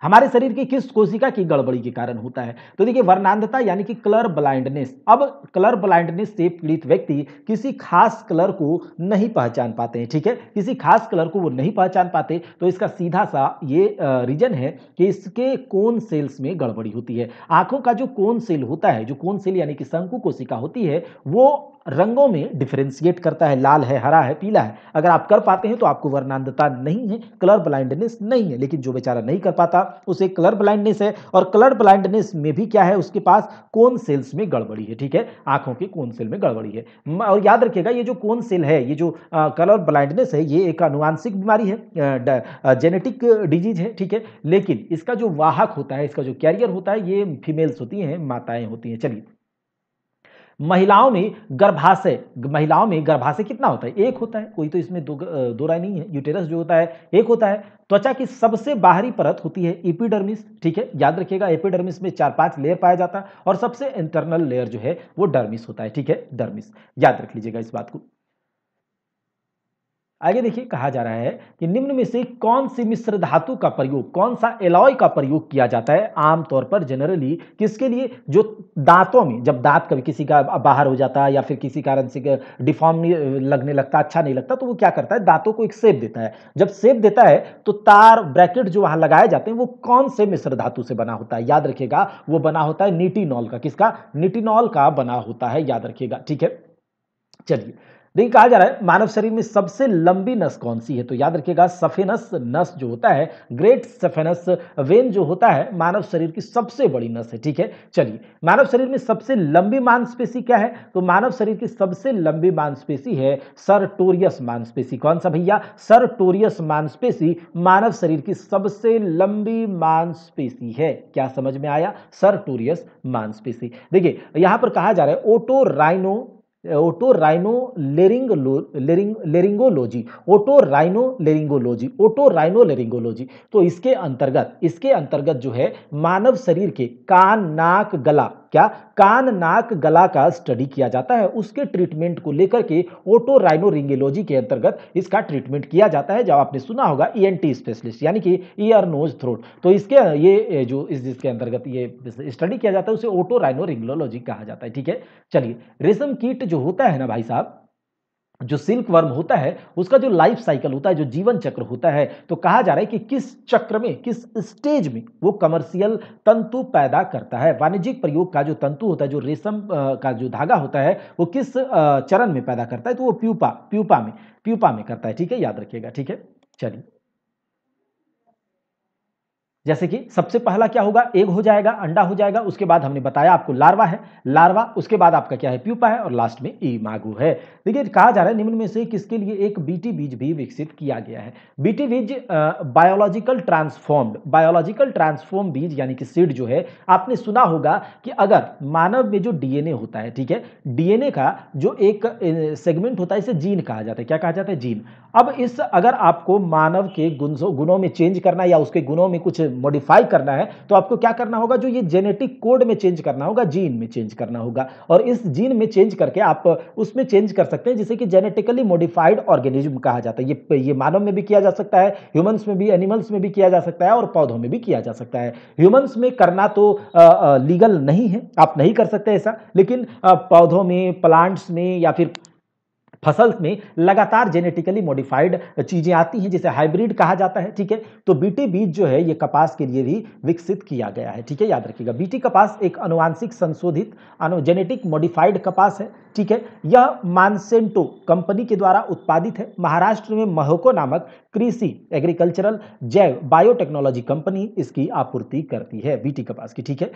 हमारे शरीर की किस कोशिका की गड़बड़ी के कारण होता है तो देखिए वर्णांधता यानी कि कलर ब्लाइंडनेस अब कलर ब्लाइंडनेस से पीड़ित व्यक्ति किसी खास कलर को नहीं पहचान पाते हैं ठीक है किसी खास कलर को वो नहीं पहचान पाते तो इसका सीधा सा ये रीजन है कि इसके कोन सेल्स में गड़बड़ी होती है आंखों का जो कोन सेल होता है जो कोन सेल यानी कि शंकु कोशिका होती है वो रंगों में डिफ्रेंशिएट करता है लाल है हरा है पीला है अगर आप कर पाते हैं तो आपको वर्णांधता नहीं है कलर ब्लाइंडनेस नहीं है लेकिन जो बेचारा नहीं कर पाता उसे कलर ब्लाइंडनेस है और कलर ब्लाइंडनेस में भी क्या है उसके पास कौन सेल्स में गड़बड़ी है ठीक है आंखों के कौन सेल में गड़बड़ी है और याद रखिएगा ये जो कौन सेल है ये जो कलर ब्लाइंडनेस है ये एक अनुवांशिक बीमारी है जेनेटिक डिजीज है ठीक है लेकिन इसका जो वाहक होता है इसका जो कैरियर होता है ये फीमेल्स होती हैं माताएँ होती हैं चलिए महिलाओं में गर्भाशय महिलाओं में गर्भाशय कितना होता है एक होता है कोई तो इसमें दो दो राय नहीं है यूटेरस जो होता है एक होता है त्वचा की सबसे बाहरी परत होती है एपिडर्मिस ठीक है याद रखिएगा एपिडर्मिस में चार पांच लेयर पाया जाता है और सबसे इंटरनल लेयर जो है वो डर्मिस होता है ठीक है डर्मिस याद रख लीजिएगा इस बात को आगे देखिए कहा जा रहा है कि निम्न में से कौन सी मिश्र धातु का प्रयोग कौन सा एलॉय का प्रयोग किया जाता है आमतौर पर जनरली किसके लिए जो दांतों में जब दांत कभी किसी का बाहर हो जाता है या फिर किसी कारण से डिफॉर्म लगने लगता अच्छा नहीं लगता तो वो क्या करता है दांतों को एक सेब देता है जब सेब देता है तो तार ब्रैकेट जो वहां लगाए जाते हैं वो कौन से मिश्र धातु से बना होता है याद रखिएगा वो बना होता है निटिनॉल का किसका निटिनॉल का बना होता है याद रखिएगा ठीक है चलिए देखिए कहा जा रहा है मानव शरीर में सबसे लंबी नस कौन सी है तो याद रखिएगा सफेनस नस जो होता है ग्रेट सफेनस वेन जो होता है मानव शरीर की सबसे बड़ी नस है ठीक है चलिए मानव शरीर में सबसे लंबी मांसपेशी क्या है तो मानव शरीर की सबसे लंबी मांसपेशी है सरटोरियस मांसपेशी कौन सा भैया सरटोरियस मांसपेशी मानव शरीर की सबसे लंबी मांसपेशी है क्या समझ में आया सरटोरियस मांसपेशी देखिए यहां पर कहा जा रहा है oto rhino oto rhino laryng laryngology otorhinolaryngology otorhinolaryngology तो इसके अंतर्गत इसके अंतर्गत जो है मानव शरीर के कान नाक गला क्या कान नाक गला का स्टडी किया जाता है उसके ट्रीटमेंट को लेकर के ओटो के अंतर्गत इसका ट्रीटमेंट किया जाता है जब आपने सुना होगा ई e स्पेशलिस्ट यानी कि ईयर नोज थ्रोट तो इसके ये जो इस जिसके अंतर्गत ये स्टडी किया जाता है उसे ओटो कहा जाता है ठीक है चलिए रेशम कीट जो होता है ना भाई साहब जो सिल्क वर्म होता है उसका जो लाइफ साइकिल होता है जो जीवन चक्र होता है तो कहा जा रहा है कि किस चक्र में किस स्टेज में वो कमर्शियल तंतु पैदा करता है वाणिज्यिक प्रयोग का जो तंतु होता है जो रेशम का जो धागा होता है वो किस चरण में पैदा करता है तो वो प्यूपा प्यूपा में प्यूपा में करता है ठीक है याद रखिएगा ठीक है चलिए जैसे कि सबसे पहला क्या होगा एग हो जाएगा अंडा हो जाएगा उसके बाद हमने बताया आपको लार्वा है लार्वा उसके बाद आपका क्या है प्यूपा है और लास्ट में ई मागु है देखिए कहा जा रहा है निम्न में से किसके लिए एक बीटी बीज भी विकसित किया गया है बीटी बीज बायोलॉजिकल ट्रांसफॉर्म्ड बायोलॉजिकल ट्रांसफॉर्म बीज यानी कि सीड जो है आपने सुना होगा कि अगर मानव में जो डीएनए होता है ठीक है डीएनए का जो एक सेगमेंट होता है इसे जीन कहा जाता है क्या कहा जाता है जीन अब इस अगर आपको मानव के गुणों में चेंज करना या उसके गुणों में कुछ मॉडिफाई करना है तो आपको क्या करना होगा जो ये जेनेटिक कोड में चेंज करना होगा जीन में चेंज करना होगा और इस जीन में चेंज करके आप उसमें चेंज कर सकते हैं जिसे कि जेनेटिकली मॉडिफाइड ऑर्गेनिज्म कहा जाता है ये ये मानव में भी किया जा सकता है ह्यूमन्स में भी एनिमल्स में भी किया जा सकता है और पौधों में भी किया जा सकता है ह्यूमन्स में करना तो लीगल नहीं है आप नहीं कर सकते ऐसा लेकिन पौधों में प्लांट्स में या फिर फसल में लगातार जेनेटिकली मॉडिफाइड चीज़ें आती हैं जिसे हाइब्रिड कहा जाता है ठीक है तो बीटी बीज जो है ये कपास के लिए भी विकसित किया गया है ठीक है याद रखिएगा बीटी कपास एक अनुवांशिक संशोधित जेनेटिक मॉडिफाइड कपास है ठीक है यह मानसेंटो कंपनी के द्वारा उत्पादित है महाराष्ट्र में महको नामक कृषि एग्रीकल्चरल जैव बायोटेक्नोलॉजी कंपनी इसकी आपूर्ति करती है बीटी कपास की ठीक है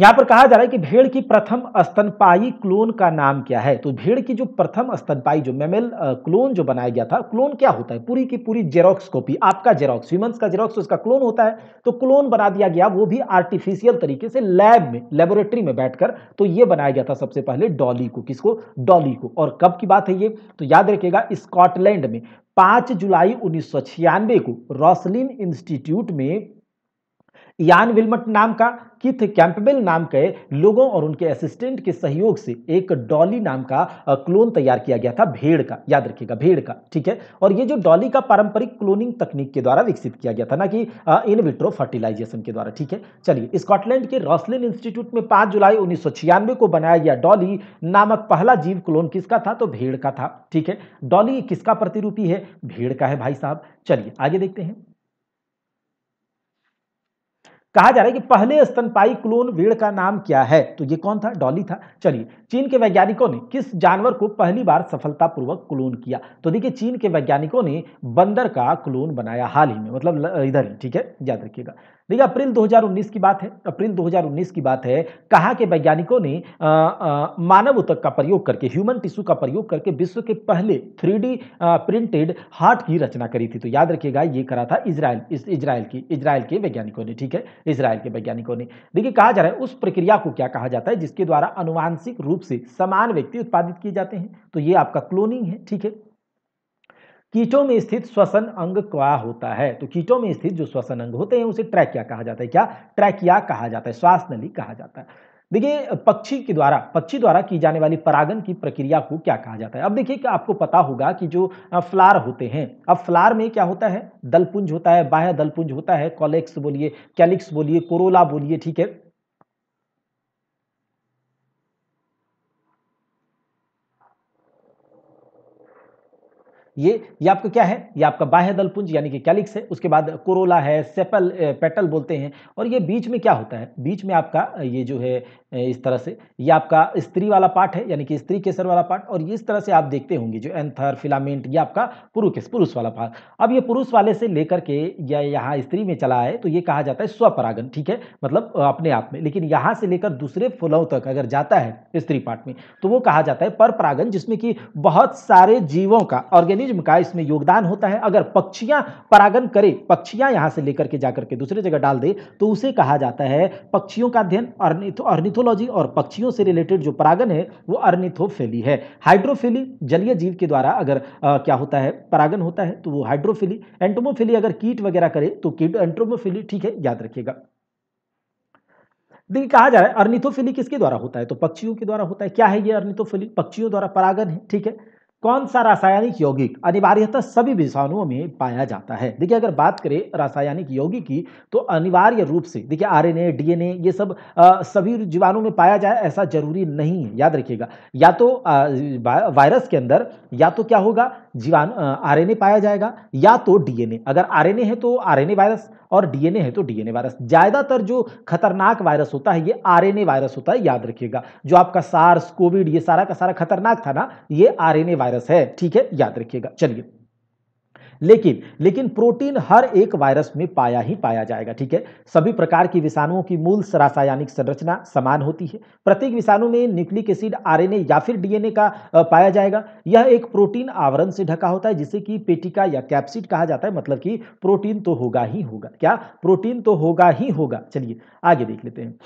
यहां पर कहा जा रहा है कि भेड़ की प्रथम स्तनपाई क्लोन का नाम क्या है तो भेड़ की जो प्रथम स्तनपाई जो मेमेल क्लोन जो बनाया गया था क्लोन क्या होता है पूरी की पूरी जेरोक्स कॉपी आपका जेरोक्स ह्यूमंस का जेरोक्स उसका क्लोन होता है तो क्लोन बना दिया गया वो भी आर्टिफिशियल तरीके से लैब में लेबोरेटरी में बैठकर तो ये बनाया गया था सबसे पहले डॉली को किसको डॉली को और कब की बात है ये तो याद रखेगा स्कॉटलैंड में पांच जुलाई उन्नीस को रॉसलिन इंस्टीट्यूट में यान विलमट नाम का किथ कैंपबेल नाम के लोगों और उनके असिस्टेंट के सहयोग से एक डॉली नाम का क्लोन तैयार किया गया था भेड़ का याद रखिएगा भेड़ का ठीक है और ये जो डॉली का पारंपरिक क्लोनिंग तकनीक के द्वारा विकसित किया गया था ना कि इन विट्रो फर्टिलाइजेशन के द्वारा ठीक है चलिए स्कॉटलैंड के रॉसलिन इंस्टीट्यूट में पांच जुलाई उन्नीस को बनाया गया डॉली नामक पहला जीव क्लोन किसका था तो भेड़ का था ठीक है डॉली किसका प्रतिरूपी है भेड़ का है भाई साहब चलिए आगे देखते हैं कहा जा रहा है कि पहले स्तनपाई क्लोन भेड़ का नाम क्या है तो ये कौन था डॉली था चलिए चीन के वैज्ञानिकों ने किस जानवर को पहली बार सफलतापूर्वक क्लोन किया तो देखिए चीन के वैज्ञानिकों ने बंदर का क्लोन बनाया हाल ही में मतलब इधर ही ठीक है याद रखिएगा देखिए अप्रैल 2019 की बात है अप्रैल 2019 की बात है कहा कि वैज्ञानिकों ने मानव उतक का प्रयोग करके ह्यूमन टिश्यू का प्रयोग करके विश्व के पहले थ्री प्रिंटेड हार्ट की रचना करी थी तो याद रखिएगा ये करा था इसराइल इस इसराइल की इसराइल के वैज्ञानिकों ने ठीक है इसराइल के वैज्ञानिकों ने देखिए कहा जा रहा है उस प्रक्रिया को क्या कहा जाता है जिसके द्वारा अनुवांशिक रूप से समान व्यक्ति उत्पादित किए जाते हैं तो ये आपका क्लोनिंग है ठीक है कीटों में स्थित श्वसन अंग क्या होता है तो कीटों में स्थित जो श्वसन अंग होते हैं उसे ट्रैकिया कहा जाता है क्या ट्रैकिया कहा जाता है श्वास नली कहा जाता है देखिए पक्षी के द्वारा पक्षी द्वारा की जाने वाली परागन की प्रक्रिया को क्या कहा जाता है अब देखिए कि आपको पता होगा कि जो फ्लार होते हैं अब फ्लार में क्या होता है दलपुंज होता है बाह्य दलपुंज होता है कॉलेक्स बोलिए कैलिक्स बोलिए कोरोला बोलिए ठीक है ये ये आपका क्या है ये आपका बाह्य दलपुंज यानी कि कैलिक्स है उसके बाद कोरोला है सेपल पेटल बोलते हैं और ये बीच में क्या होता है बीच में आपका ये जो है इस तरह से ये आपका स्त्री वाला पार्ट है यानी कि स्त्री केसर वाला पार्ट और इस तरह से आप देखते होंगे जो एंथर फिलामेंट ये आपका पुरुष पुरुष वाला पार्ट अब ये पुरुष वाले से लेकर के या यहाँ स्त्री में चला है तो ये कहा जाता है स्वपरागन ठीक है मतलब अपने आप में लेकिन यहाँ से लेकर दूसरे फुलों तक अगर जाता है स्त्री पार्ट में तो वो कहा जाता है पर परागन जिसमें कि बहुत सारे जीवों का ऑर्गेनिज्म का इसमें योगदान होता है अगर पक्षियाँ परागन करे पक्षियाँ यहाँ से लेकर के जाकर के दूसरे जगह डाल दे तो उसे कहा जाता है पक्षियों का अध्ययन अर्निथ अर्निथो तो, पैथोलॉजी और पक्षियों से रिलेटेड जो परागन है वो अर्निथोफेली है हाइड्रोफिली जलीय जीव के द्वारा अगर आ, क्या होता है परागन होता है तो वो हाइड्रोफिली एंटोमोफिली अगर कीट वगैरह करे तो कीट एंट्रोमोफिली ठीक है याद रखिएगा देखिए कहा जा रहा है अर्निथोफिली किसके द्वारा होता है तो पक्षियों के द्वारा होता है क्या है ये अर्निथोफिली पक्षियों द्वारा परागन है ठीक है कौन सा रासायनिक यौगिक अनिवार्यतः सभी विषाणुओं में पाया जाता है देखिए अगर बात करें रासायनिक यौगिक की तो अनिवार्य रूप से देखिए आरएनए डीएनए ये सब आ, सभी जीवाणु में पाया जाए ऐसा जरूरी नहीं है याद रखिएगा या तो आ, वायरस के अंदर या तो क्या होगा जीवाणु आरएनए पाया जाएगा या तो डीएनए अगर आरएनए है तो आरएनए वायरस और डीएनए है तो डीएनए वायरस ज़्यादातर जो खतरनाक वायरस होता है ये आरएनए वायरस होता है याद रखिएगा जो आपका सार्स कोविड ये सारा का सारा खतरनाक था ना ये आरएनए वायरस है ठीक है याद रखिएगा चलिए लेकिन लेकिन प्रोटीन हर एक वायरस में पाया ही पाया जाएगा ठीक है सभी प्रकार की विषाणुओं की मूल रासायनिक संरचना समान होती है प्रत्येक विषाणु में न्यूक्लिक एसिड आरएनए या फिर डीएनए का पाया जाएगा यह एक प्रोटीन आवरण से ढका होता है जिसे कि पेटिका या कैप्सिड कहा जाता है मतलब कि प्रोटीन तो होगा ही होगा क्या प्रोटीन तो होगा ही होगा चलिए आगे देख लेते हैं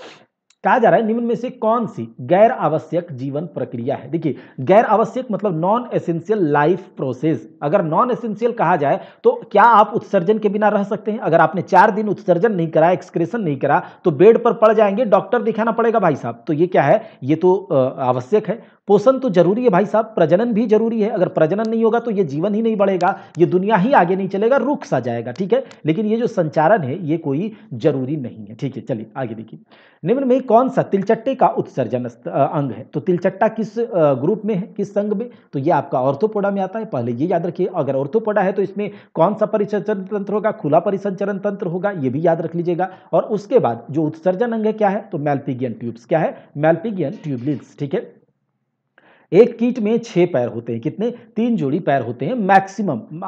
कहा जा रहा है निम्न में से कौन सी गैर आवश्यक जीवन प्रक्रिया है देखिए गैर आवश्यक मतलब नॉन एसेंशियल लाइफ प्रोसेस अगर नॉन एसेंशियल कहा जाए तो क्या आप उत्सर्जन के बिना रह सकते हैं अगर आपने चार दिन उत्सर्जन नहीं करा एक्सक्रेशन नहीं करा तो बेड पर पड़ जाएंगे डॉक्टर दिखाना पड़ेगा भाई साहब तो ये क्या है ये तो आवश्यक है पोषण तो जरूरी है भाई साहब प्रजनन भी जरूरी है अगर प्रजनन नहीं होगा तो ये जीवन ही नहीं बढ़ेगा ये दुनिया ही आगे नहीं चलेगा रुक सा जाएगा ठीक है लेकिन ये जो संचारण है ये कोई जरूरी नहीं है ठीक है चलिए आगे देखिए निम्न में कौन सा तिलचट्टे का उत्सर्जन अंग है तो तिलचट्टा किस ग्रुप में है किस संघ में तो ये आपका ऑर्थोपोडा में आता है पहले ये याद रखिए अगर ऑर्थोपोडा है तो इसमें कौन सा परिसंचरण तंत्र होगा खुला परिसंचरण तंत्र होगा ये भी याद रख लीजिएगा और उसके बाद जो उत्सर्जन अंग है क्या है तो मेल्पिगियन ट्यूब्स क्या है मेल्पिगियन ट्यूबलिन्स ठीक है एक कीट में छः पैर होते हैं कितने तीन जोड़ी पैर होते हैं मैक्सिमम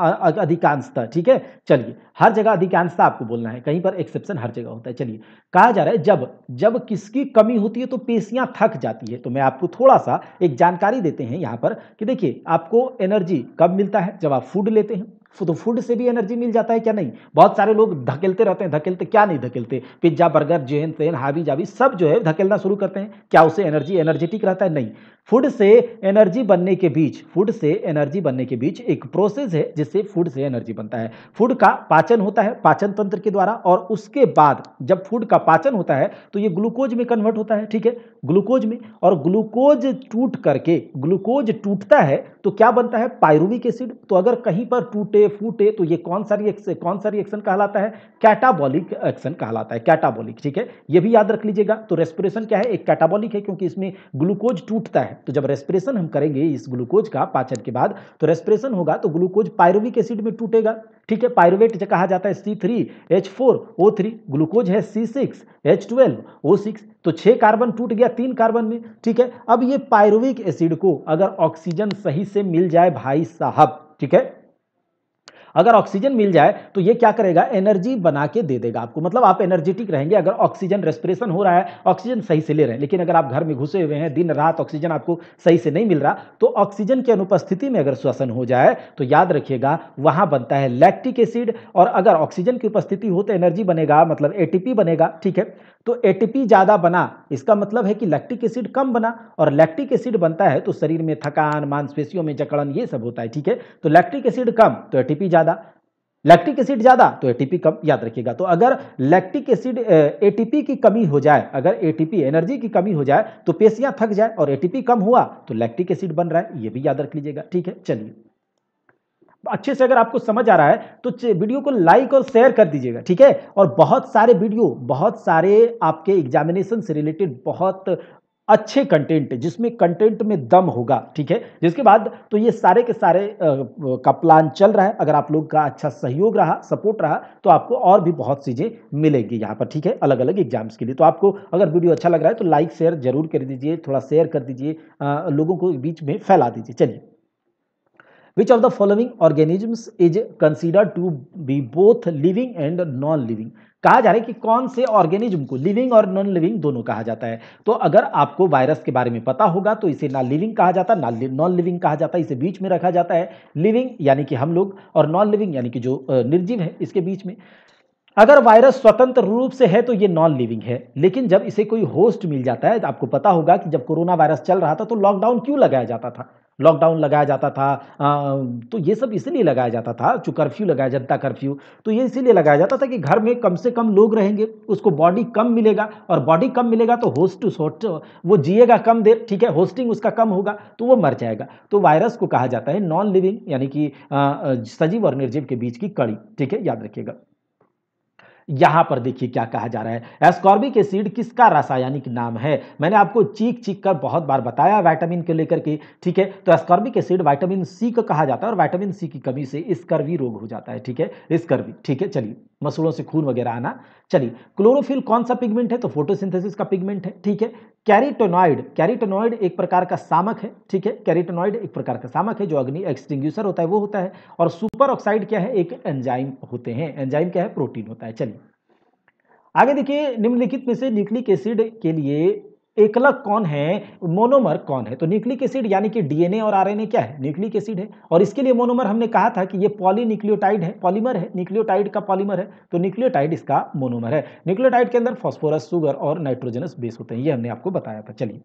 अधिकांशता ठीक है चलिए हर जगह अधिकांशता आपको बोलना है कहीं पर एक्सेप्शन हर जगह होता है चलिए कहा जा रहा है जब जब किसकी कमी होती है तो पेशियां थक जाती है तो मैं आपको थोड़ा सा एक जानकारी देते हैं यहाँ पर कि देखिए आपको एनर्जी कब मिलता है जब आप फूड लेते हैं तो फूड से भी एनर्जी मिल जाता है क्या नहीं बहुत सारे लोग धकेलते रहते हैं धकेलते क्या नहीं धकेलते पिज्जा बर्गर जेन तेन हावी जावी सब जो है धकेलना शुरू करते हैं क्या उसे एनर्जी एनर्जेटिक रहता है नहीं फूड से एनर्जी बनने के बीच फूड से एनर्जी बनने के बीच एक प्रोसेस है जिससे फूड से एनर्जी बनता है फूड का पाचन होता है पाचन तंत्र के द्वारा और उसके बाद जब फूड का पाचन होता है तो ये ग्लूकोज में कन्वर्ट होता है ठीक है ग्लूकोज में और ग्लूकोज टूट करके ग्लूकोज टूटता है तो क्या बनता है पायरुविक एसिड तो अगर कहीं पर टूटे टूटे फूटे तो ये कौन सा रिएक्शन कौन सा रिएक्शन कहलाता है कैटाबॉलिक एक्शन कहलाता है कैटाबॉलिक ठीक है ये भी याद रख लीजिएगा तो रेस्पिरेशन क्या है एक कैटाबॉलिक है क्योंकि इसमें ग्लूकोज टूटता है तो जब रेस्पिरेशन हम करेंगे इस ग्लूकोज का पाचन के बाद तो रेस्पिरेशन होगा तो ग्लूकोज पायरोविक एसिड में टूटेगा ठीक है पायरोवेट जो कहा जाता है C three H four O three glucose है C six H twelve O six तो छः कार्बन टूट गया तीन कार्बन में ठीक है अब ये पायरोविक एसिड को अगर ऑक्सीजन सही से मिल जाए भाई साहब ठीक है अगर ऑक्सीजन मिल जाए तो ये क्या करेगा एनर्जी बना के दे देगा आपको मतलब आप एनर्जेटिक रहेंगे अगर ऑक्सीजन रेस्पिरेशन हो रहा है ऑक्सीजन सही से ले रहे हैं लेकिन अगर आप घर में घुसे हुए हैं दिन रात ऑक्सीजन आपको सही से नहीं मिल रहा तो ऑक्सीजन की अनुपस्थिति में अगर श्वसन हो जाए तो याद रखिएगा वहां बनता है लैक्टिक एसिड और अगर ऑक्सीजन की उपस्थिति हो तो एनर्जी बनेगा मतलब ए बनेगा ठीक है तो एटीपी ज़्यादा बना इसका मतलब है कि लैक्टिक एसिड कम बना और लैक्टिक एसिड बनता है तो शरीर में थकान मांसपेशियों में जकड़न ये सब होता है ठीक है तो लैक्टिक एसिड कम तो एटीपी ज़्यादा लैक्टिक एसिड ज़्यादा तो एटीपी कम याद रखिएगा तो अगर लैक्टिक एसिड एटीपी की कमी हो जाए अगर एटीपी एनर्जी की कमी हो जाए तो पेशियाँ थक जाए और एटीपी कम हुआ तो लैक्टिक एसिड बन रहा है ये भी याद रख लीजिएगा ठीक है चलिए अच्छे से अगर आपको समझ आ रहा है तो वीडियो को लाइक और शेयर कर दीजिएगा ठीक है और बहुत सारे वीडियो बहुत सारे आपके एग्जामिनेशन से रिलेटेड बहुत अच्छे कंटेंट जिसमें कंटेंट में दम होगा ठीक है जिसके बाद तो ये सारे के सारे आ, का प्लान चल रहा है अगर आप लोग का अच्छा सहयोग रहा सपोर्ट रहा तो आपको और भी बहुत चीज़ें मिलेंगी यहाँ पर ठीक है अलग अलग एग्जाम्स के लिए तो आपको अगर वीडियो अच्छा लग रहा है तो लाइक शेयर जरूर कर दीजिए थोड़ा शेयर कर दीजिए लोगों को बीच में फैला दीजिए चलिए which of the following organisms is considered to be both living and non living कहा जा रहा है कि कौन से ऑर्गेनिज्म को लिविंग और नॉन लिविंग दोनों कहा जाता है तो अगर आपको वायरस के बारे में पता होगा तो इसे ना लिविंग कहा जाता है ना नॉन लिविंग कहा जाता है इसे बीच में रखा जाता है लिविंग यानी कि हम लोग और नॉन लिविंग यानी कि जो निर्जीव है इसके बीच में अगर वायरस स्वतंत्र रूप से है तो ये नॉन लिविंग है लेकिन जब इसे कोई होस्ट मिल जाता है तो आपको पता होगा कि जब कोरोना वायरस चल रहा था तो लॉकडाउन क्यों लगाया जाता था लॉकडाउन लगाया जाता था आ, तो ये सब इसलिए लगाया जाता था जो कर्फ्यू लगाया जनता कर्फ्यू तो ये इसीलिए लगाया जाता था कि घर में कम से कम लोग रहेंगे उसको बॉडी कम मिलेगा और बॉडी कम मिलेगा तो होस्ट होस्ट वो जिएगा कम देर ठीक है होस्टिंग उसका कम होगा तो वो मर जाएगा तो वायरस को कहा जाता है नॉन लिविंग यानी कि सजीव और निर्जीव के बीच की कड़ी ठीक है याद रखिएगा यहां पर देखिए क्या कहा जा रहा है एस्कॉर्बिक एसिड किसका रासायनिक नाम है मैंने आपको चीख चीख कर बहुत बार बताया वाइटामिन को लेकर के ठीक है तो एस्कॉर्बिक एसिड वाइटामिन सी का कहा जाता है और वाइटामिन सी की कमी से स्कर्वी रोग हो जाता है ठीक है स्कर्वी ठीक है चलिए मसूड़ों से खून वगैरह आना चलिए क्लोरोफिल कौन सा पिगमेंट है तो फोटोसिंथेसिस का पिगमेंट है ठीक है कैरिटोनॉइड कैरिटोनॉइड एक प्रकार का सामक है ठीक है कैरिटोनॉइड एक प्रकार का सामक है जो अग्नि एक्सटिंग्यूसर होता है वो होता है और सुपर ऑक्साइड क्या है एक एंजाइम होते हैं एंजाइम क्या है प्रोटीन होता है चलिए आगे देखिए निम्नलिखित में से न्यूक्लिक एसिड के लिए एकलक कौन है मोनोमर कौन है तो न्यूक्लिक एसिड यानी कि डीएनए और आरएनए क्या है न्यूक्लिक एसिड है और इसके लिए मोनोमर हमने कहा था कि ये पॉलीन्यूक्लियोटाइड है पॉलीमर है न्यूक्लियोटाइड का पॉलीमर है तो न्यूक्लियोटाइड इसका मोनोमर है न्यूक्लियोटाइड के अंदर फॉस्फोरस सुगर और नाइट्रोजनस बेस होते हैं ये हमने आपको बताया था चलिए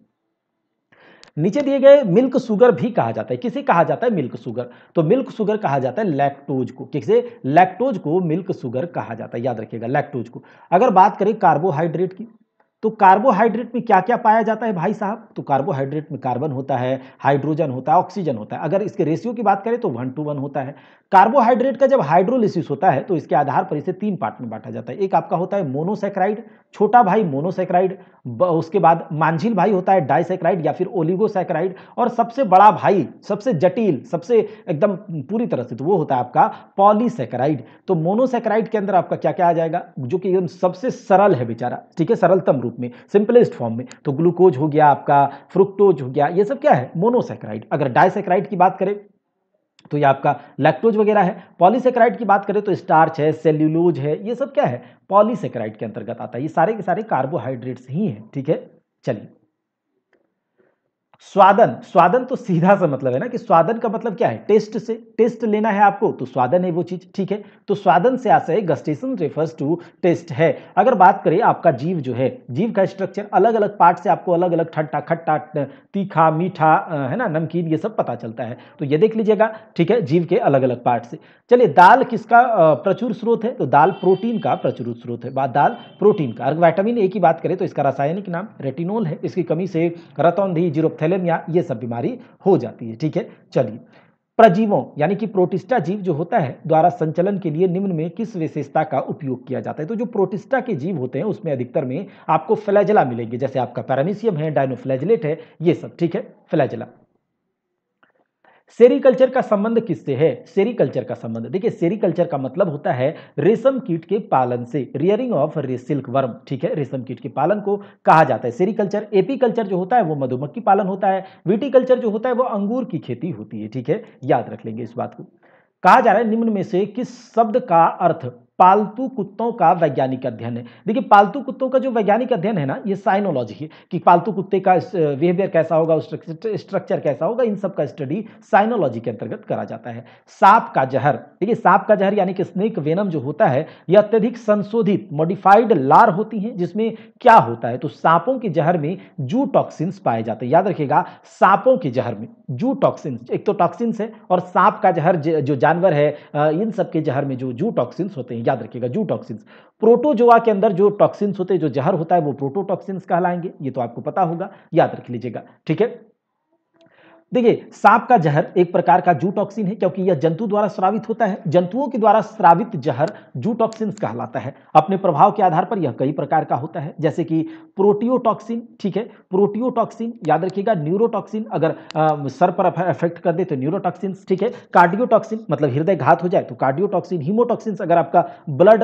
नीचे दिए गए मिल्क शुगर भी कहा जाता है किसे कहा जाता है मिल्क शुगर तो मिल्क शुगर कहा जाता है लैक्टोज को किसे लैक्टोज को मिल्क शुगर कहा जाता है याद रखिएगा लैक्टोज को अगर बात करें कार्बोहाइड्रेट की तो कार्बोहाइड्रेट में क्या क्या पाया जाता है भाई साहब तो कार्बोहाइड्रेट में कार्बन होता है हाइड्रोजन होता है ऑक्सीजन होता है अगर इसके रेशियो की बात करें तो वन टू वन होता है कार्बोहाइड्रेट का जब हाइड्रोलिसिस होता है तो इसके आधार पर इसे तीन पार्ट में बांटा जाता है एक आपका होता है मोनोसेक्राइड छोटा भाई मोनोसेक्राइड उसके बाद मांझिल भाई होता है डाइसेक्राइड या फिर ओलिगोसेक्राइड और सबसे बड़ा भाई सबसे जटिल सबसे एकदम पूरी तरह से तो वो होता है आपका पॉलीसेक्राइड तो मोनोसेक्राइड के अंदर आपका क्या क्या आ जाएगा जो कि एकदम सबसे सरल है बेचारा ठीक है सरलतम रूप में सिंपलेस्ट फॉर्म में तो ग्लूकोज हो गया आपका फ्रुक्टोज हो गया ये सब क्या है मोनोसेक्राइड अगर डाइसेक्राइड की बात करें तो ये आपका लैक्टोज वगैरह है पॉलीसेक्राइड की बात करें तो स्टार्च है सेल्यूलोज है ये सब क्या है पॉलीसेक्राइड के अंतर्गत आता है ये सारे के सारे कार्बोहाइड्रेट्स ही हैं ठीक है चलिए स्वादन स्वादन तो सीधा सा मतलब है ना कि स्वादन का मतलब क्या है टेस्ट से टेस्ट लेना है आपको तो स्वादन है वो चीज ठीक है तो स्वादन से आशय गस्टेशन रेफर्स टू टेस्ट है अगर बात करें आपका जीव जो है जीव का स्ट्रक्चर अलग अलग पार्ट से आपको अलग अलग ठट्टा खट्टा तीखा मीठा है ना नमकीन ये सब पता चलता है तो ये देख लीजिएगा ठीक है जीव के अलग अलग पार्ट से चलिए दाल किसका प्रचुर स्रोत है तो दाल प्रोटीन का प्रचुर स्रोत है दाल प्रोटीन का अगर वाइटामिन ए की बात करें तो इसका रासायनिक नाम रेटिनोल है इसकी कमी से रतौंधी जीरोपथेल थैलेमिया ये सब बीमारी हो जाती है ठीक है चलिए प्रजीवों यानी कि प्रोटिस्टा जीव जो होता है द्वारा संचलन के लिए निम्न में किस विशेषता का उपयोग किया जाता है तो जो प्रोटिस्टा के जीव होते हैं उसमें अधिकतर में आपको फ्लैजला मिलेंगे जैसे आपका पैरामीसियम है डायनोफ्लैजलेट है ये सब ठीक है फ्लैजला सेरिकल्चर का संबंध किससे है सेरिकल्चर का संबंध देखिए सेरिकल्चर का मतलब होता है रेशम कीट के पालन से रियरिंग ऑफ सिल्क वर्म ठीक है रेशम कीट के पालन को कहा जाता है सेरिकल्चर एपीकल्चर जो होता है वो मधुमक्खी पालन होता है विटिकल्चर जो होता है वो अंगूर की खेती होती है ठीक है याद रख लेंगे इस बात को कहा जा रहा है निम्न में से किस शब्द का अर्थ पालतू कुत्तों का वैज्ञानिक अध्ययन है देखिए पालतू कुत्तों का जो वैज्ञानिक अध्ययन है ना ये साइनोलॉजी है कि पालतू कुत्ते का बिहेवियर कैसा होगा स्ट्रक्चर कैसा होगा इन सब का स्टडी साइनोलॉजी के अंतर्गत करा जाता है सांप का जहर देखिए सांप का जहर यानी कि स्नेक वेनम जो होता है यह अत्यधिक संशोधित मॉडिफाइड लार होती हैं जिसमें क्या होता है तो सांपों के जहर में जू टॉक्सिन्स पाए जाते हैं याद रखिएगा सांपों के जहर में जू टॉक्सिन्स एक तो टॉक्सिन्स है और सांप का जहर जो जानवर है इन सब के जहर में जो जू टॉक्सिन्स होते हैं याद रखिएगा जू टॉक्सिन्स प्रोटोजोआ के अंदर जो टॉक्सिन्स होते हैं जो जहर होता है वो प्रोटोटॉक्सिन्स कहलाएंगे ये तो आपको पता होगा याद रख लीजिएगा ठीक है देखिए सांप का जहर एक प्रकार का जूटॉक्सिन है क्योंकि यह जंतु द्वारा स्रावित होता है जंतुओं के द्वारा स्रावित जहर जूटॉक्सिन कहलाता है अपने प्रभाव के आधार पर यह कई प्रकार का होता है जैसे कि प्रोटियोटॉक्सिन ठीक है प्रोटियोटॉक्सिन याद रखिएगा न्यूरोटॉक्सिन अगर आ, सर पर अफेक्ट कर दे तो न्यूरोटॉक्सिन ठीक है कार्डियोटॉक्सिन मतलब हृदय घात हो जाए तो कार्डियोटॉक्सिन हीमोटॉक्सिन अगर आपका ब्लड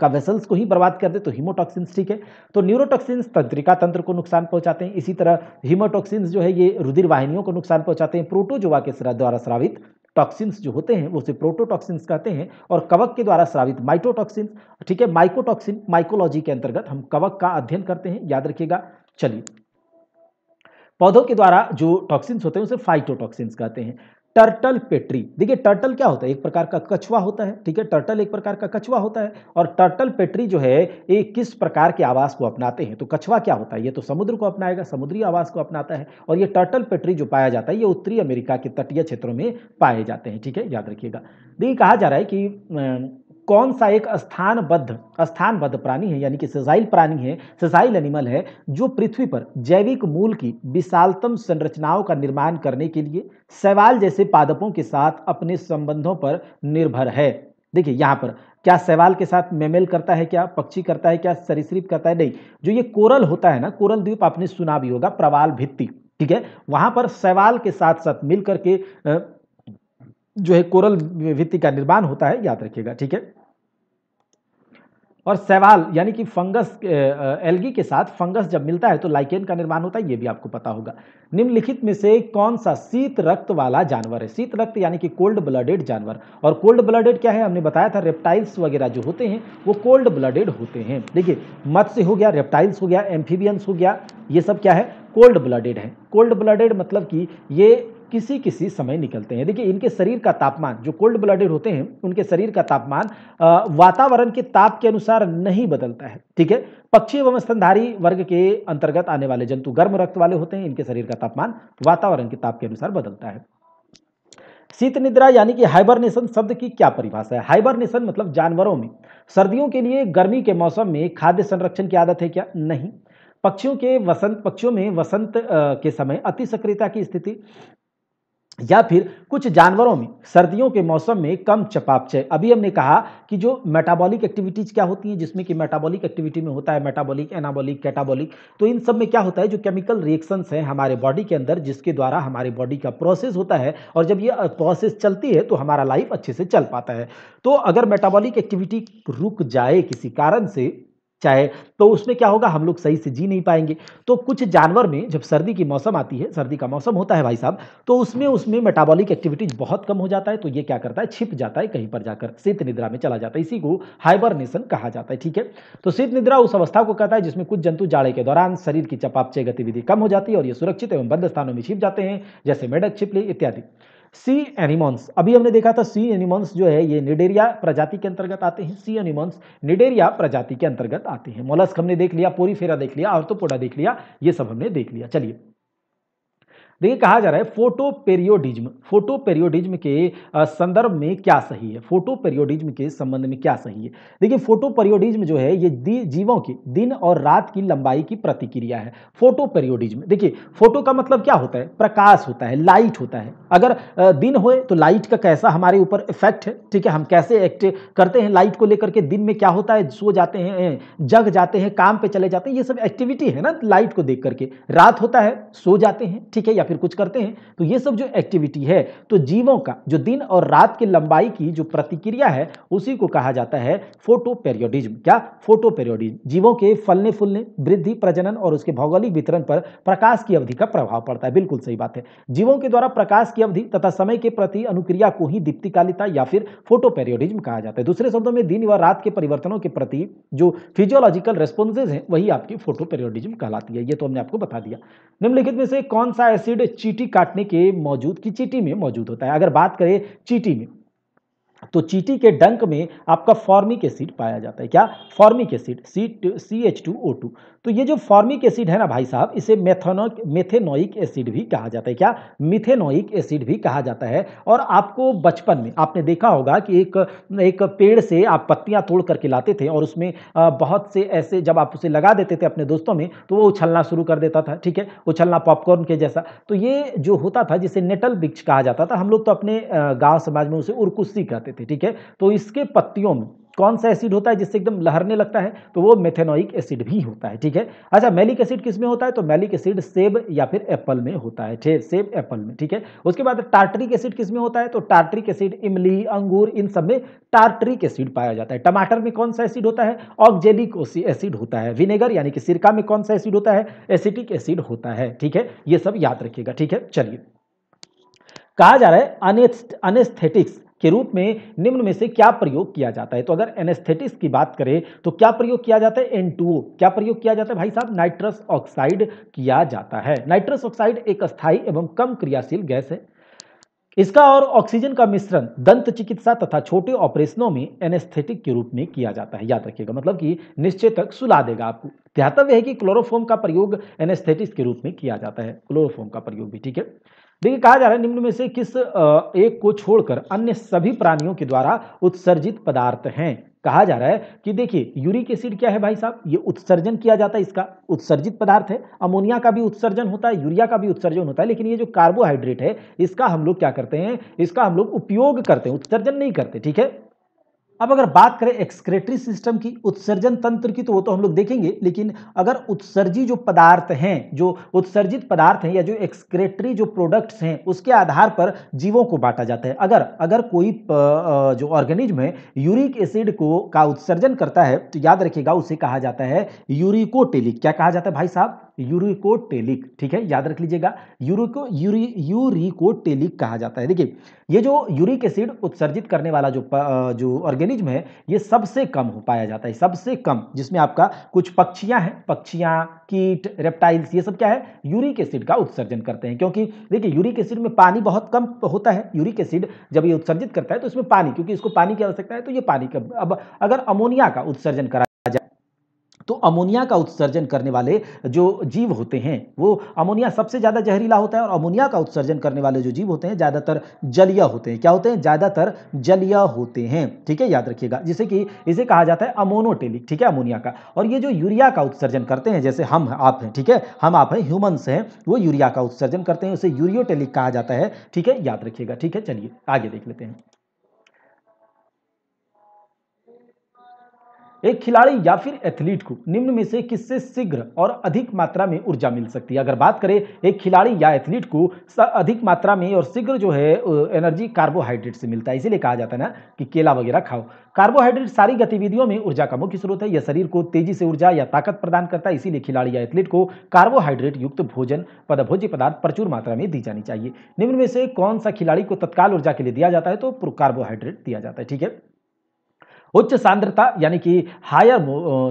का वेसल्स को ही बर्बाद कर दे तो हीमोटॉक्सिन ठीक है तो न्यूरोटॉक्सिन तंत्रिका तंत्र को नुकसान पहुंचाते हैं इसी तरह हीमोटॉक्सिन जो है ये रुधिर वाहिनियों को नुकसान पहुंचाते हैं प्रोटोजोवा के द्वारा स्रावित टॉक्सिन्स जो होते हैं वो उसे प्रोटोटॉक्सिन्स कहते हैं और कवक के द्वारा स्रावित माइटोटॉक्सिन्स ठीक है माइकोटॉक्सिन माइकोलॉजी के अंतर्गत हम कवक का अध्ययन करते हैं याद रखिएगा चलिए पौधों के द्वारा जो टॉक्सिन्स होते हैं उसे फाइटोटॉक्सिन्स कहते हैं टर्टल पेट्री देखिए टर्टल क्या होता है एक प्रकार का कछुआ होता है ठीक है टर्टल एक प्रकार का कछुआ होता है और टर्टल पेट्री जो है ये किस प्रकार के आवास को अपनाते हैं तो कछुआ क्या होता है ये तो समुद्र को अपनाएगा समुद्री आवास को अपनाता है और ये टर्टल पेट्री जो पाया जाता है ये उत्तरी अमेरिका के तटीय क्षेत्रों में पाए जाते हैं ठीक है याद रखिएगा देखिए कहा जा रहा है कि कौन सा एक स्थानबद्ध स्थानबद्ध प्राणी है यानी कि सेजाइल प्राणी है सेजाइल एनिमल है जो पृथ्वी पर जैविक मूल की विशालतम संरचनाओं का निर्माण करने के लिए सवाल जैसे पादपों के साथ अपने संबंधों पर निर्भर है देखिए यहाँ पर क्या सवाल के साथ मेमेल करता है क्या पक्षी करता है क्या सरीसृप करता है नहीं जो ये कोरल होता है ना कोरल द्वीप आपने सुना भी होगा प्रवाल भित्ति ठीक है वहां पर सवाल के साथ साथ मिलकर के जो है कोरल भित्ति का निर्माण होता है याद रखिएगा ठीक है और सवाल यानी कि फंगस एलगी के साथ फंगस जब मिलता है तो लाइकेन का निर्माण होता है ये भी आपको पता होगा निम्नलिखित में से कौन सा शीत रक्त वाला जानवर है शीत रक्त यानी कि कोल्ड ब्लडेड जानवर और कोल्ड ब्लडेड क्या है हमने बताया था रेप्टाइल्स वगैरह जो होते हैं वो कोल्ड ब्लडेड होते हैं देखिए मत्स्य हो गया रेप्टाइल्स हो गया एम्फीबियंस हो गया ये सब क्या है कोल्ड ब्लडेड है कोल्ड ब्लडेड मतलब कि ये किसी किसी समय निकलते हैं देखिए इनके शरीर का तापमान जो कोल्ड ब्लडेड होते हैं उनके शरीर का तापमान वातावरण के ताप के अनुसार नहीं बदलता है ठीक है पक्षी एवं स्तनधारी वर्ग के अंतर्गत आने वाले जंतु गर्म रक्त वाले होते हैं इनके शरीर का तापमान वातावरण के ताप के अनुसार बदलता है शीत निद्रा यानी कि हाइबरनेशन शब्द की क्या परिभाषा है हाइबरनेशन मतलब जानवरों में सर्दियों के लिए गर्मी के मौसम में खाद्य संरक्षण की आदत है क्या नहीं पक्षियों के वसंत पक्षियों में वसंत के समय अति सक्रियता की स्थिति या फिर कुछ जानवरों में सर्दियों के मौसम में कम चपापचय अभी हमने कहा कि जो मेटाबॉलिक एक्टिविटीज़ क्या होती हैं जिसमें कि मेटाबॉलिक एक्टिविटी में होता है मेटाबॉलिक एनाबॉलिक कैटाबॉलिक तो इन सब में क्या होता है जो केमिकल रिएक्शंस हैं हमारे बॉडी के अंदर जिसके द्वारा हमारे बॉडी का प्रोसेस होता है और जब ये प्रोसेस चलती है तो हमारा लाइफ अच्छे से चल पाता है तो अगर मेटाबॉलिक एक्टिविटी रुक जाए किसी कारण से चाहे तो उसमें क्या होगा हम लोग सही से जी नहीं पाएंगे तो कुछ जानवर में जब सर्दी की मौसम आती है सर्दी का मौसम होता है भाई साहब तो उसमें उसमें मेटाबॉलिक एक्टिविटीज बहुत कम हो जाता है तो ये क्या करता है छिप जाता है कहीं पर जाकर शीत निद्रा में चला जाता है इसी को हाइबरनेशन कहा जाता है ठीक है तो शीत निद्रा उस अवस्था को कहता है जिसमें कुछ जंतु जाड़े के दौरान शरीर की चपापचय गतिविधि कम हो जाती है और ये सुरक्षित एवं बंद स्थानों में छिप जाते हैं जैसे मेढक छिपली इत्यादि सी एनिमल्स अभी हमने देखा था सी एनिमल्स जो है ये निडेरिया प्रजाति के अंतर्गत आते हैं सी एनिमल्स निडेरिया प्रजाति के अंतर्गत आते हैं मोलस्क हमने देख लिया पोरीफेरा देख लिया और पोडा देख लिया ये सब हमने देख लिया चलिए देखिए कहा जा रहा है फोटो पेरियोडिज्म फोटो पेरियोडिज्म के संदर्भ में क्या सही है फोटो पेरियोडिज्म के संबंध में क्या सही है देखिए फोटो पेरियोडिज्म जो है ये जीवों की दिन और रात की लंबाई की प्रतिक्रिया है फोटो पेरियोडिज्म देखिए फोटो का मतलब क्या होता है प्रकाश होता है लाइट होता है अगर दिन होए तो लाइट का कैसा हमारे ऊपर इफेक्ट है ठीक है हम कैसे एक्ट करते हैं लाइट को लेकर के दिन में क्या होता है सो जाते हैं जग जाते हैं काम पर चले जाते हैं ये सब एक्टिविटी है ना लाइट को देख करके रात होता है सो जाते हैं ठीक है या फिर कुछ करते हैं तो ये सब जो एक्टिविटी है तो जीवों का जो दिन और रात की लंबाई की जो प्रतिक्रिया है उसी को कहा जाता है फोटोपेरियोडिज्म क्या फोटोपेरियोडिज्म जीवों के फलने फूलने वृद्धि प्रजनन और उसके भौगोलिक वितरण पर प्रकाश की अवधि का प्रभाव पड़ता है बिल्कुल सही बात है जीवों के द्वारा प्रकाश की अवधि तथा समय के प्रति अनुक्रिया को ही दीप्तिकालिता या फिर फोटोपेरियोडिज्म कहा जाता है दूसरे शब्दों में दिन व रात के परिवर्तनों के प्रति जो फिजियोलॉजिकल रेस्पॉन्सेज हैं वही आपकी फोटोपेरियोडिज्म कहलाती है ये तो हमने आपको बता दिया निम्नलिखित में से कौन सा एसिड एसिड चीटी काटने के मौजूद की चीटी में मौजूद होता है अगर बात करें चीटी में तो चीटी के डंक में आपका फॉर्मिक एसिड पाया जाता है क्या formic acid C C H two O two तो ये जो फॉर्मिक एसिड है ना भाई साहब इसे मेथनोक मेथेनोइक एसिड भी कहा जाता है क्या मिथेनोइक एसिड भी कहा जाता है और आपको बचपन में आपने देखा होगा कि एक एक पेड़ से आप पत्तियां तोड़ करके लाते थे और उसमें बहुत से ऐसे जब आप उसे लगा देते थे अपने दोस्तों में तो वो उछलना शुरू कर देता था ठीक है उछलना पॉपकॉर्न के जैसा तो ये जो होता था जिसे नेटल वृक्ष कहा जाता था हम लोग तो अपने गाँव समाज में उसे उर्कुस्सी कहते थे थे ठीक है तो इसके पत्तियों में कौन सा एसिड होता है जिससे एकदम लहरने लगता है तो वो मेथेनोइक एसिड भी होता है ठीक है अच्छा मैलिक एसिड किस में होता है तो मैलिक एसिड सेब या फिर एप्पल में होता है ठीक सेब एप्पल में ठीक है उसके बाद टार्ट्रिक एसिड किस में होता है तो टार्ट्रिक एसिड इमली अंगूर इन सब में टार्ट्रिक एसिड पाया जाता है टमाटर में कौन सा एसिड होता है ऑक्जेलिक एसिड होता है विनेगर यानी कि सिरका में कौन सा एसिड होता है एसिटिक एसिड होता है ठीक है ये सब याद रखिएगा ठीक है चलिए कहा जा रहा है अनेस्थेटिक्स के रूप में निम्न में से क्या प्रयोग किया जाता है तो अगर एनेस्थेटिस की बात करें तो क्या प्रयोग किया जाता है एन क्या प्रयोग किया जाता है भाई साहब नाइट्रस ऑक्साइड किया जाता है नाइट्रस ऑक्साइड एक अस्थायी एवं कम क्रियाशील गैस है इसका और ऑक्सीजन का मिश्रण दंत चिकित्सा तथा छोटे ऑपरेशनों में एनेस्थेटिक के रूप में किया जाता है याद रखिएगा मतलब कि निश्चय तक सुला देगा आपको ध्यातव्य है कि क्लोरोफॉर्म का प्रयोग एनेस्थेटिस के रूप में किया जाता है क्लोरोफॉर्म का प्रयोग भी ठीक है देखिए कहा जा रहा है निम्न में से किस एक को छोड़कर अन्य सभी प्राणियों के द्वारा उत्सर्जित पदार्थ हैं कहा जा रहा है कि देखिए यूरिक एसिड क्या है भाई साहब ये उत्सर्जन किया जाता है इसका उत्सर्जित पदार्थ है अमोनिया का भी उत्सर्जन होता है यूरिया का भी उत्सर्जन होता है लेकिन ये जो कार्बोहाइड्रेट है इसका हम लोग क्या करते हैं इसका हम लोग उपयोग करते हैं उत्सर्जन नहीं करते ठीक है अब अगर बात करें एक्सक्रेटरी सिस्टम की उत्सर्जन तंत्र की तो वो तो हम लोग देखेंगे लेकिन अगर उत्सर्जी जो पदार्थ हैं जो उत्सर्जित पदार्थ हैं या जो एक्सक्रेटरी जो प्रोडक्ट्स हैं उसके आधार पर जीवों को बांटा जाता है अगर अगर कोई जो ऑर्गेनिज्म है यूरिक एसिड को का उत्सर्जन करता है तो याद रखिएगा उसे कहा जाता है यूरिकोटेलिक क्या कहा जाता है भाई साहब यूरिकोटेलिक ठीक है याद रख लीजिएगा यूरिको यूरी यूरिकोटेलिक कहा जाता है देखिए ये जो यूरिक एसिड उत्सर्जित करने वाला जो जो ऑर्गेनिज्म है ये सबसे कम हो पाया जाता है सबसे कम जिसमें आपका कुछ पक्षियां हैं पक्षियां कीट रेप्टाइल्स ये सब क्या है यूरिक एसिड का उत्सर्जन करते हैं क्योंकि देखिए यूरिक एसिड में पानी बहुत कम होता है यूरिक एसिड जब ये उत्सर्जित करता है तो इसमें पानी क्योंकि इसको पानी की आवश्यकता है तो ये पानी का अब अगर अमोनिया का उत्सर्जन करा जाए तो अमोनिया का उत्सर्जन करने वाले जो जीव होते हैं वो अमोनिया सबसे ज़्यादा जहरीला होता है और अमोनिया का उत्सर्जन करने वाले जो जीव होते हैं ज़्यादातर जलीय होते हैं क्या होते हैं ज़्यादातर जलीय होते हैं ठीक है याद रखिएगा जिसे कि इसे कहा जाता है अमोनोटेलिक ठीक है अमोनिया का और ये जो यूरिया का उत्सर्जन करते हैं जैसे हम आप हैं ठीक है हम आप हैं ह्यूमन्स हैं वो यूरिया का उत्सर्जन करते हैं उसे यूरियोटेलिक कहा जाता है ठीक है याद रखिएगा ठीक है चलिए आगे देख लेते हैं एक खिलाड़ी या फिर एथलीट को निम्न में से किससे शीघ्र और अधिक मात्रा में ऊर्जा मिल सकती है अगर बात करें एक खिलाड़ी या एथलीट को अधिक मात्रा में और शीघ्र जो है एनर्जी कार्बोहाइड्रेट से मिलता है इसीलिए कहा जाता है ना कि केला वगैरह खाओ कार्बोहाइड्रेट सारी गतिविधियों में ऊर्जा का मुख्य स्रोत है यह शरीर को तेजी से ऊर्जा या ताकत प्रदान करता है इसीलिए खिलाड़ी या एथलीट को कार्बोहाइड्रेट युक्त भोजन पद भोज्य पदार्थ प्रचुर मात्रा में दी जानी चाहिए निम्न में से कौन सा खिलाड़ी को तत्काल ऊर्जा के लिए दिया जाता है तो कार्बोहाइड्रेट दिया जाता है ठीक है उच्च सांद्रता यानी कि हायर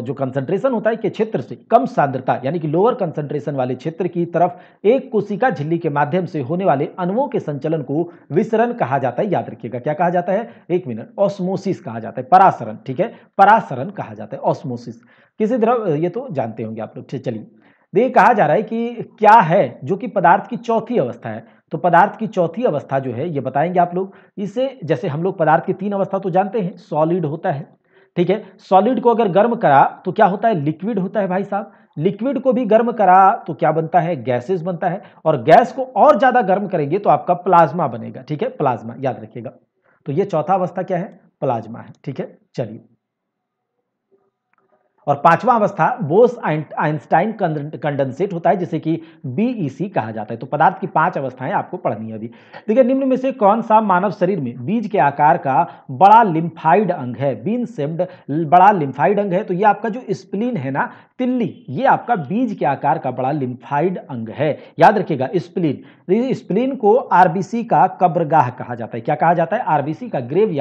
जो कंसंट्रेशन होता है के क्षेत्र से कम सांद्रता यानी कि लोअर कंसंट्रेशन वाले क्षेत्र की तरफ एक कोशिका झिल्ली के माध्यम से होने वाले अणुओं के संचलन को विसरण कहा जाता है याद रखिएगा क्या कहा जाता है एक मिनट ऑस्मोसिस कहा जाता है परासरण ठीक है परासरण कहा जाता है ऑस्मोसिस किसी तरह ये तो जानते होंगे आप लोग चलिए तो ये कहा जा रहा है कि क्या है जो कि पदार्थ की चौथी अवस्था है तो पदार्थ की चौथी अवस्था जो है ये बताएंगे आप लोग इसे जैसे हम लोग पदार्थ की तीन अवस्था तो जानते हैं सॉलिड होता है ठीक है सॉलिड को अगर गर्म करा तो क्या होता है लिक्विड होता है भाई साहब लिक्विड को भी गर्म करा तो क्या बनता है गैसेस बनता है और गैस को और ज़्यादा गर्म करेंगे तो आपका प्लाज्मा बनेगा ठीक है प्लाज्मा याद रखिएगा तो ये चौथा अवस्था क्या है प्लाज्मा है ठीक है चलिए और पांचवा अवस्था बोस आइंस्टाइन कंडेंसेट होता है जिसे कि बीईसी e कहा जाता है तो पदार्थ की पांच अवस्थाएं आपको पढ़नी है अभी देखिए निम्न में से कौन सा मानव शरीर में बीज के आकार का बड़ा लिम्फाइड अंग है बीन सेम्ड बड़ा लिम्फाइड अंग है तो ये आपका जो स्प्लीन है ना तिल्ली ये आपका बीज के आकार का बड़ा लिम्फाइड अंग है याद रखिएगा स्प्लीन तो स्प्लीन को आरबीसी का कब्रगाह कहा जाता है क्या कहा जाता है आरबीसी का grave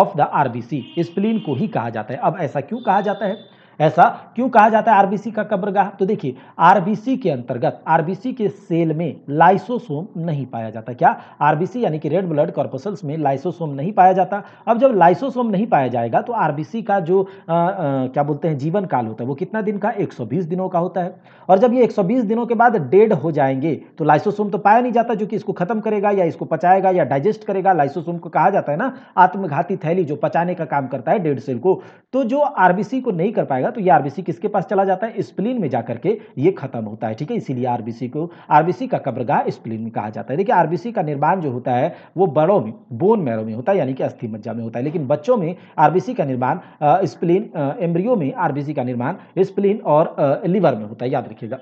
of the RBC spleen को ही कहा जाता है अब ऐसा क्यों कहा जाता है ऐसा क्यों कहा जाता है आरबीसी का कब्रगाह तो देखिए आरबीसी के अंतर्गत आरबीसी के सेल में लाइसोसोम नहीं पाया जाता क्या आरबीसी यानी कि रेड ब्लड कॉर्पोसल्स में लाइसोसोम नहीं पाया जाता अब जब लाइसोसोम नहीं पाया जाएगा तो आरबीसी का जो आ, आ, क्या बोलते हैं जीवन काल होता है वो कितना दिन का एक दिनों का होता है और जब ये एक दिनों के बाद डेड हो जाएंगे तो लाइसोसोम तो पाया नहीं जाता जो कि इसको खत्म करेगा या इसको पचाएगा या डाइजेस्ट करेगा लाइसोसोम को कहा जाता है ना आत्मघाती थैली जो पचाने का काम करता है डेड सेल को तो जो आरबीसी को नहीं कर पाएगा है तो ये आरबीसी किसके पास चला जाता है स्प्लिन में जाकर के ये खत्म होता है ठीक है इसीलिए आरबीसी को आरबीसी का कब्रगाह स्प्लिन में कहा जाता है देखिए आरबीसी का निर्माण जो होता है वो बड़ों में बोन मैरो में होता है यानी कि अस्थि मज्जा में होता है लेकिन बच्चों में आरबीसी का निर्माण स्प्लिन एम्ब्रियो में आरबीसी का निर्माण स्प्लिन और लिवर में होता है याद रखिएगा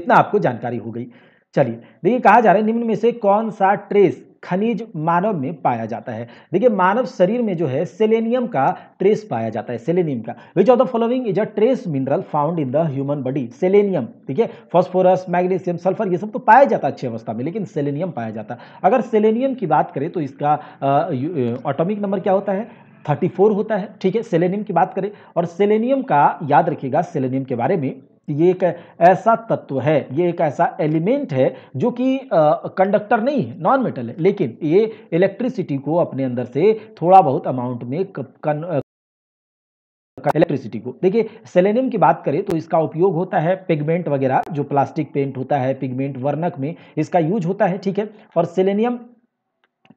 इतना आपको जानकारी हो गई चलिए देखिए कहा जा रहा है निम्न में से कौन सा ट्रेस खनिज मानव में पाया जाता है देखिए मानव शरीर में जो है सेलेनियम का ट्रेस पाया जाता है सेलेनियम का which of the following is a trace mineral found in the human body selenium ठीक है फॉस्फोरस मैग्नीशियम सल्फर ये सब तो पाया जाता है अच्छी अवस्था में लेकिन सेलेनियम पाया जाता है अगर सेलेनियम की बात करें तो इसका ऑटोमिक नंबर क्या होता है 34 होता है ठीक है सेलेनियम की बात करें और सेलेनियम का याद रखिएगा सेलेनियम के बारे में ये एक ऐसा तत्व है ये एक ऐसा एलिमेंट है जो कि कंडक्टर नहीं है नॉन मेटल है लेकिन ये इलेक्ट्रिसिटी को अपने अंदर से थोड़ा बहुत अमाउंट में कन, इलेक्ट्रिसिटी को देखिए सेलेनियम की बात करें तो इसका उपयोग होता है पिगमेंट वगैरह जो प्लास्टिक पेंट होता है पिगमेंट वर्णक में इसका यूज होता है ठीक है और सेलेनियम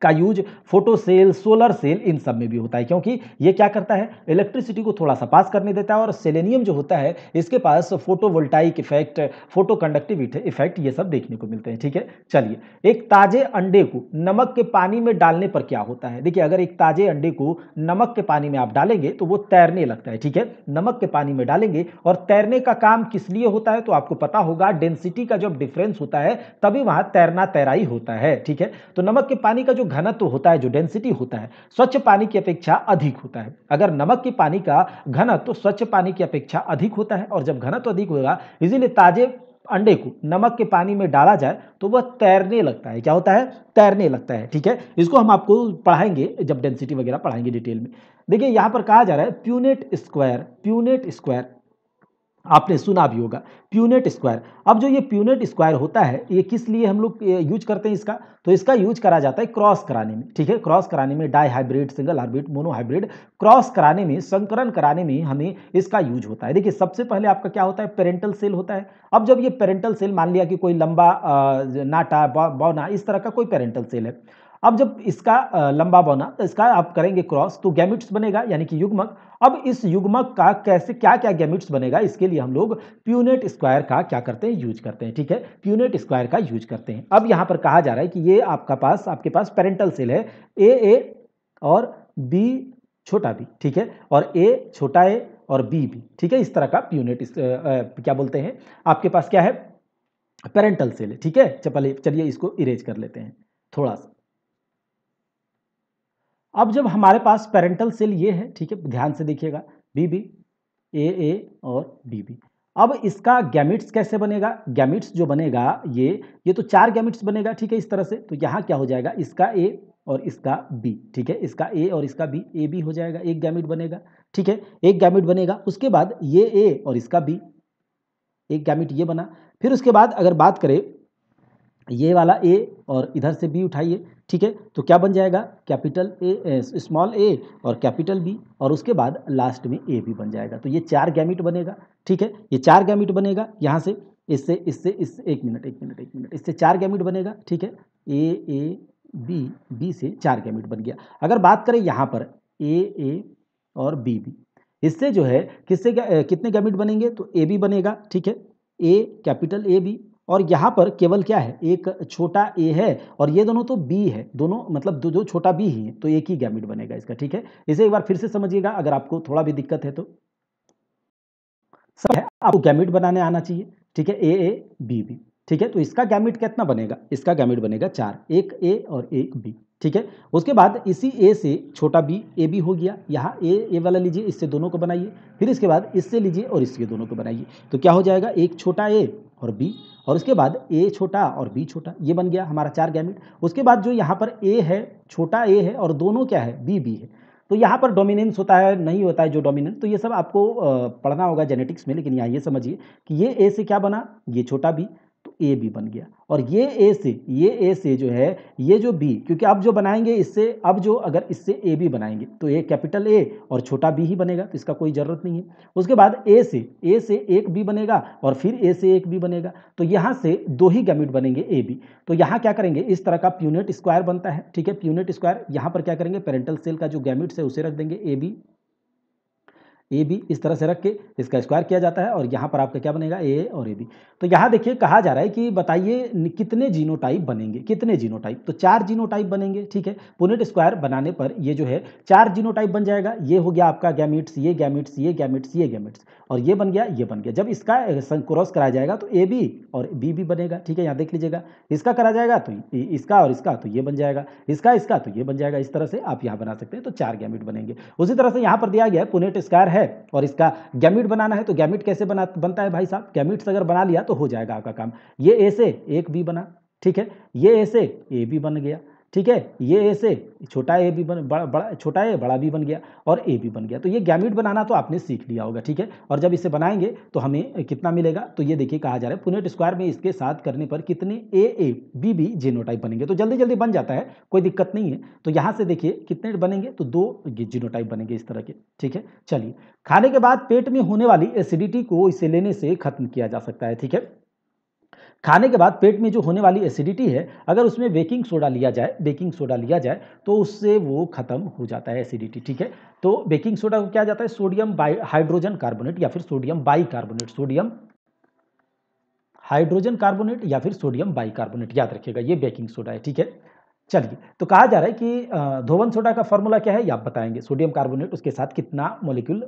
का use photo cell solar cell इन सब में भी होता है क्योंकि ये क्या करता है इलेक्ट्रिसिटी को थोड़ा सा पास करने देता है और सेलेनियम जो होता है इसके पास voltaic effect photo conductive effect ये सब देखने को मिलते हैं ठीक है चलिए एक ताजे अंडे को नमक के पानी में डालने पर क्या होता है देखिए अगर एक ताजे अंडे को नमक के पानी में आप डालेंगे तो वो तैरने लगता है ठीक है नमक के पानी में डालेंगे और तैरने का काम किस लिए होता है तो आपको पता होगा डेंसिटी का जब डिफरेंस होता है तभी वहां तैरना तैराई होता है ठीक है तो नमक के पानी का जो घनत्व होता है जो डेंसिटी होता है स्वच्छ पानी की अपेक्षा अधिक होता है अगर नमक के पानी का घनत्व स्वच्छ पानी की अपेक्षा अधिक होता है और जब घनत्व अधिक होगा इसीलिए ताजे अंडे को नमक के पानी में डाला जाए तो वह तैरने लगता है क्या होता है तैरने लगता है ठीक है इसको हम आपको पढ़ाएंगे जब डेंसिटी वगैरह पढ़ाएंगे डिटेल में देखिए यहाँ पर कहा जा रहा है प्यूनेट स्क्वायर प्यूनेट स्क्वायर आपने सुना भी होगा प्यूनेट स्क्वायर अब जो ये प्यूनेट स्क्वायर होता है ये किस लिए हम लोग यूज करते हैं इसका तो इसका यूज करा जाता है क्रॉस कराने में ठीक है क्रॉस कराने में dihybrid single hybrid monohybrid cross कराने में संकरण कराने में हमें इसका यूज होता है देखिए सबसे पहले आपका क्या होता है पेरेंटल सेल होता है अब जब ये पेरेंटल सेल मान लिया कि कोई लंबा नाटा बौना इस तरह का कोई पेरेंटल सेल है अब जब इसका लंबा बना तो इसका आप करेंगे क्रॉस तो गैमिट्स बनेगा यानी कि युग्मक अब इस युग्मक का कैसे क्या क्या गैमिट्स बनेगा इसके लिए हम लोग प्यूनेट स्क्वायर का क्या करते हैं यूज करते हैं ठीक है प्यूनेट स्क्वायर का यूज करते हैं अब यहाँ पर कहा जा रहा है कि ये आपका पास आपके पास पेरेंटल सेल है ए ए और बी छोटा बी ठीक है और ए छोटा ए और बी भी ठीक है इस तरह का प्यूनेट क्या बोलते हैं आपके पास क्या है पेरेंटल सेल ठीक है चलिए चलिए इसको इरेज कर लेते हैं थोड़ा सा अब जब हमारे पास पेरेंटल सेल ये है ठीक है ध्यान से देखिएगा बी बी ए ए और बी बी अब इसका गैमिट्स कैसे बनेगा गैमिट्स जो बनेगा ये ये तो चार गैमिट्स बनेगा ठीक है इस तरह से तो यहाँ क्या हो जाएगा इसका ए और इसका बी ठीक है इसका ए और इसका बी ए बी हो जाएगा एक गैमिट बनेगा ठीक है एक गैमिट बनेगा उसके बाद ये ए और इसका बी एक गैमिट ये बना फिर उसके बाद अगर बात करें ये वाला ए और इधर से बी उठाइए ठीक है तो क्या बन जाएगा कैपिटल ए स्मॉल ए और कैपिटल बी और उसके बाद लास्ट में ए भी बन जाएगा तो ये चार गैमिट बनेगा ठीक है ये चार गैमिट बनेगा यहाँ से इससे इससे इससे एक मिनट एक मिनट एक मिनट इससे चार गैमिट बनेगा ठीक है ए ए बी बी से चार गैमिट बन गया अगर बात करें यहाँ पर ए ए और बी बी इससे जो है किससे कितने गैमिट बनेंगे तो ए बी बनेगा ठीक है ए कैपिटल ए बी और यहाँ पर केवल क्या है एक छोटा ए है और ये दोनों तो बी है दोनों मतलब दो जो छोटा बी ही है तो एक ही गैमिट बनेगा इसका ठीक है इसे एक बार फिर से समझिएगा अगर आपको थोड़ा भी दिक्कत है तो सब है आपको गैमिट बनाने आना चाहिए ठीक है ए ए बी बी ठीक है तो इसका गैमिट कितना बनेगा इसका गैमिट बनेगा चार एक ए और एक बी ठीक है उसके बाद इसी ए से छोटा बी ए बी हो गया यहाँ ए ए वाला लीजिए इससे दोनों को बनाइए फिर इसके बाद इससे लीजिए और इसके दोनों को बनाइए तो क्या हो जाएगा एक छोटा ए और बी और उसके बाद ए छोटा और बी छोटा ये बन गया हमारा चार गैमिट उसके बाद जो यहाँ पर ए है छोटा ए है और दोनों क्या है बी बी है तो यहाँ पर डोमिनेंस होता है नहीं होता है जो डोमिनेंस तो ये सब आपको पढ़ना होगा जेनेटिक्स में लेकिन यहाँ ये समझिए कि ये ए से क्या बना ये छोटा बी ए बी बन गया और ये ए से ये ए से जो है ये जो बी क्योंकि अब जो बनाएंगे इससे अब जो अगर इससे ए बी बनाएंगे तो ये कैपिटल ए और छोटा बी ही बनेगा तो इसका कोई ज़रूरत नहीं है उसके बाद ए से ए से एक बी बनेगा और फिर ए से एक बी बनेगा तो यहाँ से दो ही गैमिट बनेंगे ए बी तो यहाँ क्या करेंगे इस तरह का प्यूनेट स्क्वायर बनता है ठीक है प्यूनेट स्क्वायर यहाँ पर क्या करेंगे पेरेंटल सेल का जो गैमिट्स है उसे रख देंगे ए बी ए बी इस तरह से रख के इसका स्क्वायर किया जाता है और यहाँ पर आपका क्या बनेगा ए और ए बी तो यहाँ देखिए कहा जा रहा है कि बताइए कितने जीनोटाइप बनेंगे कितने जीनोटाइप तो चार जीनोटाइप बनेंगे ठीक है पुनेट स्क्वायर बनाने पर ये जो है चार जीनोटाइप बन जाएगा ये हो गया आपका गैमिट्स ये गैमिट्स ये गैमिट्स ये गैमिट्स और ये बन गया ये बन गया जब इसका क्रॉस कराया जाएगा तो ए बी और बी भी बनेगा ठीक है यहाँ देख लीजिएगा इसका करा जाएगा तो इसका और इसका तो ये बन जाएगा इसका इसका तो ये बन जाएगा इस तरह से आप यहाँ बना सकते हैं तो चार गैमिट बनेंगे उसी तरह से यहाँ पर दिया गया पुनेट स्क्वायर है और इसका गैमिट बनाना है तो गैमिट कैसे बना बनता है भाई साहब गैमिट्स अगर बना लिया तो हो जाएगा आपका काम ये ए से एक बी बना ठीक है ये ए से ए बी बन गया ठीक है ये ए से छोटा ए भी बन बड़ा बड़ा छोटा ए बड़ा भी बन गया और ए भी बन गया तो ये गैमिट बनाना तो आपने सीख लिया होगा ठीक है और जब इसे बनाएंगे तो हमें कितना मिलेगा तो ये देखिए कहा जा रहा है पुनेट स्क्वायर में इसके साथ करने पर कितने A A B B genotype बनेंगे तो जल्दी जल्दी बन जाता है कोई दिक्कत नहीं है तो यहाँ से देखिए कितने बनेंगे तो दो जीनोटाइप बनेंगे इस तरह के ठीक है चलिए खाने के बाद पेट में होने वाली एसिडिटी को इसे लेने से खत्म किया जा सकता है ठीक है खाने के बाद पेट में जो होने वाली एसिडिटी है अगर उसमें बेकिंग सोडा लिया जाए बेकिंग सोडा लिया जाए तो उससे वो खत्म हो जाता है एसिडिटी ठीक है तो बेकिंग सोडा को क्या जाता है सोडियम बाई हाइड्रोजन कार्बोनेट या फिर sodium bicarbonate sodium hydrogen carbonate या फिर सोडियम कार्बोनेट याद रखिएगा ये बेकिंग सोडा है ठीक है चलिए तो कहा जा रहा है कि धोवन सोडा का फॉर्मूला क्या है ये आप बताएंगे सोडियम कार्बोनेट उसके साथ कितना मोलिक्यूल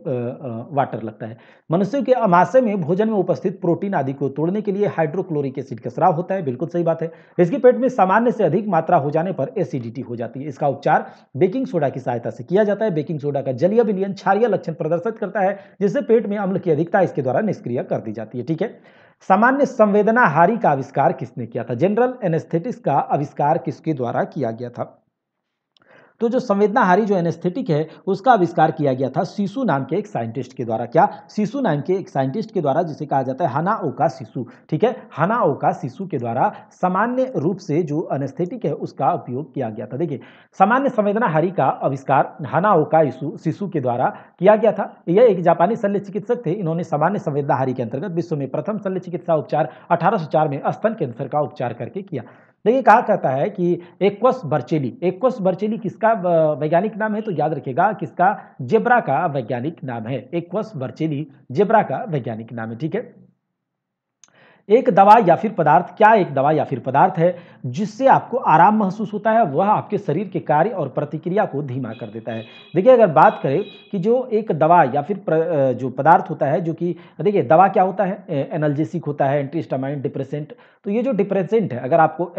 वाटर लगता है मनुष्यों के अमाशय में भोजन में उपस्थित प्रोटीन आदि को तोड़ने के लिए हाइड्रोक्लोरिक एसिड का स्राव होता है बिल्कुल सही बात है इसके पेट में सामान्य से अधिक मात्रा हो जाने पर एसिडिटी हो जाती है इसका उपचार बेकिंग सोडा की सहायता से किया जाता है बेकिंग सोडा का जलीय विलियन क्षारिय लक्षण प्रदर्शित करता है जिससे पेट में अम्ल की अधिकता इसके द्वारा निष्क्रिय कर दी जाती है ठीक है सामान्य संवेदनाहारी का आविष्कार किसने किया था जनरल एनेस्थेटिस का आविष्कार किसके द्वारा किया गया था तो जो संवेदनाहारी जो एनेस्थेटिक है उसका आविष्कार किया गया था शिशु नाम के एक साइंटिस्ट के द्वारा क्या शिशु नाम के एक साइंटिस्ट के द्वारा जिसे कहा जाता है हना ओका शिशु ठीक है हना ओका शिशु के द्वारा सामान्य रूप से जो एनेस्थेटिक है उसका उपयोग किया गया था देखिए सामान्य संवेदनाहारी का आविष्कार हना ओका शिशु के द्वारा किया गया था यह एक जापानी शल्य चिकित्सक थे इन्होंने सामान्य संवेदनाहारी के अंतर्गत विश्व में प्रथम शल्य चिकित्सा उपचार अठारह में स्तन कैंसर का उपचार करके किया देखिए कहा जाता है कि एक्वस बर्चेली एक्वस बर्चेली किसका वैज्ञानिक नाम है तो याद रखेगा किसका जेब्रा का वैज्ञानिक नाम है एक्वस बर्चेली जेब्रा का वैज्ञानिक नाम है ठीक है एक दवा या फिर पदार्थ क्या एक दवा या फिर पदार्थ है जिससे आपको आराम महसूस होता है वह आपके शरीर के कार्य और प्रतिक्रिया को धीमा कर देता है देखिए अगर बात करें कि जो एक दवा या फिर जो पदार्थ होता है जो कि देखिए दवा क्या होता है एनर्जेसिक होता है एंटीस्टामाइन डिप्रेसेंट तो ये जो डिप्रेसेंट है अगर आपको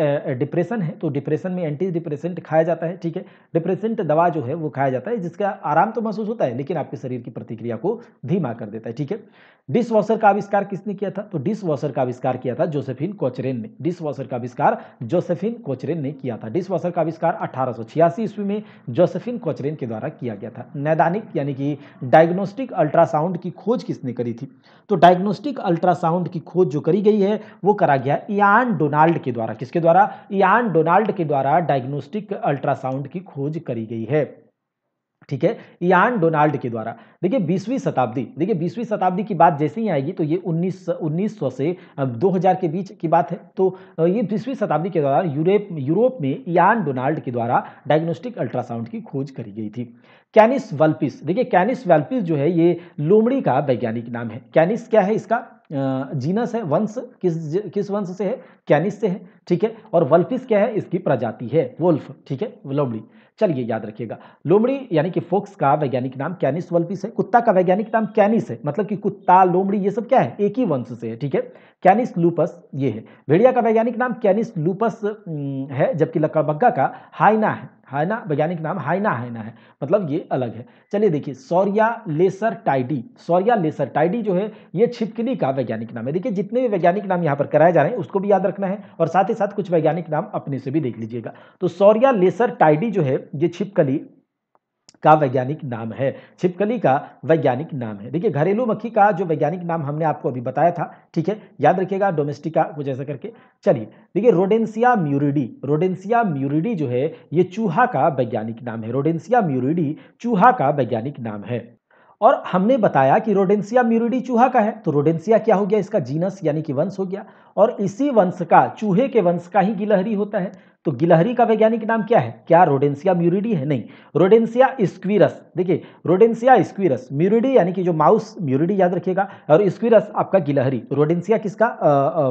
डिप्रेशन है तो डिप्रेशन में एंटी डिप्रेसेंट खाया जाता है ठीक है डिप्रेसेंट दवा जो है वो खाया जाता है जिसका आराम तो महसूस होता है लेकिन आपके शरीर की प्रतिक्रिया को धीमा कर देता है ठीक है डिश वॉशर का आविष्कार किसने किया था तो डिश का आविष्कार किया था जोसेफिन कोचरेन ने डिश वॉशर का आविष्कार जोसेफिन कोचरेन ने किया था डिश वॉशर का आविष्कार अठारह ईस्वी में जोसेफिन कोचरेन के द्वारा किया गया था नैदानिक यानी कि डायग्नोस्टिक अल्ट्रासाउंड की खोज किसने करी थी तो डायग्नोस्टिक अल्ट्रासाउंड की खोज जो करी गई है वो करा गया इयान डोनाल्ड के द्वारा किसके द्वारा इयान डोनाल्ड के द्वारा डायग्नोस्टिक अल्ट्रासाउंड की खोज करी गई है ठीक है इयान डोनाल्ड के द्वारा देखिए बीसवीं शताब्दी देखिए बीसवीं शताब्दी की बात जैसे ही आएगी तो ये उन्नीस उन्नीस से 2000 के बीच की बात है तो ये बीसवीं शताब्दी के द्वारा यूरोप यूरोप में इयान डोनाल्ड के द्वारा डायग्नोस्टिक अल्ट्रासाउंड की खोज करी गई थी कैनिस वेल्पिस देखिए कैनिस वेल्पिस जो है ये लोमड़ी का वैज्ञानिक नाम है कैनिस क्या है इसका जीनस है वंश किस किस वंश से है कैनिस से है ठीक है और वल्फिस क्या है इसकी प्रजाति है वोल्फ ठीक है लोमड़ी चलिए याद रखिएगा लोमड़ी यानी कि फोक्स का वैज्ञानिक नाम कैनिस वल्पिस है कुत्ता का वैज्ञानिक नाम कैनिस है मतलब कि कुत्ता लोमड़ी ये सब क्या है एक ही वंश से है ठीक है कैनिस लूपस ये है भेड़िया का वैज्ञानिक नाम कैनिस लूपस है जबकि लकड़बग्गा का हाइना है हाइना वैज्ञानिक नाम हाइना हाइना है मतलब ये अलग है चलिए देखिए Sauria Lacertidae Sauria Lacertidae जो है ये छिपकली का वैज्ञानिक नाम है देखिए जितने भी वैज्ञानिक नाम यहाँ पर कराए जा रहे हैं उसको भी याद रखना है और साथ ही साथ कुछ वैज्ञानिक नाम अपने से भी देख लीजिएगा तो सौरिया लेसर टाइडी जो है ये छिपकली का वैज्ञानिक नाम है छिपकली का वैज्ञानिक नाम है देखिए घरेलू मक्खी का जो वैज्ञानिक नाम हमने आपको अभी बताया था ठीक है याद रखिएगा डोमेस्टिका कुछ ऐसा करके चलिए देखिए रोडेंसिया म्यूरिडी रोडेंसिया म्यूरिडी जो है ये चूहा का वैज्ञानिक नाम है रोडेंसिया म्यूरिडी चूहा का वैज्ञानिक नाम है और हमने बताया कि रोडेंसिया म्यूरिडी चूहा का है तो रोडेंसिया क्या हो गया इसका जीनस यानी कि वंश हो गया और इसी वंश का चूहे के वंश का ही गिलहरी होता है तो गिलहरी का वैज्ञानिक नाम क्या है क्या रोडेंसिया म्यूरिडी है नहीं रोडेंसिया स्क्वीरस देखिए रोडेंसिया स्क्वीरस म्यूरिडी यानी कि जो माउस म्यूरिडी याद रखिएगा और स्क्वीरस आपका गिलहरी रोडेंसिया किसका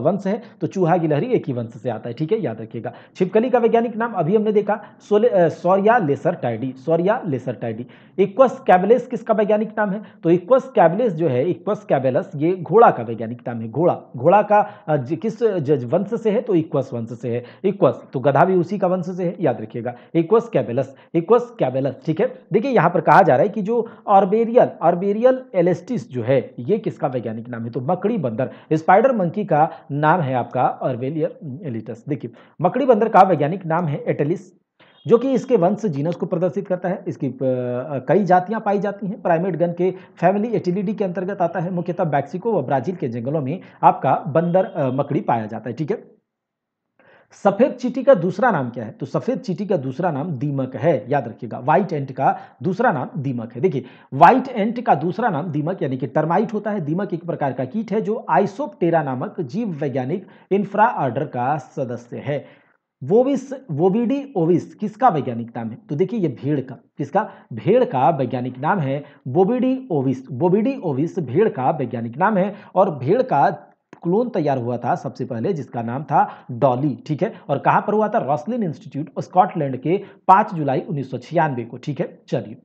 वंश है तो चूहा गिलहरी एक ही वंश से आता है ठीक है याद रखिएगा छिपकली का वैज्ञानिक नाम अभी हमने देखा Sauria Lacertidae Sauria Lacertidae Equus caballus किसका वैज्ञानिक नाम है तो इक्वस कैबलेस जो है इक्वस कैबेलस ये घोड़ा का वैज्ञानिक नाम है घोड़ा घोड़ा का किस वंश से है तो इक्वस वंश से है इक्वस तो गधा भी उसी का वंश से है याद रखिएगा इक्वस कैबेलस इक्वस कैबेलस ठीक है देखिए यहाँ पर कहा जा रहा है कि जो ऑर्बेरियल ऑर्बेरियल एलेस्टिस जो है ये किसका वैज्ञानिक नाम है तो मकड़ी बंदर स्पाइडर मंकी का नाम है आपका ऑर्बेरियल एलिटस देखिए मकड़ी बंदर का वैज्ञानिक नाम है एटेलिस जो कि इसके वंश जीनस को प्रदर्शित करता है इसकी कई जातियां पाई जाती हैं प्राइमेट गन के फैमिली एटिलिडी के अंतर्गत आता है मुख्यतः मैक्सिको व ब्राजील के जंगलों में आपका बंदर मकड़ी पाया जाता है ठीक है सफेद चीटी का दूसरा नाम क्या है तो सफेद चीटी का दूसरा नाम दीमक है याद रखिएगा व्हाइट एंट का दूसरा नाम दीमक है देखिए व्हाइट एंट का दूसरा नाम दीमक यानी कि टर्माइट होता है दीमक एक प्रकार का कीट है जो आइसोपटेरा नामक जीव वैज्ञानिक इंफ्रा ऑर्डर का सदस्य है वोविस वोबीडी ओविस किसका वैज्ञानिक नाम है तो देखिए ये भेड़ का किसका भेड़ का वैज्ञानिक नाम है बोबीडी ओविस बोबीडी ओविस भेड़ का वैज्ञानिक नाम है और भेड़ का क्लोन तैयार हुआ था सबसे पहले जिसका नाम था डॉली ठीक है और कहां पर हुआ था रॉसलिन इंस्टीट्यूट स्कॉटलैंड के पाँच जुलाई उन्नीस को ठीक है चलिए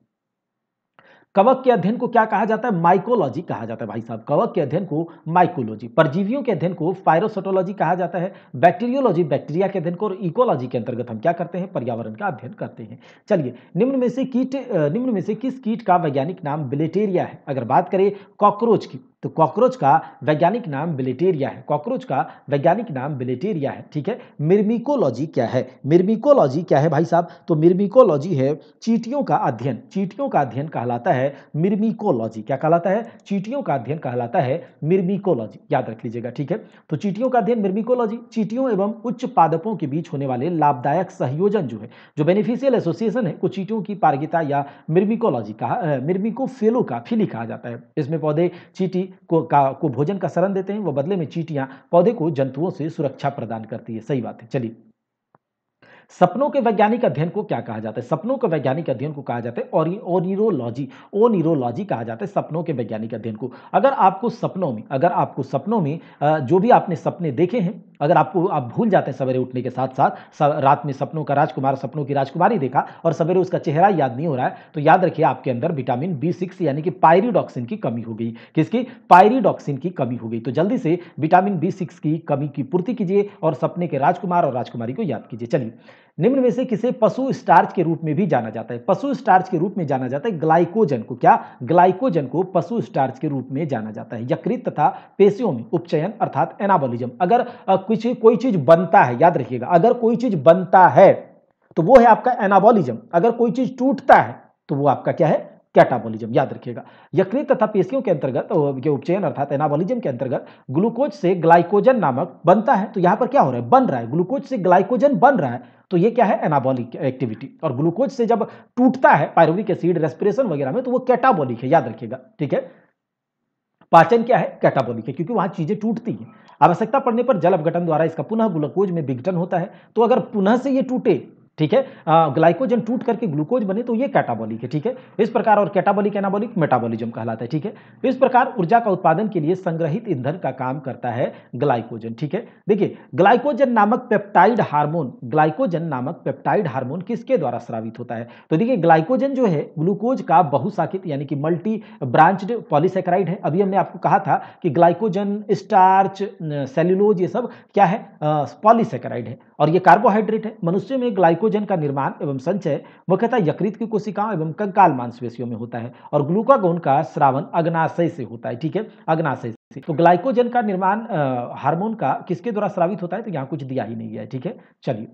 कवक के अध्ययन को क्या कहा जाता है माइकोलॉजी कहा जाता है भाई साहब कवक के अध्ययन को माइकोलॉजी परजीवियों के अध्ययन को फायरोसोटोलॉजी कहा जाता है बैक्टीरियोलॉजी बैक्टीरिया के अध्ययन को और इकोलॉजी के अंतर्गत हम क्या करते हैं पर्यावरण का अध्ययन करते हैं चलिए निम्न में से कीट निम्न में से किस कीट का वैज्ञानिक नाम बिलेटेरिया है अगर बात करें कॉकरोच की तो कॉकरोच का वैज्ञानिक नाम बिलेटेरिया है कॉकरोच का वैज्ञानिक नाम बिलेटेरिया है ठीक है मिर्मिकोलॉजी क्या है मिर्मिकोलॉजी क्या है भाई साहब तो मिर्मिकोलॉजी है चीटियों का अध्ययन चीटियों का अध्ययन कहलाता है मिर्मिकोलॉजी क्या कहलाता है चीटियों का अध्ययन कहलाता है मिर्मिकोलॉजी याद रख लीजिएगा ठीक है तो चीटियों का अध्ययन मिर्मिकोलॉजी चीटियों एवं उच्च पादपों के बीच होने वाले लाभदायक सहयोजन जो है जो बेनिफिशियल एसोसिएशन है वो चीटियों की पारगिता या मिर्मिकोलॉजी कहा मिर्मिको फेलो का फिली कहा जाता है इसमें पौधे चीटी को का को भोजन का शरण देते हैं व बदले में चीटियां पौधे को जंतुओं से सुरक्षा प्रदान करती है सही बात है चलिए सपनों के वैज्ञानिक अध्ययन को क्या कहा जाता है सपनों के वैज्ञानिक अध्ययन को कहा जाता है और ओनिरोलॉजी ओनिरोलॉजी कहा जाता है सपनों के वैज्ञानिक अध्ययन को अगर आपको सपनों में अगर आपको सपनों में जो भी आपने सपने देखे हैं अगर आपको आप भूल जाते हैं सवेरे उठने के साथ साथ रात में सपनों का राजकुमार सपनों की राजकुमारी देखा और सवेरे उसका चेहरा याद नहीं हो रहा है तो याद रखिए आपके अंदर विटामिन बी सिक्स यानी कि पायरीडॉक्सिन की कमी हो गई किसकी पायरीडॉक्सिन की कमी हो गई तो जल्दी से विटामिन बी सिक्स की कमी की पूर्ति कीजिए और सपने के राजकुमार और राजकुमारी को याद कीजिए चलिए निम्न में से किसे पशु स्टार्च के रूप में भी जाना जाता है पशु स्टार्च के रूप में जाना जाता है ग्लाइकोजन को क्या ग्लाइकोजन को पशु स्टार्च के रूप में जाना जाता है यकृत तथा पेशियों में उपचयन अर्थात एनाबोलिज्म अगर कुछ कोई चीज बनता है याद रखिएगा अगर कोई चीज बनता है तो वो है आपका एनाबोलिज्म अगर कोई चीज टूटता है तो वो आपका क्या है कैटाबोलिज्म याद रखिएगा यकृत तथा पेशियों के अंतर्गत के उपचयन अर्थात एनाबोलिज्म के अंतर्गत ग्लूकोज से ग्लाइकोजन नामक बनता है तो यहां पर क्या हो रहा है बन रहा है ग्लूकोज से ग्लाइकोजन बन रहा है तो ये क्या है एनाबॉलिक एक्टिविटी और ग्लूकोज से जब टूटता है पायरोविक एसिड रेस्पिरेशन वगैरह में तो वो कैटाबॉलिक है याद रखिएगा ठीक है पाचन क्या है कैटाबॉलिक है क्योंकि वहां चीजें टूटती हैं आवश्यकता पड़ने पर जल अपघटन द्वारा इसका पुनः ग्लूकोज में विघटन होता है तो अगर पुनः से ये टूटे ठीक है ग्लाइकोजन टूट करके ग्लूकोज बने तो ये कैटाबॉलिक है ठीक है इस प्रकार और कैटाबॉलिक एनाबॉलिक मेटाबॉलिज्म कहलाता है ठीक है तो इस प्रकार ऊर्जा का उत्पादन के लिए संग्रहित ईंधन का काम करता है ग्लाइकोजन ठीक है देखिए ग्लाइकोजन नामक पेप्टाइड हार्मोन ग्लाइकोजन नामक पेप्टाइड हार्मोन किसके द्वारा स्रावित होता है तो देखिए ग्लाइकोजन जो है ग्लूकोज का बहुसाकित यानी कि मल्टी ब्रांच पॉलीसेक्राइड है अभी हमने आपको कहा था कि ग्लाइकोजन स्टार्च सेल्यूलोज ये सब क्या है पॉलीसेक्राइड है और ये कार्बोहाइड्रेट है मनुष्य में ग्लाइको ग्लाइकोजन का निर्माण एवं संचय मुख्यतः यकृत की कोशिकाओं एवं कंकाल मांसपेशियों में होता है और ग्लूकागोन का श्रावण अग्नाशय से होता है ठीक है अग्नाशय से तो ग्लाइकोजन का निर्माण हार्मोन का किसके द्वारा श्रावित होता है तो यहाँ कुछ दिया ही नहीं है ठीक है चलिए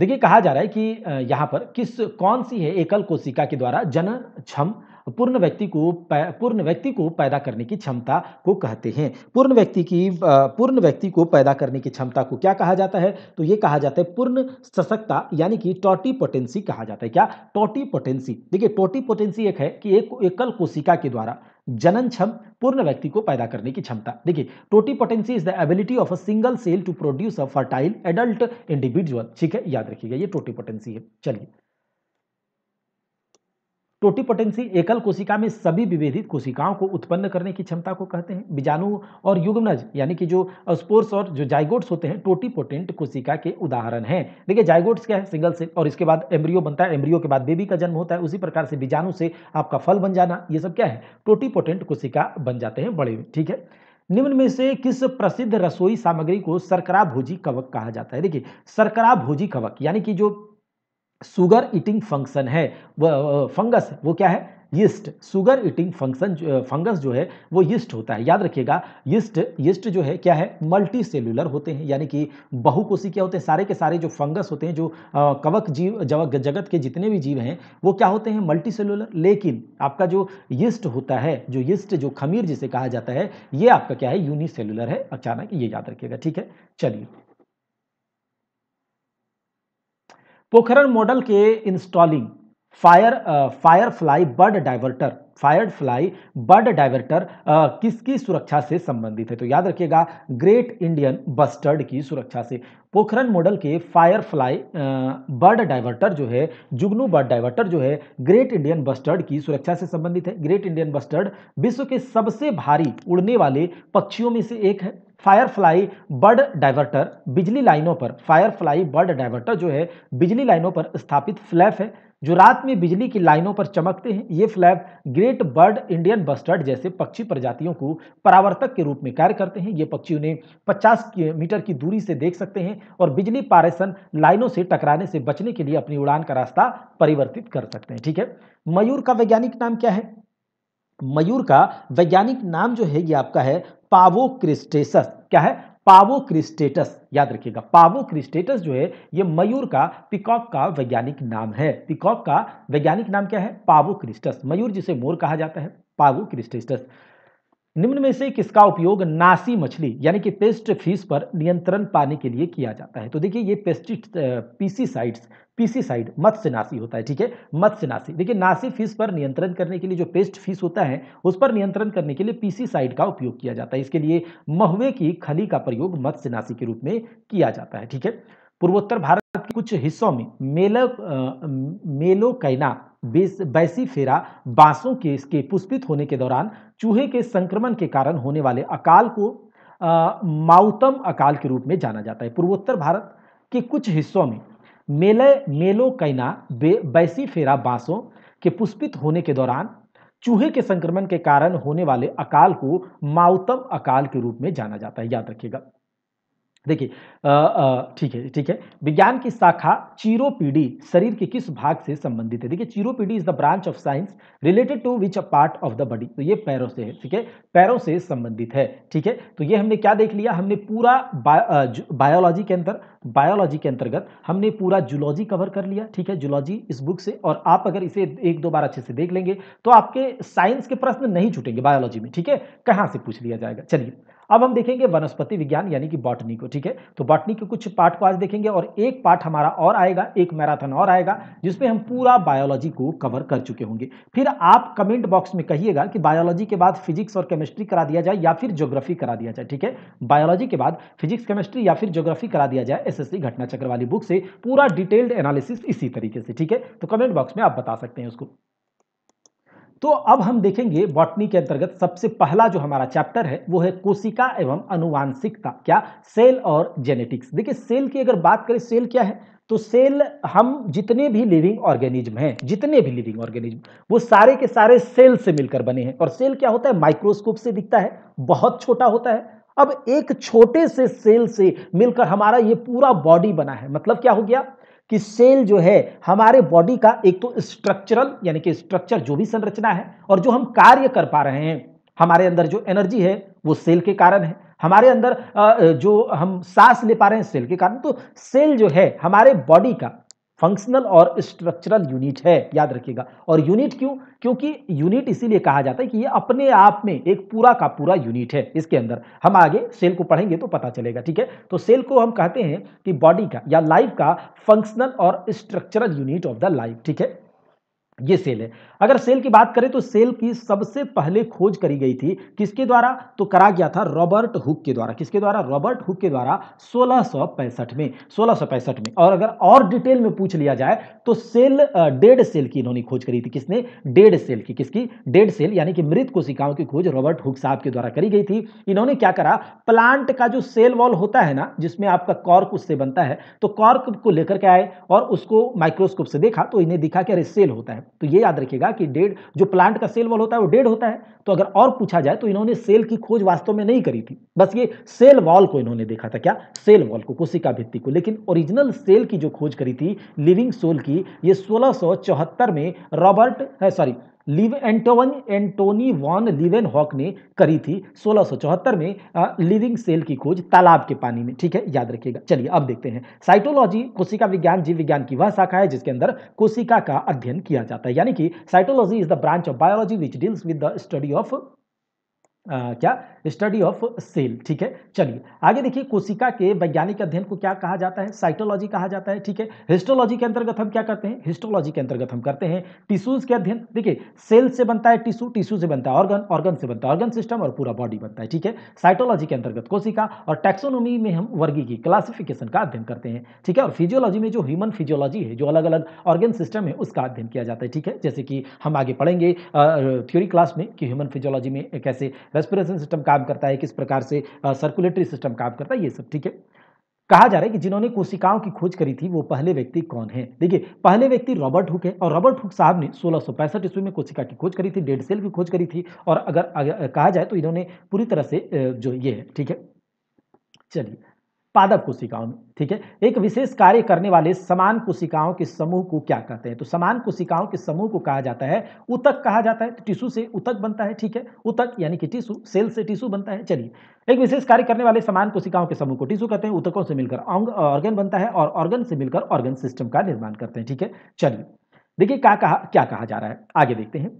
देखिए कहा जा रहा है कि यहाँ पर किस कौन सी है एकल कोशिका के द्वारा जन क्षम पूर्ण व्यक्ति को पूर्ण व्यक्ति को पैदा करने की क्षमता को कहते हैं पूर्ण व्यक्ति की पूर्ण व्यक्ति को पैदा करने की क्षमता को क्या कहा जाता है तो ये कहा जाता है पूर्ण सशक्ता यानी कि टोटी पोटेंसी कहा जाता है क्या टोटी पोटेंसी देखिए टोटी पोटेंसी एक है कि एक एकल कोशिका के द्वारा जनन क्षम पूर्ण व्यक्ति को पैदा करने की क्षमता देखिए totipotency is the ability of a single cell to produce a fertile adult individual ठीक है याद रखिएगा ये टोटी पोटेंसी है चलिए टोटिपोटेंसी एकल कोशिका में सभी विभेदित कोशिकाओं को उत्पन्न करने की क्षमता को कहते हैं बीजाणु और युग्मनज यानी कि जो स्पोर्स और जो जाइगोट्स होते हैं टोटिपोटेंट कोशिका के उदाहरण हैं देखिए जाइगोट्स क्या है सिंगल सेल और इसके बाद एम्ब्रियो बनता है एम्ब्रियो के बाद बेबी का जन्म होता है उसी प्रकार से बीजाणु से आपका फल बन जाना ये सब क्या है टोटिपोटेंट कोशिका बन जाते हैं बड़े ठीक है निम्न में से किस प्रसिद्ध रसोई सामग्री को सरकरा भोजी कवक कहा जाता है देखिए सरकरा भोजी कवक यानी कि जो सुगर ईटिंग फंक्शन है फंगस वो क्या है yeast sugar eating function fungus जो है वो यस्ट होता है याद रखिएगा यस्ट यस्ट जो है क्या है मल्टी सेलुलर होते हैं यानी कि बहुकोशी क्या होते हैं सारे के सारे जो फंगस होते हैं जो आ, कवक जीव जगत के जितने भी जीव हैं वो क्या होते हैं मल्टी सेलुलर लेकिन आपका जो यस्ट होता है जो यस्ट जो खमीर जिसे कहा जाता है ये आपका क्या है यूनिसेलुलर है अचानक ये याद रखिएगा ठीक है चलिए पोखरण मॉडल के installing fire firefly bird diverter firefly bird diverter किसकी सुरक्षा से संबंधित है तो याद रखिएगा ग्रेट इंडियन बस्टर्ड की सुरक्षा से पोखरण मॉडल के फायर फ्लाई बर्ड डाइवर्टर जो है जुगनू बर्ड डाइवर्टर जो है ग्रेट इंडियन बस्टर्ड की सुरक्षा से संबंधित है ग्रेट इंडियन बस्टर्ड विश्व के सबसे भारी उड़ने वाले पक्षियों में से एक है फायरफ्लाई बर्ड डाइवर्टर बिजली लाइनों पर फायरफ्लाई बर्ड डाइवर्टर जो है बिजली लाइनों पर स्थापित फ्लैप है जो रात में बिजली की लाइनों पर चमकते हैं ये flap great bird Indian bustard जैसे पक्षी प्रजातियों को परावर्तक के रूप में कार्य करते हैं ये पक्षी उन्हें 50 मीटर की दूरी से देख सकते हैं और बिजली पारेसन लाइनों से टकराने से बचने के लिए अपनी उड़ान का रास्ता परिवर्तित कर सकते हैं ठीक है मयूर का वैज्ञानिक नाम क्या है मयूर का वैज्ञानिक नाम जो है ये आपका है पावो क्रिस्टेटस क्या है पावो क्रिस्टेटस याद रखिएगा पावो क्रिस्टेटस जो है ये मयूर का पिकॉक का वैज्ञानिक नाम है पिकॉक का वैज्ञानिक नाम क्या है पावो क्रिस्टस मयूर जिसे मोर कहा जाता है पावो क्रिस्टेटस निम्न में से किसका उपयोग नासी मछली यानी कि पेस्ट फीस पर नियंत्रण पाने के लिए किया जाता है तो देखिए ये पेस्टिस्ट पीसीसाइड्स पीसीसाइड मत्स्यनाशी होता है ठीक है मत्स्यनाशी देखिए नासी फीस पर नियंत्रण करने के लिए जो पेस्ट फीस होता है उस पर नियंत्रण करने के लिए पीसीसाइड का उपयोग किया जाता है इसके लिए महुए की खली का प्रयोग मत्स्यनाशी के रूप में किया जाता है ठीक है पूर्वोत्तर भारत के कुछ हिस्सों में मेलो मेलोकैना बैसीफेरा बांसों के इसके पुष्पित होने के दौरान चूहे के संक्रमण के कारण होने वाले अकाल को माउतम अकाल के रूप में जाना जाता है पूर्वोत्तर भारत के कुछ हिस्सों में मेले मेलोकैना बैसीफेरा बांसों के पुष्पित होने के दौरान चूहे के संक्रमण के कारण होने वाले अकाल को माउतम अकाल के रूप में जाना जाता है याद रखिएगा देखिए ठीक है ठीक है विज्ञान की शाखा चीरोपीडी शरीर के किस भाग से संबंधित है देखिए chiropody is the branch of science related to which a part of the body तो ये पैरों से है ठीक है पैरों से संबंधित है ठीक है तो ये हमने क्या देख लिया हमने पूरा बायोलॉजी के अंदर बायोलॉजी के अंतर्गत हमने पूरा जूलॉजी कवर कर लिया ठीक है जूलॉजी इस बुक से और आप अगर इसे एक दो बार अच्छे से देख लेंगे तो आपके साइंस के प्रश्न नहीं छूटेंगे बायोलॉजी में ठीक है कहाँ से पूछ लिया जाएगा चलिए अब हम देखेंगे वनस्पति विज्ञान यानी कि बॉटनी को ठीक है तो बॉटनी के कुछ पार्ट को आज देखेंगे और एक पार्ट हमारा और आएगा एक मैराथन और आएगा जिसमें हम पूरा बायोलॉजी को कवर कर चुके होंगे फिर आप कमेंट बॉक्स में कहिएगा कि बायोलॉजी के बाद फिजिक्स और केमिस्ट्री करा दिया जाए या फिर ज्योग्राफी करा दिया जाए ठीक है बायोलॉजी के बाद फिजिक्स केमिस्ट्री या फिर ज्योग्राफी करा दिया जाए एस घटना चक्र वाली बुक से पूरा डिटेल्ड एनालिसिस इसी तरीके से ठीक है तो कमेंट बॉक्स में आप बता सकते हैं उसको तो अब हम देखेंगे बॉटनी के अंतर्गत सबसे पहला जो हमारा चैप्टर है वो है कोशिका एवं अनुवांशिकता क्या सेल और जेनेटिक्स देखिए सेल की अगर बात करें सेल क्या है तो सेल हम जितने भी लिविंग ऑर्गेनिज्म हैं जितने भी लिविंग ऑर्गेनिज्म वो सारे के सारे सेल से मिलकर बने हैं और सेल क्या होता है माइक्रोस्कोप से दिखता है बहुत छोटा होता है अब एक छोटे से सेल से मिलकर हमारा ये पूरा बॉडी बना है मतलब क्या हो गया कि सेल जो है हमारे बॉडी का एक तो स्ट्रक्चरल यानी कि स्ट्रक्चर जो भी संरचना है और जो हम कार्य कर पा रहे हैं हमारे अंदर जो एनर्जी है वो सेल के कारण है हमारे अंदर जो हम सांस ले पा रहे हैं सेल के कारण तो सेल जो है हमारे बॉडी का फंक्शनल और स्ट्रक्चरल यूनिट है याद रखिएगा और यूनिट क्यों क्योंकि यूनिट इसीलिए कहा जाता है कि ये अपने आप में एक पूरा का पूरा यूनिट है इसके अंदर हम आगे सेल को पढ़ेंगे तो पता चलेगा ठीक है तो सेल को हम कहते हैं कि बॉडी का या लाइफ का फंक्शनल और structural unit of the life ठीक है ये सेल है अगर सेल की बात करें तो सेल की सबसे पहले खोज करी गई थी किसके द्वारा तो करा गया था रॉबर्ट हुक के द्वारा किसके द्वारा रॉबर्ट हुक के द्वारा सोलह में सोलह में और अगर और डिटेल में पूछ लिया जाए तो सेल डेड सेल की इन्होंने खोज करी थी किसने डेड सेल की किसकी डेड सेल यानी कि मृत कोशिकाओं की खोज रॉबर्ट हुक साहब के द्वारा करी गई थी इन्होंने क्या करा प्लांट का जो सेल वॉल होता है ना जिसमें आपका कॉर्क उससे बनता है तो कॉर्क को लेकर के आए और उसको माइक्रोस्कोप से देखा तो इन्हें दिखा कि अरे सेल होता है तो ये याद रखिएगा कि डेढ़ जो प्लांट का सेल वॉल होता है वो डेढ़ होता है तो अगर और पूछा जाए तो इन्होंने सेल की खोज वास्तव में नहीं करी थी बस ये सेल वॉल को इन्होंने देखा था क्या सेल वॉल को कोशिका भित्ति को लेकिन ओरिजिनल सेल की जो खोज करी थी लिविंग सोल की ये सोलह में रॉबर्ट सॉरी लिव Antonie Antonie van Leeuwenhoek ने करी थी 1674 में लिविंग सेल की खोज तालाब के पानी में ठीक है याद रखिएगा चलिए अब देखते हैं साइटोलॉजी कोशिका विज्ञान जीव विज्ञान की वह शाखा है जिसके अंदर कोशिका का अध्ययन किया जाता है यानी कि cytology is the branch of biology which deals with the study of uh, क्या स्टडी ऑफ सेल ठीक है चलिए आगे देखिए कोशिका के वैज्ञानिक अध्ययन को क्या कहा जाता है साइटोलॉजी कहा जाता है ठीक है हिस्टोलॉजी के अंतर्गत हम क्या करते हैं हिस्टोलॉजी के अंतर्गत हम करते हैं टिश्यूज के अध्ययन देखिए सेल से बनता है टिश्यू टिश्यू से बनता है ऑर्गन ऑर्गन से बनता है ऑर्गन सिस्टम और पूरा बॉडी बनता है ठीक है साइटोलॉजी के अंतर्गत कोशिका और टैक्सोनोमी में हम वर्गी की क्लासिफिकेशन का अध्ययन करते हैं ठीक है और फिजियोलॉजी में जो ह्यूमन फिजियोलॉजी है जो अलग अलग ऑर्गन सिस्टम है उसका अध्ययन किया जाता है ठीक है जैसे कि हम आगे पढ़ेंगे थ्योरी क्लास में कि ह्यूमन फिजियोलॉजी में कैसे रेस्पिरेशन सिस्टम काम करता है किस प्रकार से सर्कुलेटरी सिस्टम काम करता है ये सब ठीक है कहा जा रहा है कि जिन्होंने कोशिकाओं की खोज करी थी वो पहले व्यक्ति कौन है देखिए पहले व्यक्ति रॉबर्ट हुक है और रॉबर्ट हुक साहब ने सोलह ईस्वी में कोशिका की खोज करी थी डेड सेल की खोज करी थी और अगर, अगर कहा जाए तो इन्होंने पूरी तरह से जो ये है ठीक है चलिए पादप कोशिकाओं में ठीक है एक विशेष कार्य करने वाले समान कोशिकाओं के समूह को क्या कहते हैं तो समान कोशिकाओं के समूह को कहा जाता है उतक कहा जाता है तो टिश्यू से उतक बनता है ठीक है उतक यानी कि टिश्यू सेल से टिश्यू बनता है चलिए एक विशेष कार्य करने वाले समान कोशिकाओं के समूह को टिश्यू कहते हैं उतकों से मिलकर ऑर्गन बनता है और ऑर्गन से मिलकर ऑर्गन सिस्टम का निर्माण करते हैं ठीक है चलिए देखिए क्या कहा क्या कहा जा रहा है आगे देखते हैं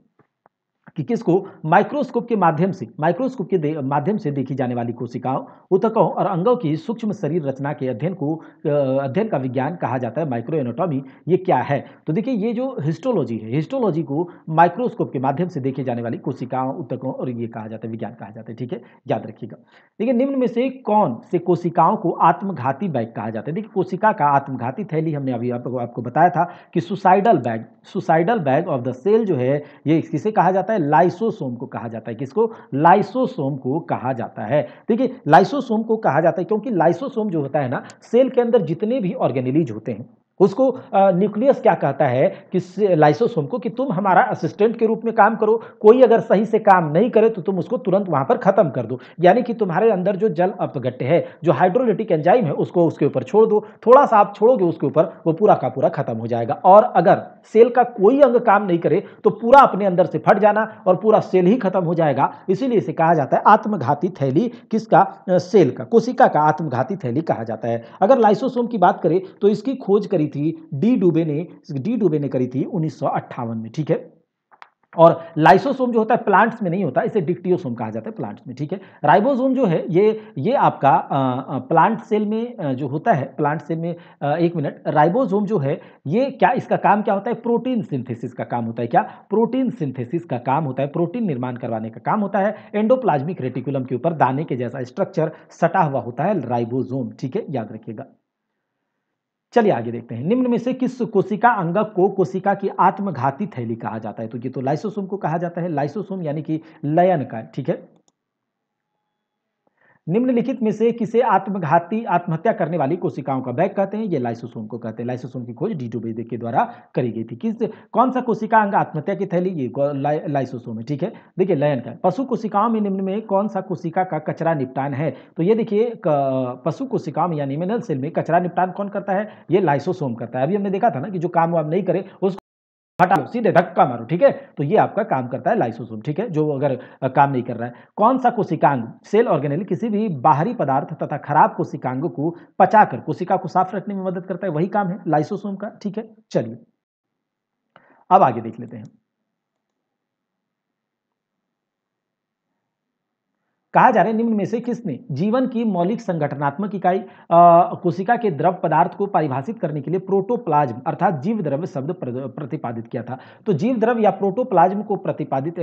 कि किसको माइक्रोस्कोप के माध्यम से माइक्रोस्कोप के माध्यम से देखी जाने वाली कोशिकाओं उतकों और अंगों की सूक्ष्म शरीर रचना के अध्ययन को अध्ययन का विज्ञान कहा जाता है माइक्रो एनाटॉमी ये क्या है तो देखिए ये जो हिस्टोलॉजी है हिस्टोलॉजी को माइक्रोस्कोप के माध्यम से देखी जाने वाली कोशिकाओं उतकों और ये कहा जाता है विज्ञान कहा जाता है ठीक है याद रखिएगा देखिए निम्न में से कौन से कोशिकाओं को आत्मघाती बैग कहा जाता है देखिए कोशिका का आत्मघाती थैली हमने अभी आपको आपको बताया था कि suicidal bag suicidal bag of the cell जो है ये किसे कहा जाता है लाइसोसोम को कहा जाता है किसको लाइसोसोम को कहा जाता है देखिए लाइसोसोम को कहा जाता है क्योंकि लाइसोसोम जो होता है ना सेल के अंदर जितने भी ऑर्गेनिलीज होते हैं उसको न्यूक्लियस क्या कहता है कि लाइसोसोम को कि तुम हमारा असिस्टेंट के रूप में काम करो कोई अगर सही से काम नहीं करे तो तुम उसको तुरंत वहां पर खत्म कर दो यानी कि तुम्हारे अंदर जो जल अपगट्य है जो हाइड्रोलिटिक एंजाइम है उसको उसके ऊपर छोड़ दो थोड़ा सा आप छोड़ोगे उसके ऊपर वो पूरा का पूरा खत्म हो जाएगा और अगर सेल का कोई अंग काम नहीं करे तो पूरा अपने अंदर से फट जाना और पूरा सेल ही खत्म हो जाएगा इसीलिए इसे कहा जाता है आत्मघाती थैली किसका सेल का कोशिका का आत्मघाती थैली कहा जाता है अगर लाइसोसोम की बात करें तो इसकी खोज करी करी थी डी डुबे ने डी डुबे ने करी थी उन्नीस में ठीक है और लाइसोसोम जो होता है प्लांट्स में नहीं होता इसे डिक्टियोसोम कहा जाता है प्लांट्स में ठीक है राइबोसोम जो है ये ये आपका आ, प्लांट सेल में जो होता है प्लांट सेल में आ, एक मिनट राइबोसोम जो है ये क्या इसका काम क्या होता है प्रोटीन सिंथेसिस का काम होता है क्या प्रोटीन सिंथेसिस का काम होता है प्रोटीन निर्माण करवाने का काम होता है एंडोप्लाज्मिक रेटिकुलम के ऊपर दाने के जैसा स्ट्रक्चर सटा हुआ होता है राइबोजोम ठीक है याद रखिएगा चलिए आगे देखते हैं निम्न में से किस कोशिका अंगक को कोशिका की आत्मघाती थैली कहा जाता है तो ये तो लाइसोसोम को कहा जाता है लाइसोसोम यानी कि लयन का ठीक है निम्नलिखित में से किसे आत्मघाती आत्महत्या करने वाली कोशिकाओं का बैग कहते हैं ये लाइसोसोम को कहते हैं लाइसोसोम की खोज डीडोबेदे के द्वारा करी गई थी किस कौन सा कोशिका अंग आत्महत्या की थैली ये ला, लाइसोसोम है ठीक है देखिए लयन का पशु कोशिकाओं में निम्न में कौन सा कोशिका का कचरा निपटान है तो ये देखिए पशु कोशिकाओं में यानी मिनल सेल में कचरा निपटान कौन करता है ये लाइसोसोम करता है अभी हमने देखा था ना कि जो काम वाम नहीं करे उसको हटा लो सीधे धक्का मारो ठीक है तो ये आपका काम करता है लाइसोसोम ठीक है जो अगर काम नहीं कर रहा है कौन सा कोशिकांग सेल ऑर्गेनेल किसी भी बाहरी पदार्थ तथा खराब कोशिकांग को पचाकर कोशिका को साफ रखने में मदद करता है वही काम है लाइसोसोम का ठीक है चलिए अब आगे देख लेते हैं कहा जा रहा है निम्न में से किसने जीवन की मौलिक संगठनात्मक इकाई कोशिका के द्रव पदार्थ को परिभाषित करने के लिए प्रोटोप्लाज्म अर्थात जीव द्रव्य शब्द प्रतिपादित किया था तो जीव द्रव या प्रोटोप्लाज्म को प्रतिपादित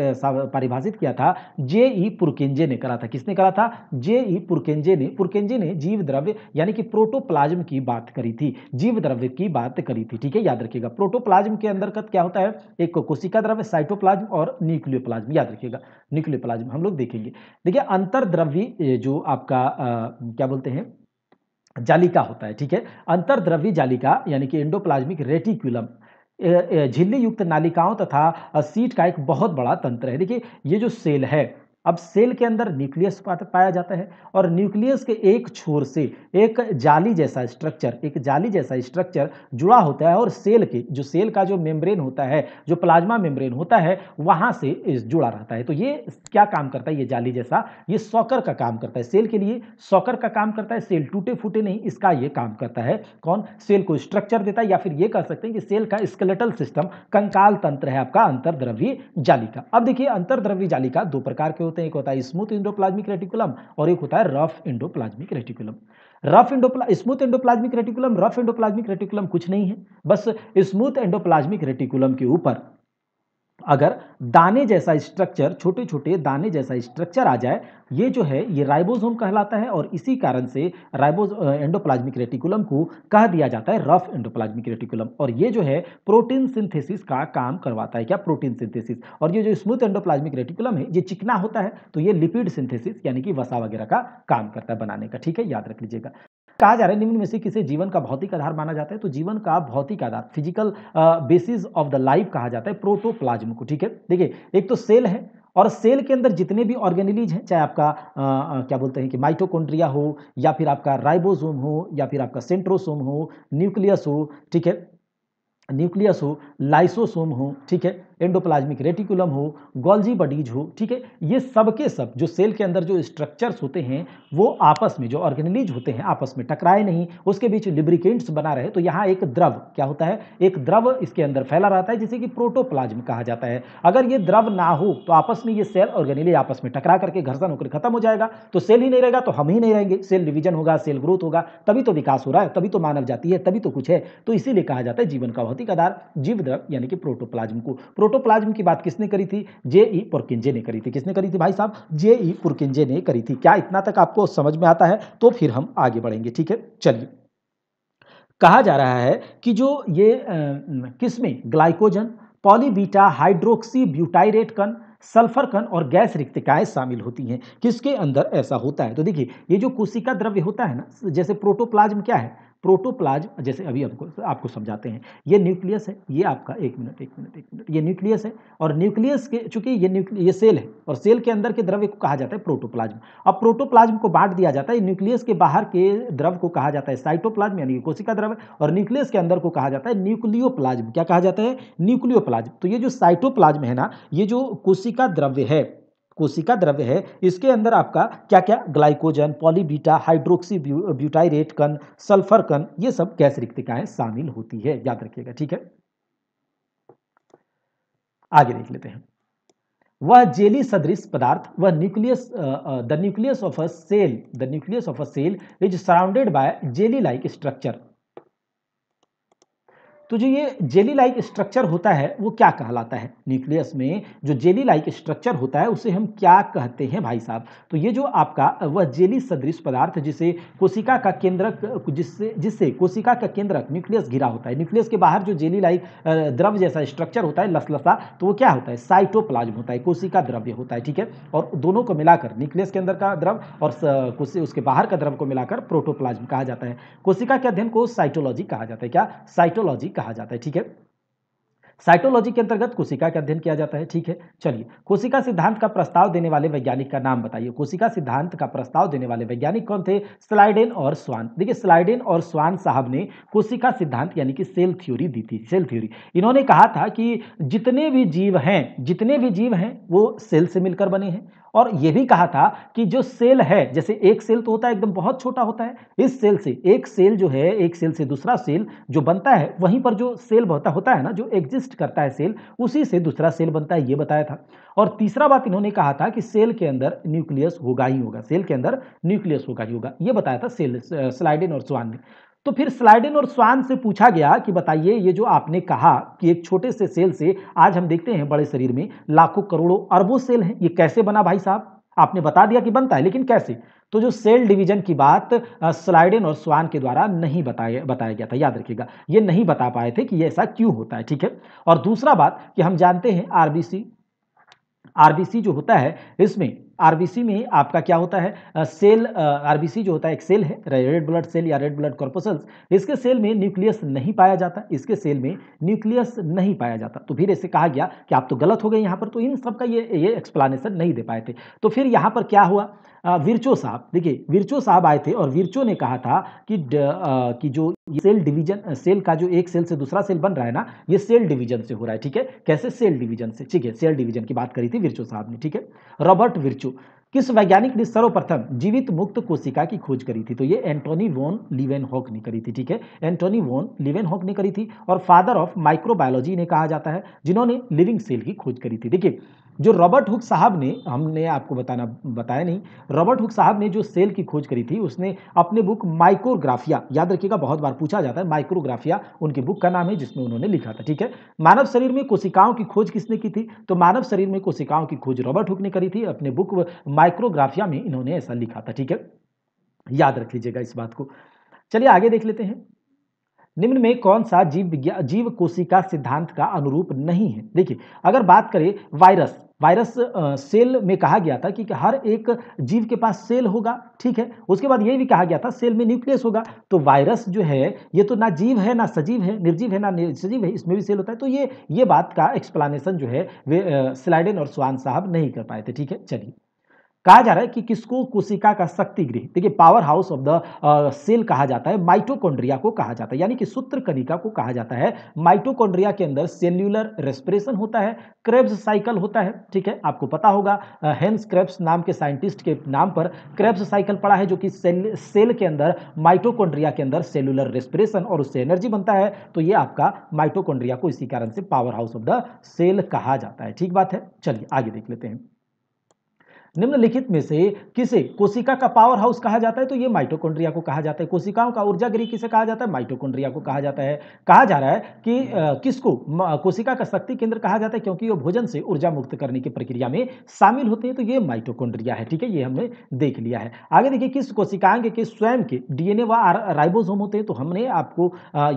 परिभाषित किया था जे ई पुरकेंजे ने करा था किसने करा था जे ई पुरकेंजे ने पुरकेंजे ने जीव द्रव्य यानी कि प्रोटोप्लाज्म की बात करी थी जीव द्रव्य की बात करी थी ठीक है याद रखिएगा प्रोटोप्लाज्म के अंतर्गत क्या होता है एक कोशिका द्रव्य साइटोप्लाज्म और न्यूक्लियोप्लाज्म याद रखिएगा न्यूक्लियोप्लाज्म हम लोग देखेंगे देखिए अंतरद्रव्य जो आपका आ, क्या बोलते हैं जालिका होता है ठीक है अंतरद्रव्य जालिका यानी कि एंडोप्लाज्मिक रेटिकुलम झिल्ली युक्त नालिकाओं तथा सीट का एक बहुत बड़ा तंत्र है देखिए ये जो सेल है अब सेल के अंदर न्यूक्लियस पाया जाता है और न्यूक्लियस के एक छोर से एक जाली जैसा स्ट्रक्चर एक जाली जैसा स्ट्रक्चर जुड़ा होता है और सेल के जो सेल का जो मेम्ब्रेन होता है जो प्लाज्मा मेम्ब्रेन होता है वहाँ से जुड़ा रहता है तो ये क्या काम करता है ये जाली जैसा ये सॉकर का काम करता है सेल के लिए सॉकर का काम करता है सेल टूटे फूटे नहीं इसका ये काम करता है कौन सेल को स्ट्रक्चर देता है या फिर ये कह सकते हैं कि सेल का स्केलेटल सिस्टम कंकाल तंत्र है आपका अंतरद्रव्य जाली का अब देखिए अंतरद्रव्य जाली का दो प्रकार के होते होते हैं एक होता है स्मूथ इंडोप्लाज्मिक रेटिकुलम और एक होता है रफ इंडोप्लाज्मिक रेटिकुलम रफ इंडोप्ला smooth endoplasmic reticulum rough endoplasmic reticulum कुछ नहीं है बस स्मूथ एंडोप्लाज्मिक रेटिकुलम के ऊपर अगर दाने जैसा स्ट्रक्चर छोटे छोटे दाने जैसा स्ट्रक्चर आ जाए ये जो है ये राइबोसोम कहलाता है और इसी कारण से राइबो एंडोप्लाज्मिक रेटिकुलम को कह दिया जाता है रफ एंडोप्लाज्मिक रेटिकुलम और ये जो है प्रोटीन सिंथेसिस का काम करवाता है क्या प्रोटीन सिंथेसिस और ये जो स्मूथ एंडोप्लाज्मिक रेटिकुलम है ये चिकना होता है तो ये लिपिड सिंथेसिस यानी कि वसा वगैरह का काम करता है बनाने का ठीक है याद रख लीजिएगा कहा जा रहा है निम्न में से किसे जीवन का भौतिक आधार माना जाता है तो जीवन का भौतिक आधार physical basis of the life कहा जाता है प्रोटोप्लाज्म को ठीक है देखिए एक तो सेल है और सेल के अंदर जितने भी ऑर्गेनिलीज हैं चाहे आपका आ, आ, क्या बोलते हैं कि माइटोकॉन्ड्रिया हो या फिर आपका राइबोसोम हो या फिर आपका सेंट्रोसोम हो न्यूक्लियस हो ठीक है न्यूक्लियस हो लाइसोसोम हो ठीक है एंडोप्लाज्मिक रेटिकुलम हो गोल्जी बडीज हो ठीक है ये सब के सब जो सेल के अंदर जो स्ट्रक्चर्स होते हैं वो आपस में जो ऑर्गेनलीज होते हैं आपस में टकराए नहीं उसके बीच लिब्रिकेंट्स बना रहे तो यहाँ एक द्रव क्या होता है एक द्रव इसके अंदर फैला रहता है जिसे कि प्रोटोप्लाज्म कहा जाता है अगर ये द्रव ना हो तो आपस में ये सेल ऑर्गेनिली आपस में टकरा करके घर्षण होकर खत्म हो जाएगा तो सेल ही नहीं रहेगा तो हम ही नहीं रहेंगे सेल डिवीजन होगा सेल ग्रोथ होगा तभी तो विकास हो रहा है तभी तो मानव जाती है तभी तो कुछ है तो इसीलिए कहा जाता है जीवन का भौतिक आधार जीव द्रव यानी कि प्रोटोप्लाज्म को प्रोटोप्लाज्म की बात किसने करी थी जे ई पुरकिंजे ने करी थी किसने करी थी भाई साहब जे ई पुरकिंजे ने करी थी क्या इतना तक आपको समझ में आता है तो फिर हम आगे बढ़ेंगे ठीक है चलिए कहा जा रहा है कि जो ये किस्में ग्लाइकोजन पॉलीबीटा हाइड्रोक्सी ब्यूटाइरेट कन सल्फर कन और गैस रिक्तिकाएं शामिल होती हैं किसके अंदर ऐसा होता है तो देखिए ये जो कोशिका द्रव्य होता है ना जैसे प्रोटोप्लाज्म क्या है प्रोटोप्लाज्म जैसे अभी आपको आपको समझाते हैं ये न्यूक्लियस है ये आपका एक मिनट एक मिनट एक मिनट ये न्यूक्लियस है और न्यूक्लियस के चूंकि ये न्यूक्लिय ये सेल है और सेल के अंदर के द्रव्य को कहा जाता है प्रोटोप्लाज्म अब प्रोटोप्लाज्म को बांट दिया जाता है न्यूक्लियस के बाहर के द्रव को कहा जाता है साइटोप्लाज्म यानी कोशिका द्रव और न्यूक्लियस के अंदर को कहा जाता है न्यूक्लियोप्लाज्म क्या कहा जाता है न्यूक्लियोप्लाज्म तो ये जो साइटोप्लाज्म है ना ये जो कोशिका द्रव्य है कोशिका द्रव्य है इसके अंदर आपका क्या क्या ग्लाइकोजन पॉलीबीटा हाइड्रोक्सी ब्यूटाइरेट कन सल्फर कन ये सब गैस रिक्तिकाएं शामिल होती है याद रखिएगा ठीक है आगे देख लेते हैं वह जेली सदृश पदार्थ वह nucleus the nucleus of a cell the nucleus of a cell is surrounded by jelly like structure तो जो ये जेली लाइक स्ट्रक्चर होता है वो क्या कहलाता है न्यूक्लियस में जो जेली लाइक स्ट्रक्चर होता है उसे हम क्या कहते हैं भाई साहब तो ये जो आपका वह जेली सदृश पदार्थ जिसे कोशिका का केंद्रक जिससे जिससे कोशिका का केंद्रक न्यूक्लियस घिरा होता है न्यूक्लियस के बाहर जो जेली लाइक द्रव जैसा स्ट्रक्चर होता है लसलसा तो वो क्या होता है साइटोप्लाज्म होता है कोशिका द्रव्य होता है ठीक है और दोनों को मिलाकर न्यूक्लियस के अंदर का द्रव और उसके बाहर का द्रव को मिलाकर प्रोटोप्लाज्म कहा जाता है कोशिका के अध्ययन को साइटोलॉजी कहा जाता है क्या साइटोलॉजी कहा जाता है ठीक है साइटोलॉजी के अंतर्गत कोशिका का अध्ययन किया जाता है ठीक है चलिए कोशिका सिद्धांत का प्रस्ताव देने वाले वैज्ञानिक का नाम बताइए कोशिका सिद्धांत का प्रस्ताव देने वाले वैज्ञानिक कौन थे स्लाइडेन और स्वान देखिए स्लाइडेन और स्वान साहब ने कोशिका सिद्धांत यानी कि सेल थ्योरी दी थी सेल थ्योरी इन्होंने कहा था कि जितने भी जीव हैं जितने भी जीव हैं वो सेल से मिलकर बने हैं और यह भी कहा था कि जो सेल है जैसे एक सेल तो होता है एकदम बहुत छोटा होता है इस सेल से एक सेल जो है एक सेल से दूसरा सेल जो बनता है वहीं पर जो सेल बहता होता है ना जो एग्जिस्ट करता है सेल उसी से दूसरा सेल बनता है ये बताया था और तीसरा बात इन्होंने कहा था कि सेल के अंदर न्यूक्लियस होगा ही होगा सेल के अंदर न्यूक्लियस होगा ही होगा ये बताया था सेल स्लाइडिन और स्वान ने तो फिर स्लाइडन और स्वान से पूछा गया कि बताइए ये जो आपने कहा कि एक छोटे से सेल से आज हम देखते हैं बड़े शरीर में लाखों करोड़ों अरबों सेल हैं ये कैसे बना भाई साहब आपने बता दिया कि बनता है लेकिन कैसे तो जो सेल डिवीजन की बात स्लाइडन और स्वान के द्वारा नहीं बताया बताया गया था याद रखिएगा ये नहीं बता पाए थे कि ये ऐसा क्यों होता है ठीक है और दूसरा बात कि हम जानते हैं आरबीसी आरबीसी जो होता है इसमें आरबीसी में आपका क्या होता है सेल आरबीसी जो होता है एक सेल है रेड ब्लड सेल या रेड ब्लड कॉर्पोसल्स इसके सेल में न्यूक्लियस नहीं पाया जाता इसके सेल में न्यूक्लियस नहीं पाया जाता तो फिर ऐसे कहा गया कि आप तो गलत हो गए यहाँ पर तो इन सब का ये ये एक्सप्लानेशन नहीं दे पाए थे तो फिर यहाँ पर क्या हुआ विरचो साहब देखिए विरचो साहब आए थे और विरचो ने कहा था कि द, आ, कि जो सेल डिवीजन सेल का जो एक सेल से दूसरा सेल बन रहा है ना ये सेल डिवीजन से हो रहा है ठीक है कैसे सेल डिवीजन से ठीक है सेल डिवीजन की बात करी थी विरचो साहब ने ठीक है रॉबर्ट विरचो किस वैज्ञानिक ने सर्वप्रथम जीवित मुक्त कोशिका की खोज करी थी तो ये एंटोनी वोन लिवेन हॉक ने करी थी ठीक है एंटोनी वोन लिवेन हॉक ने करी थी और फादर ऑफ माइक्रोबायोलॉजी ने कहा जाता है जिन्होंने लिविंग सेल की खोज करी थी देखिए जो रॉबर्ट हुक साहब ने हमने आपको बताना बताया नहीं रॉबर्ट हुक साहब ने जो सेल की खोज करी थी उसने अपने बुक माइक्रोग्राफिया याद रखिएगा बहुत बार पूछा जाता है माइक्रोग्राफिया उनकी बुक का नाम है जिसमें उन्होंने लिखा था ठीक है मानव शरीर में कोशिकाओं की खोज किसने की थी तो मानव शरीर में कोशिकाओं की खोज रॉबर्ट हुक ने करी थी अपने बुक माइक्रोग्राफिया में इन्होंने ऐसा लिखा था ठीक है याद रख लीजिएगा इस बात को चलिए आगे देख लेते हैं निम्न में कौन सा जीव विज्ञान जीव कोशिका सिद्धांत का अनुरूप नहीं है देखिए अगर बात करें वायरस वायरस सेल में कहा गया था कि हर एक जीव के पास सेल होगा ठीक है उसके बाद ये भी कहा गया था सेल में न्यूक्लियस होगा तो वायरस जो है ये तो ना जीव है ना सजीव है निर्जीव है ना सजीव है इसमें भी सेल होता है तो ये ये बात का एक्सप्लानेशन जो है वे स्लाइडन और स्वान साहब नहीं कर पाए थे ठीक है चलिए कहा जा रहा है कि किसको कोशिका का शक्ति गृह देखिए power house of the cell कहा जाता है माइटोकॉन्ड्रिया को कहा जाता है यानी कि सूत्र कनिका को कहा जाता है माइटोकॉन्ड्रिया के अंदर सेल्यूलर रेस्पिरेशन होता है क्रेब्स साइकिल होता है ठीक है आपको पता होगा हेंस क्रेब्स नाम के साइंटिस्ट के नाम पर क्रेब्स साइकिल पड़ा है जो कि सेल सेल के अंदर माइटोकॉन्ड्रिया के अंदर सेल्यूलर रेस्पिरेशन और उससे एनर्जी बनता है तो ये आपका माइटोकॉन्ड्रिया को इसी कारण से power house of the cell कहा जाता है ठीक बात है चलिए आगे देख लेते हैं निम्नलिखित में से किसे कोशिका का पावर हाउस कहा जाता है तो ये माइटोकॉन्ड्रिया को कहा जाता है कोशिकाओं का ऊर्जा गृह किसे कहा जाता है माइटोकॉन्ड्रिया को कहा जाता है कहा जा रहा है कि हम्म। किसको कोशिका का शक्ति केंद्र कहा जाता है क्योंकि वो भोजन से ऊर्जा मुक्त करने की प्रक्रिया में शामिल होते हैं तो ये माइटोकॉन्ड्रिया है ठीक है ये हमने देख लिया है आगे देखिए किस कोशिकाएं के स्वयं के डीएनए व राइबोजोम होते हैं तो हमने आपको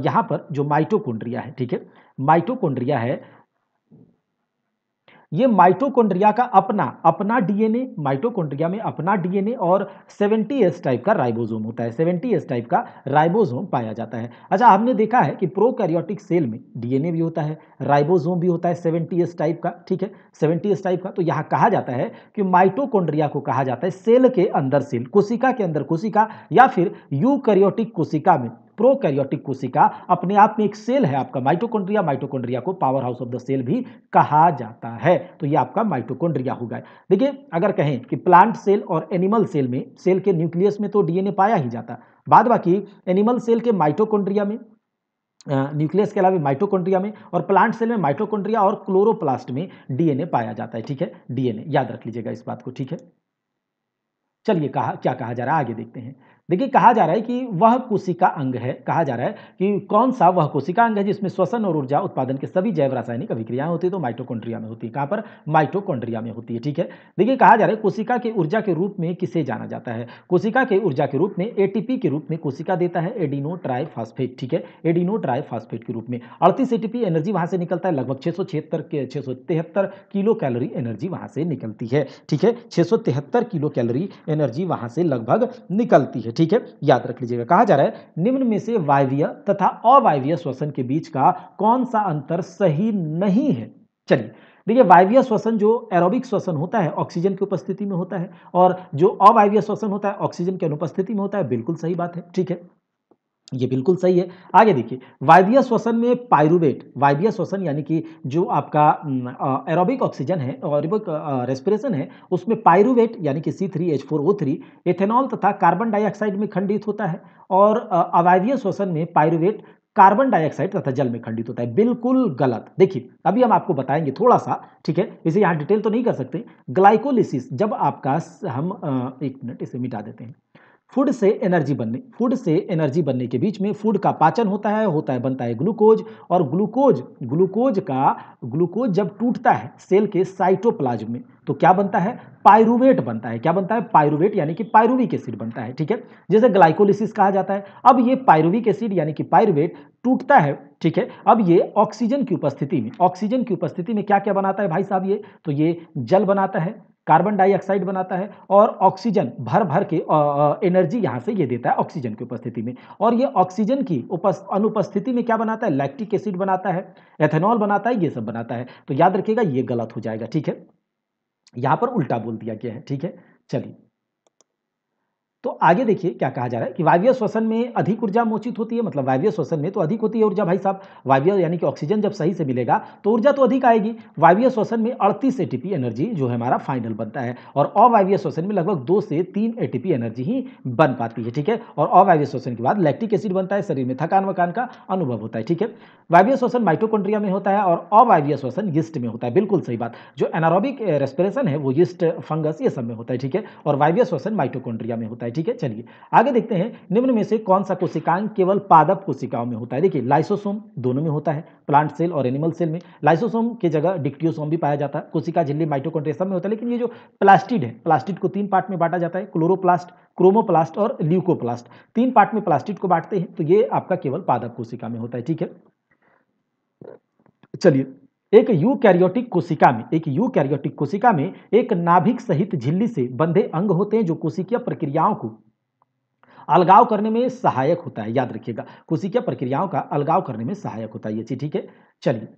यहाँ पर जो माइटोकॉन्ड्रिया है ठीक है माइटोकोन्ड्रिया है ये माइटोकॉन्ड्रिया का अपना अपना डीएनए माइटोकॉन्ड्रिया में अपना डीएनए और 70s टाइप का राइबोसोम होता है 70s टाइप का राइबोसोम पाया जाता है अच्छा आपने देखा है कि प्रोकैरियोटिक सेल में डीएनए भी होता है राइबोसोम भी होता है 70s टाइप का ठीक है 70s टाइप का तो यहाँ कहा जाता है कि माइटोकॉन्ड्रिया को कहा जाता है सेल के अंदर सेल कोशिका के अंदर कोशिका या फिर यू कोशिका में प्रोकैरियोटिक कोशिका अपने आप में एक सेल है आपका माइटोकॉन्ड्रिया माइटोकॉन्ड्रिया को power house of the cell भी कहा जाता है तो ये आपका माइटोकॉन्ड्रिया होगा देखिए अगर कहें कि प्लांट सेल और एनिमल सेल में सेल के न्यूक्लियस में तो डीएनए पाया ही जाता बाद बाकी एनिमल सेल के माइटोकॉन्ड्रिया में न्यूक्लियस के अलावा माइटोकॉन्ड्रिया में और प्लांट सेल में माइटोकॉन्ड्रिया और क्लोरोप्लास्ट में डीएनए पाया जाता है ठीक है डीएनए याद रख लीजिएगा इस बात को ठीक है चलिए कहा क्या कहा जा रहा है आगे देखते हैं देखिए कहा जा रहा है कि वह कोशिका अंग है कहा जा रहा है कि कौन सा वह कोशिका अंग है जिसमें श्वसन और ऊर्जा उत्पादन के सभी जैव रासायनिक अभिक्रियाएं होती है तो माइटोकॉन्ड्रिया में होती है कहाँ पर माइटोकॉन्ड्रिया में होती है ठीक है देखिए कहा जा रहा है कोशिका के ऊर्जा के रूप में किसे जाना जाता है कोशिका के ऊर्जा के रूप में एटीपी के रूप में कोशिका देता है एडिनो ट्राईफास्फेट ठीक है एडिनो ट्राईफास्फेट के रूप में अड़तीस एटीपी एनर्जी वहां से निकलता है लगभग छह सौ छिहत्तर छह सौ तिहत्तर किलो कैलोरी एनर्जी वहां से निकलती है ठीक है छह सौ तिहत्तर किलो कैलोरी एनर्जी वहां से लगभग निकलती है ठीक है याद रख लीजिएगा कहा जा रहा है निम्न में से वायव्य तथा अवायव्य श्वसन के बीच का कौन सा अंतर सही नहीं है चलिए देखिए वायव्य श्वसन जो एरोबिक श्वसन होता है ऑक्सीजन की उपस्थिति में होता है और जो अवायव्य श्वसन होता है ऑक्सीजन की अनुपस्थिति में होता है बिल्कुल सही बात है ठीक है ये बिल्कुल सही है आगे देखिए वायवीय श्वसन में पायरुवेट वायवीय श्वसन यानी कि जो आपका एरोबिक ऑक्सीजन है एरोबिक रेस्पिरेशन है उसमें पायरुवेट यानी कि C three H four O three ethanol तथा कार्बन डाइऑक्साइड में खंडित होता है और अवायवीय श्वसन में पायरुवेट कार्बन डाइऑक्साइड तथा जल में खंडित होता है बिल्कुल गलत देखिए अभी हम आपको बताएंगे थोड़ा सा ठीक है इसे यहाँ डिटेल तो नहीं कर सकते ग्लाइकोलिसिस जब आपका हम एक मिनट इसे मिटा देते हैं फूड से एनर्जी बनने फूड से एनर्जी बनने के बीच में फूड का पाचन होता है होता है बनता है ग्लूकोज और ग्लूकोज ग्लूकोज का ग्लूकोज जब टूटता है सेल के साइटोप्लाज्म में तो क्या बनता है पायरुवेट बनता है क्या बनता है पायरुवेट यानी कि पायरुविक एसिड बनता है ठीक है जैसे ग्लाइकोलिसिस कहा जाता है अब ये पायरुविक एसिड यानी कि पायरुवेट टूटता है ठीक है अब ये ऑक्सीजन की उपस्थिति में ऑक्सीजन की उपस्थिति में क्या क्या बनाता है भाई साहब ये तो ये जल बनाता है कार्बन डाइऑक्साइड बनाता है और ऑक्सीजन भर भर के एनर्जी यहाँ से ये देता है ऑक्सीजन की उपस्थिति में और ये ऑक्सीजन की अनुपस्थिति में क्या बनाता है लैक्टिक एसिड बनाता है एथेनॉल बनाता है ये सब बनाता है तो याद रखिएगा ये गलत हो जाएगा ठीक है यहाँ पर उल्टा बोल दिया गया है ठीक है चलिए तो आगे देखिए क्या कहा जा रहा है कि वायव्य श्वसन में अधिक ऊर्जा मोचित होती है मतलब वायव्य श्वसन में तो अधिक होती है ऊर्जा भाई साहब वायव्य यानी कि ऑक्सीजन जब सही से मिलेगा तो ऊर्जा तो अधिक आएगी वायव्य श्वसन में अड़तीस ए एनर्जी जो है हमारा फाइनल बनता है और अवायव्य श्वसन में लगभग दो से तीन ए एनर्जी ही बन पाती है ठीक है और अवायव्य श्वसन के बाद लैक्टिक एसिड बनता है शरीर में थकान वकान का अनुभव होता है ठीक है वायव्य श्वसन माइटोकॉन्ड्रिया में होता है और अवायव्य श्वसन यिस्ट में होता है बिल्कुल सही बात जो एनारोबिक रेस्पिरेशन eh, है वो यिस्ट फंगस ये सब में होता है ठीक है और वायव्य श्वसन माइटोकॉन्ड्रिया में होता है है ठीक है चलिए आगे देखते हैं निम्न में से कौन सा कोशिकांग केवल पादप कोशिकाओं में होता है देखिए लाइसोसोम दोनों में होता है प्लांट सेल और एनिमल सेल में लाइसोसोम के जगह डिक्टियोसोम भी पाया जाता है कोशिका झिल्ली माइटोकॉन्ड्रिया में होता है लेकिन ये जो प्लास्टिड है प्लास्टिड को तीन पार्ट में बांटा जाता है क्लोरोप्लास्ट क्रोमोप्लास्ट और ल्यूकोप्लास्ट तीन पार्ट में प्लास्टिड को बांटते हैं तो ये आपका केवल पादप कोशिका में होता है ठीक है चलिए एक यू कैरियोटिक कोशिका में एक यू कैरियोटिक कोशिका में एक नाभिक सहित झिल्ली से बंधे अंग होते हैं जो कोशिकीय प्रक्रियाओं को अलगाव करने में सहायक होता है याद रखिएगा कोशिकीय प्रक्रियाओं का अलगाव करने में सहायक होता है ये चीज ठीक है चलिए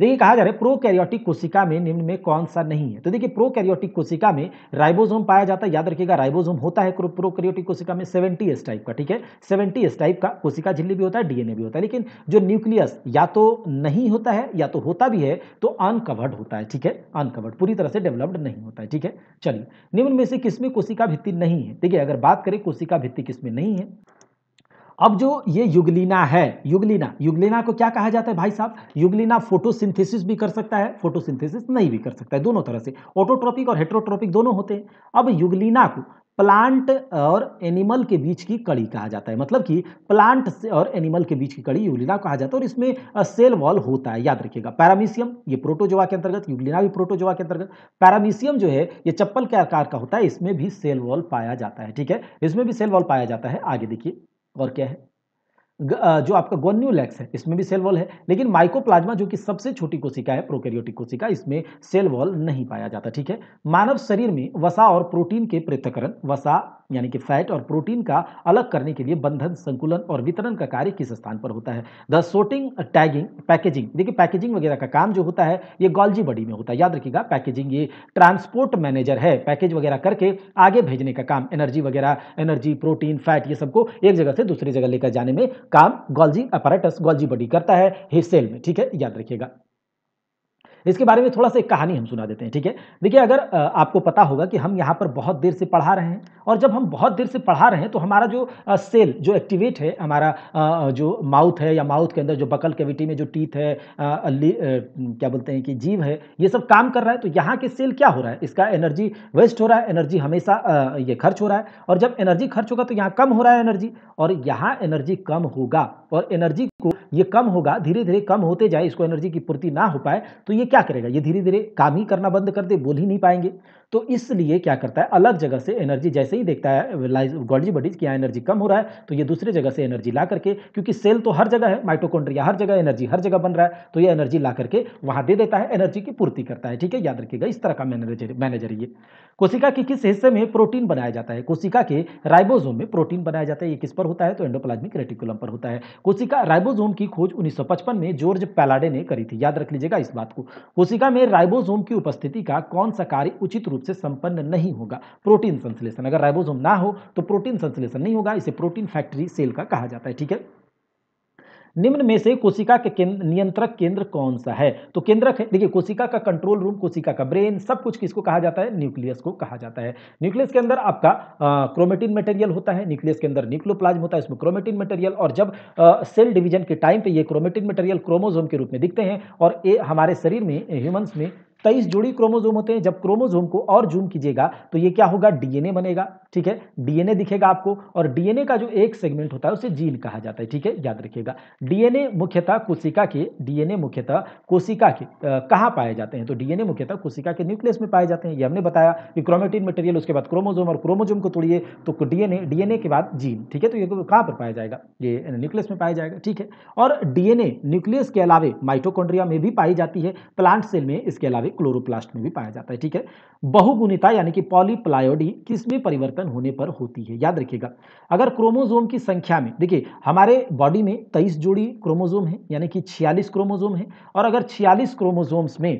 देखिए कहा जा रहा है प्रोकैरियोटिक कोशिका में निम्न में कौन सा नहीं है तो देखिए प्रोकैरियोटिक कोशिका में राइबोसोम पाया जाता है याद रखिएगा राइबोसोम होता है प्रोकैरियोटिक कोशिका में सेवेंटी एस टाइप का ठीक है सेवेंटी एस टाइप का कोशिका झिल्ली भी होता है डीएनए भी होता है लेकिन जो न्यूक्लियस या तो नहीं होता है या तो होता भी है तो अनकवर्ड होता है ठीक है अनकवर्ड पूरी तरह से डेवलप्ड नहीं होता है ठीक है चलिए निम्न में से किसमें कोशिका भित्ति नहीं है देखिए अगर बात करें कोशिका भित्ति किसमें नहीं है अब जो ये युगलीना है युगलीना युगलिना को क्या कहा जाता है भाई साहब युगलीना फोटोसिंथेसिस भी कर सकता है फोटोसिंथेसिस नहीं भी कर सकता है दोनों तरह से ऑटोट्रॉपिक और हेट्रोट्रॉपिक दोनों होते हैं अब युगलीना को प्लांट और एनिमल के बीच की कड़ी कहा जाता है मतलब कि प्लांट से और एनिमल के बीच की कड़ी युगलीना कहा जाता है और इसमें सेल वॉल होता है याद रखिएगा पैरामीसियम ये प्रोटोजोआ के अंतर्गत युगलीना भी प्रोटोजोआ के अंतर्गत पैरामीसियम जो है ये चप्पल के आकार का होता है इसमें भी सेल वॉल पाया जाता है ठीक है इसमें भी सेल वॉल पाया जाता है आगे देखिए और क्या है जो आपका गोन्यूलैक्स है इसमें भी सेल वॉल है लेकिन माइकोप्लाज्मा जो कि सबसे छोटी कोशिका है प्रोकैरियोटिक कोशिका इसमें सेल वॉल नहीं पाया जाता ठीक है मानव शरीर में वसा और प्रोटीन के पृथकरण वसा यानी कि फैट और प्रोटीन का अलग करने के लिए बंधन संकुलन और वितरण का कार्य किस स्थान पर होता है द सोटिंग टैगिंग पैकेजिंग देखिए पैकेजिंग वगैरह का काम जो होता है ये गॉल्जी बॉडी में होता है याद रखिएगा पैकेजिंग ये ट्रांसपोर्ट मैनेजर है पैकेज वगैरह करके आगे भेजने का काम एनर्जी वगैरह एनर्जी प्रोटीन फैट ये सबको एक जगह से दूसरी जगह लेकर जाने में काम गोल्जी अपराटस गोल्जी बॉडी करता है हे सेल में ठीक है याद रखिएगा इसके बारे में थोड़ा सा एक कहानी हम सुना देते हैं ठीक है देखिए अगर आपको पता होगा कि हम यहाँ पर बहुत देर से पढ़ा रहे हैं और जब हम बहुत देर से पढ़ा रहे हैं तो हमारा जो सेल जो एक्टिवेट है हमारा जो माउथ है या माउथ के अंदर जो बकल कैविटी में जो टीथ है क्या बोलते हैं कि जीव है ये सब काम कर रहा है तो यहाँ के सेल क्या हो रहा है इसका एनर्जी वेस्ट हो रहा है एनर्जी हमेशा ये खर्च हो रहा है और जब एनर्जी खर्च होगा तो यहाँ कम हो रहा है एनर्जी और यहाँ एनर्जी कम होगा और एनर्जी को ये कम होगा धीरे धीरे कम होते जाए इसको एनर्जी की पूर्ति ना हो पाए तो ये क्या करेगा ये धीरे धीरे काम ही करना बंद कर दे बोल ही नहीं पाएंगे तो इसलिए क्या करता है अलग जगह से एनर्जी जैसे ही देखता है गॉल्जी बॉडीज की एनर्जी कम हो रहा है तो ये दूसरे जगह से एनर्जी ला करके क्योंकि सेल तो हर जगह है माइटोकोड्रिया हर जगह एनर्जी हर जगह बन रहा है तो ये एनर्जी ला करके वहां दे देता है एनर्जी की पूर्ति करता है ठीक है याद रखिएगा इस तरह का मैनेजर मैनेजर ये कोशिका के किस हिस्से में प्रोटीन बनाया जाता है कोशिका के राइबोजोम में प्रोटीन बनाया जाता है ये किस पर होता है तो एंडोप्लाज्मिक रेटिकुलम पर होता है कोशिका राइबोजोम की खोज 1955 में जॉर्ज पैलाडे ने करी थी याद रख लीजिएगा इस बात को कोशिका में राइबोजोम की उपस्थिति का कौन सा कार्य उचित रूप से संपन्न नहीं होगा प्रोटीन संश्लेषण अगर राइबोसोम ना हो तो प्रोटीन संश्लेषण नहीं होगा इसे प्रोटीन फैक्ट्री सेल का कहा जाता है ठीक है निम्न में से कोशिका के केंद्र नियंत्रक केंद्र कौन सा है तो केंद्रक है देखिए कोशिका का कंट्रोल रूम कोशिका का ब्रेन सब कुछ किसको कहा जाता है न्यूक्लियस को कहा जाता है न्यूक्लियस के अंदर आपका आ, क्रोमेटिन मटेरियल होता है न्यूक्लियस के अंदर न्यूक्लोप्लाज्म होता है इसमें क्रोमेटिन मटेरियल और जब आ, सेल डिवीजन के टाइम पर यह क्रोमेटिन मटेरियल क्रोमोजोम के रूप में दिखते हैं और ये हमारे शरीर में ह्यूमन्स में तेईस जोड़ी क्रोमोजोम होते हैं जब क्रोमोजोम को और जूम कीजिएगा तो ये क्या होगा डीएनए बनेगा ठीक है डीएनए दिखेगा आपको और डीएनए का जो एक सेगमेंट होता है उसे जीन कहा जाता है ठीक है याद रखिएगा डीएनए मुख्यतः कोशिका के डीएनए मुख्यतः कोशिका के कहाँ पाए जाते हैं तो डीएनए मुख्यतः कोशिका के न्यूक्लियस में पाए जाते हैं ये हमने बताया कि क्रोमेटिन मटेरियल उसके बाद क्रोमोजोम और क्रोमोजोम को तोड़िए तो डीएनए डीएनए के बाद जीन ठीक है तो ये कहाँ पर पाया जाएगा ये न्यूक्लियस में पाया जाएगा ठीक है और डीएनए न्यूक्लियस के अलावे माइटोकॉन्ड्रिया में भी पाई जाती है प्लांट सेल में इसके अलावे क्लोरोप्लास्ट में भी पाया जाता है ठीक है बहुगुणिता यानी कि पॉलीप्लायोडी किस में परिवर्तन होने पर होती है याद रखिएगा अगर क्रोमोजोम की संख्या में देखिए हमारे बॉडी में तेईस जोड़ी क्रोमोजोम है यानी कि छियालीस क्रोमोजोम है और अगर छियालीस क्रोमोजोम्स में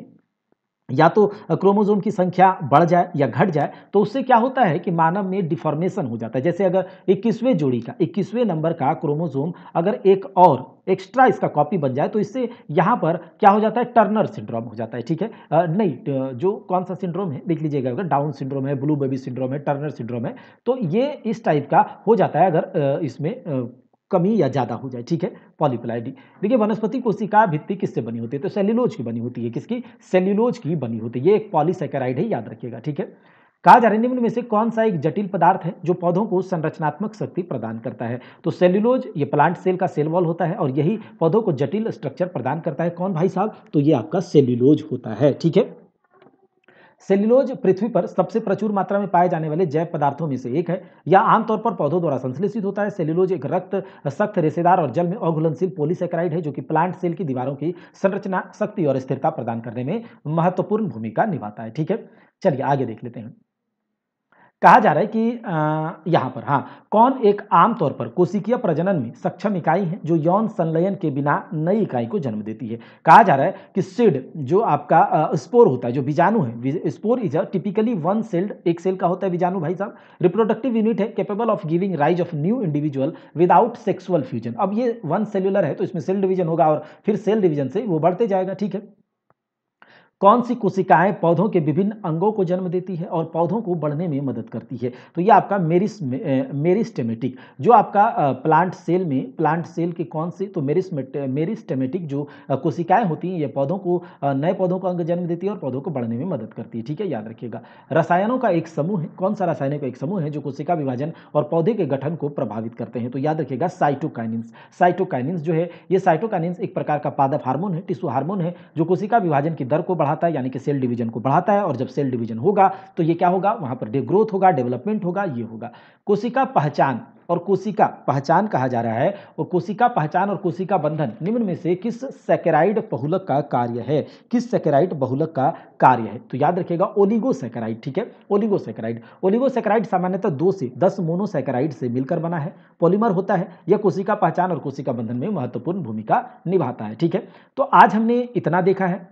या तो क्रोमोजोम की संख्या बढ़ जाए या घट जाए तो उससे क्या होता है कि मानव में डिफॉर्मेशन हो जाता है जैसे अगर 21वें जोड़ी का 21वें नंबर का क्रोमोजोम अगर एक और एक्स्ट्रा इसका कॉपी बन जाए तो इससे यहाँ पर क्या हो जाता है टर्नर सिंड्रोम हो जाता है ठीक है नहीं जो कौन सा सिंड्रोम है देख लीजिएगा अगर डाउन सिंड्रोम है ब्लू बेबी सिंड्रोम है टर्नर सिंड्रोम है तो ये इस टाइप का हो जाता है अगर इसमें कमी या ज़्यादा हो जाए ठीक है पॉलीप्लाइडी देखिए वनस्पति कोशिका भित्ति किससे बनी होती है तो सेल्यूलोज की बनी होती है किसकी सेल्यूलोज की बनी होती है ये एक पॉलीसेकेराइड है याद रखिएगा ठीक है कहा जा रहा है निम्न में से कौन सा एक जटिल पदार्थ है जो पौधों को संरचनात्मक शक्ति प्रदान करता है तो सेल्यूलोज ये प्लांट सेल का सेल वॉल होता है और यही पौधों को जटिल स्ट्रक्चर प्रदान करता है कौन भाई साहब तो ये आपका सेल्यूलोज होता है ठीक है सेल्युलोज पृथ्वी पर सबसे प्रचुर मात्रा में पाए जाने वाले जैव पदार्थों में से एक है यह आमतौर पर पौधों द्वारा संश्लेषित होता है सेल्युलोज एक रक्त सख्त रेसेदार और जल में अघुलनशील पोलीसेक्राइड है जो कि प्लांट सेल की दीवारों की संरचना शक्ति और स्थिरता प्रदान करने में महत्वपूर्ण भूमिका निभाता है ठीक है चलिए आगे देख लेते हैं कहा जा रहा है कि यहाँ पर हाँ कौन एक आमतौर पर कोशिकीय प्रजनन में सक्षम इकाई है जो यौन संलयन के बिना नई इकाई को जन्म देती है कहा जा रहा है कि सीड जो आपका स्पोर होता है जो बीजाणु है spore is typically one celled एक सेल का होता है बीजाणु भाई साहब रिप्रोडक्टिव यूनिट है capable of giving rise of new individual without sexual fusion अब ये वन सेल्युलर है तो इसमें सेल डिवीजन होगा और फिर सेल डिवीजन से वो बढ़ते जाएगा ठीक है कौन सी कोशिकाएं पौधों के विभिन्न अंगों को जन्म देती है और पौधों को बढ़ने में मदद करती है तो ये आपका मेरिस मेरिस्टेमेटिक जो आपका प्लांट सेल में प्लांट सेल के कौन से तो मेरिस मेरिस्टेमेटिक जो कोशिकाएं होती हैं ये पौधों को नए पौधों को अंग जन्म देती है और पौधों को बढ़ने में मदद करती है ठीक है याद रखिएगा रसायनों का एक समूह है कौन सा रसायनों का एक समूह है जो कोशिका विभाजन और पौधे के गठन को प्रभावित करते हैं तो याद रखिएगा साइटोकाइनिंस साइटोकाइनिन्स जो है ये साइटोकाइनिंस एक प्रकार का पादप हार्मोन है टिश्यू हार्मोन है जो कोशिका विभाजन की दर को बढ़ा बढ़ाता है यानी कि सेल डिवीजन को बढ़ाता है और जब सेल डिवीजन होगा तो ये क्या होगा वहां पर ग्रोथ होगा डेवलपमेंट होगा ये होगा कोशिका पहचान और कोशिका पहचान कहा जा रहा है और कोशिका पहचान और कोशिका बंधन निम्न में से किस सेकेराइड बहुलक का कार्य है किस सेकेराइड बहुलक का कार्य है तो याद रखिएगा ओलिगोसेकेराइड ठीक है ओलिगोसेकेराइड ओलिगोसेकेराइड सामान्यतः दो से दस मोनोसेकेराइड से मिलकर बना है पॉलीमर होता है यह कोशिका पहचान और कोशिका बंधन में महत्वपूर्ण भूमिका निभाता है ठीक है तो आज हमने इतना देखा है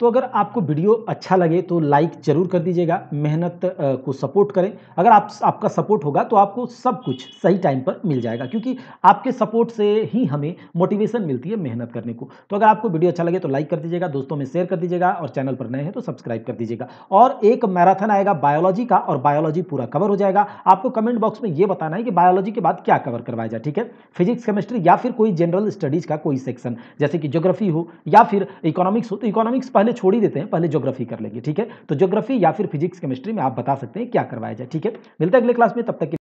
तो अगर आपको वीडियो अच्छा लगे तो लाइक ज़रूर कर दीजिएगा मेहनत को सपोर्ट करें अगर आप आपका सपोर्ट होगा तो आपको सब कुछ सही टाइम पर मिल जाएगा क्योंकि आपके सपोर्ट से ही हमें मोटिवेशन मिलती है मेहनत करने को तो अगर आपको वीडियो अच्छा लगे तो लाइक कर दीजिएगा दोस्तों में शेयर कर दीजिएगा और चैनल पर नए हैं तो सब्सक्राइब कर दीजिएगा और एक मैराथन आएगा बायोलॉजी का और बायोलॉजी पूरा कवर हो जाएगा आपको कमेंट बॉक्स में ये बताना है कि बायोलॉजी के बाद क्या कवर करवाया जाए ठीक है फिजिक्स केमिस्ट्री या फिर कोई जनरल स्टडीज़ का कोई सेक्शन जैसे कि जोग्राफी हो या फिर इकोनॉमिक्स हो तो इकोनॉमिक्स पहले छोड़ ही देते हैं पहले ज्योग्राफी कर लेंगे ठीक है तो ज्योग्राफी या फिर फिजिक्स केमिस्ट्री में आप बता सकते हैं क्या करवाया जाए ठीक है मिलता है अगले क्लास में तब तक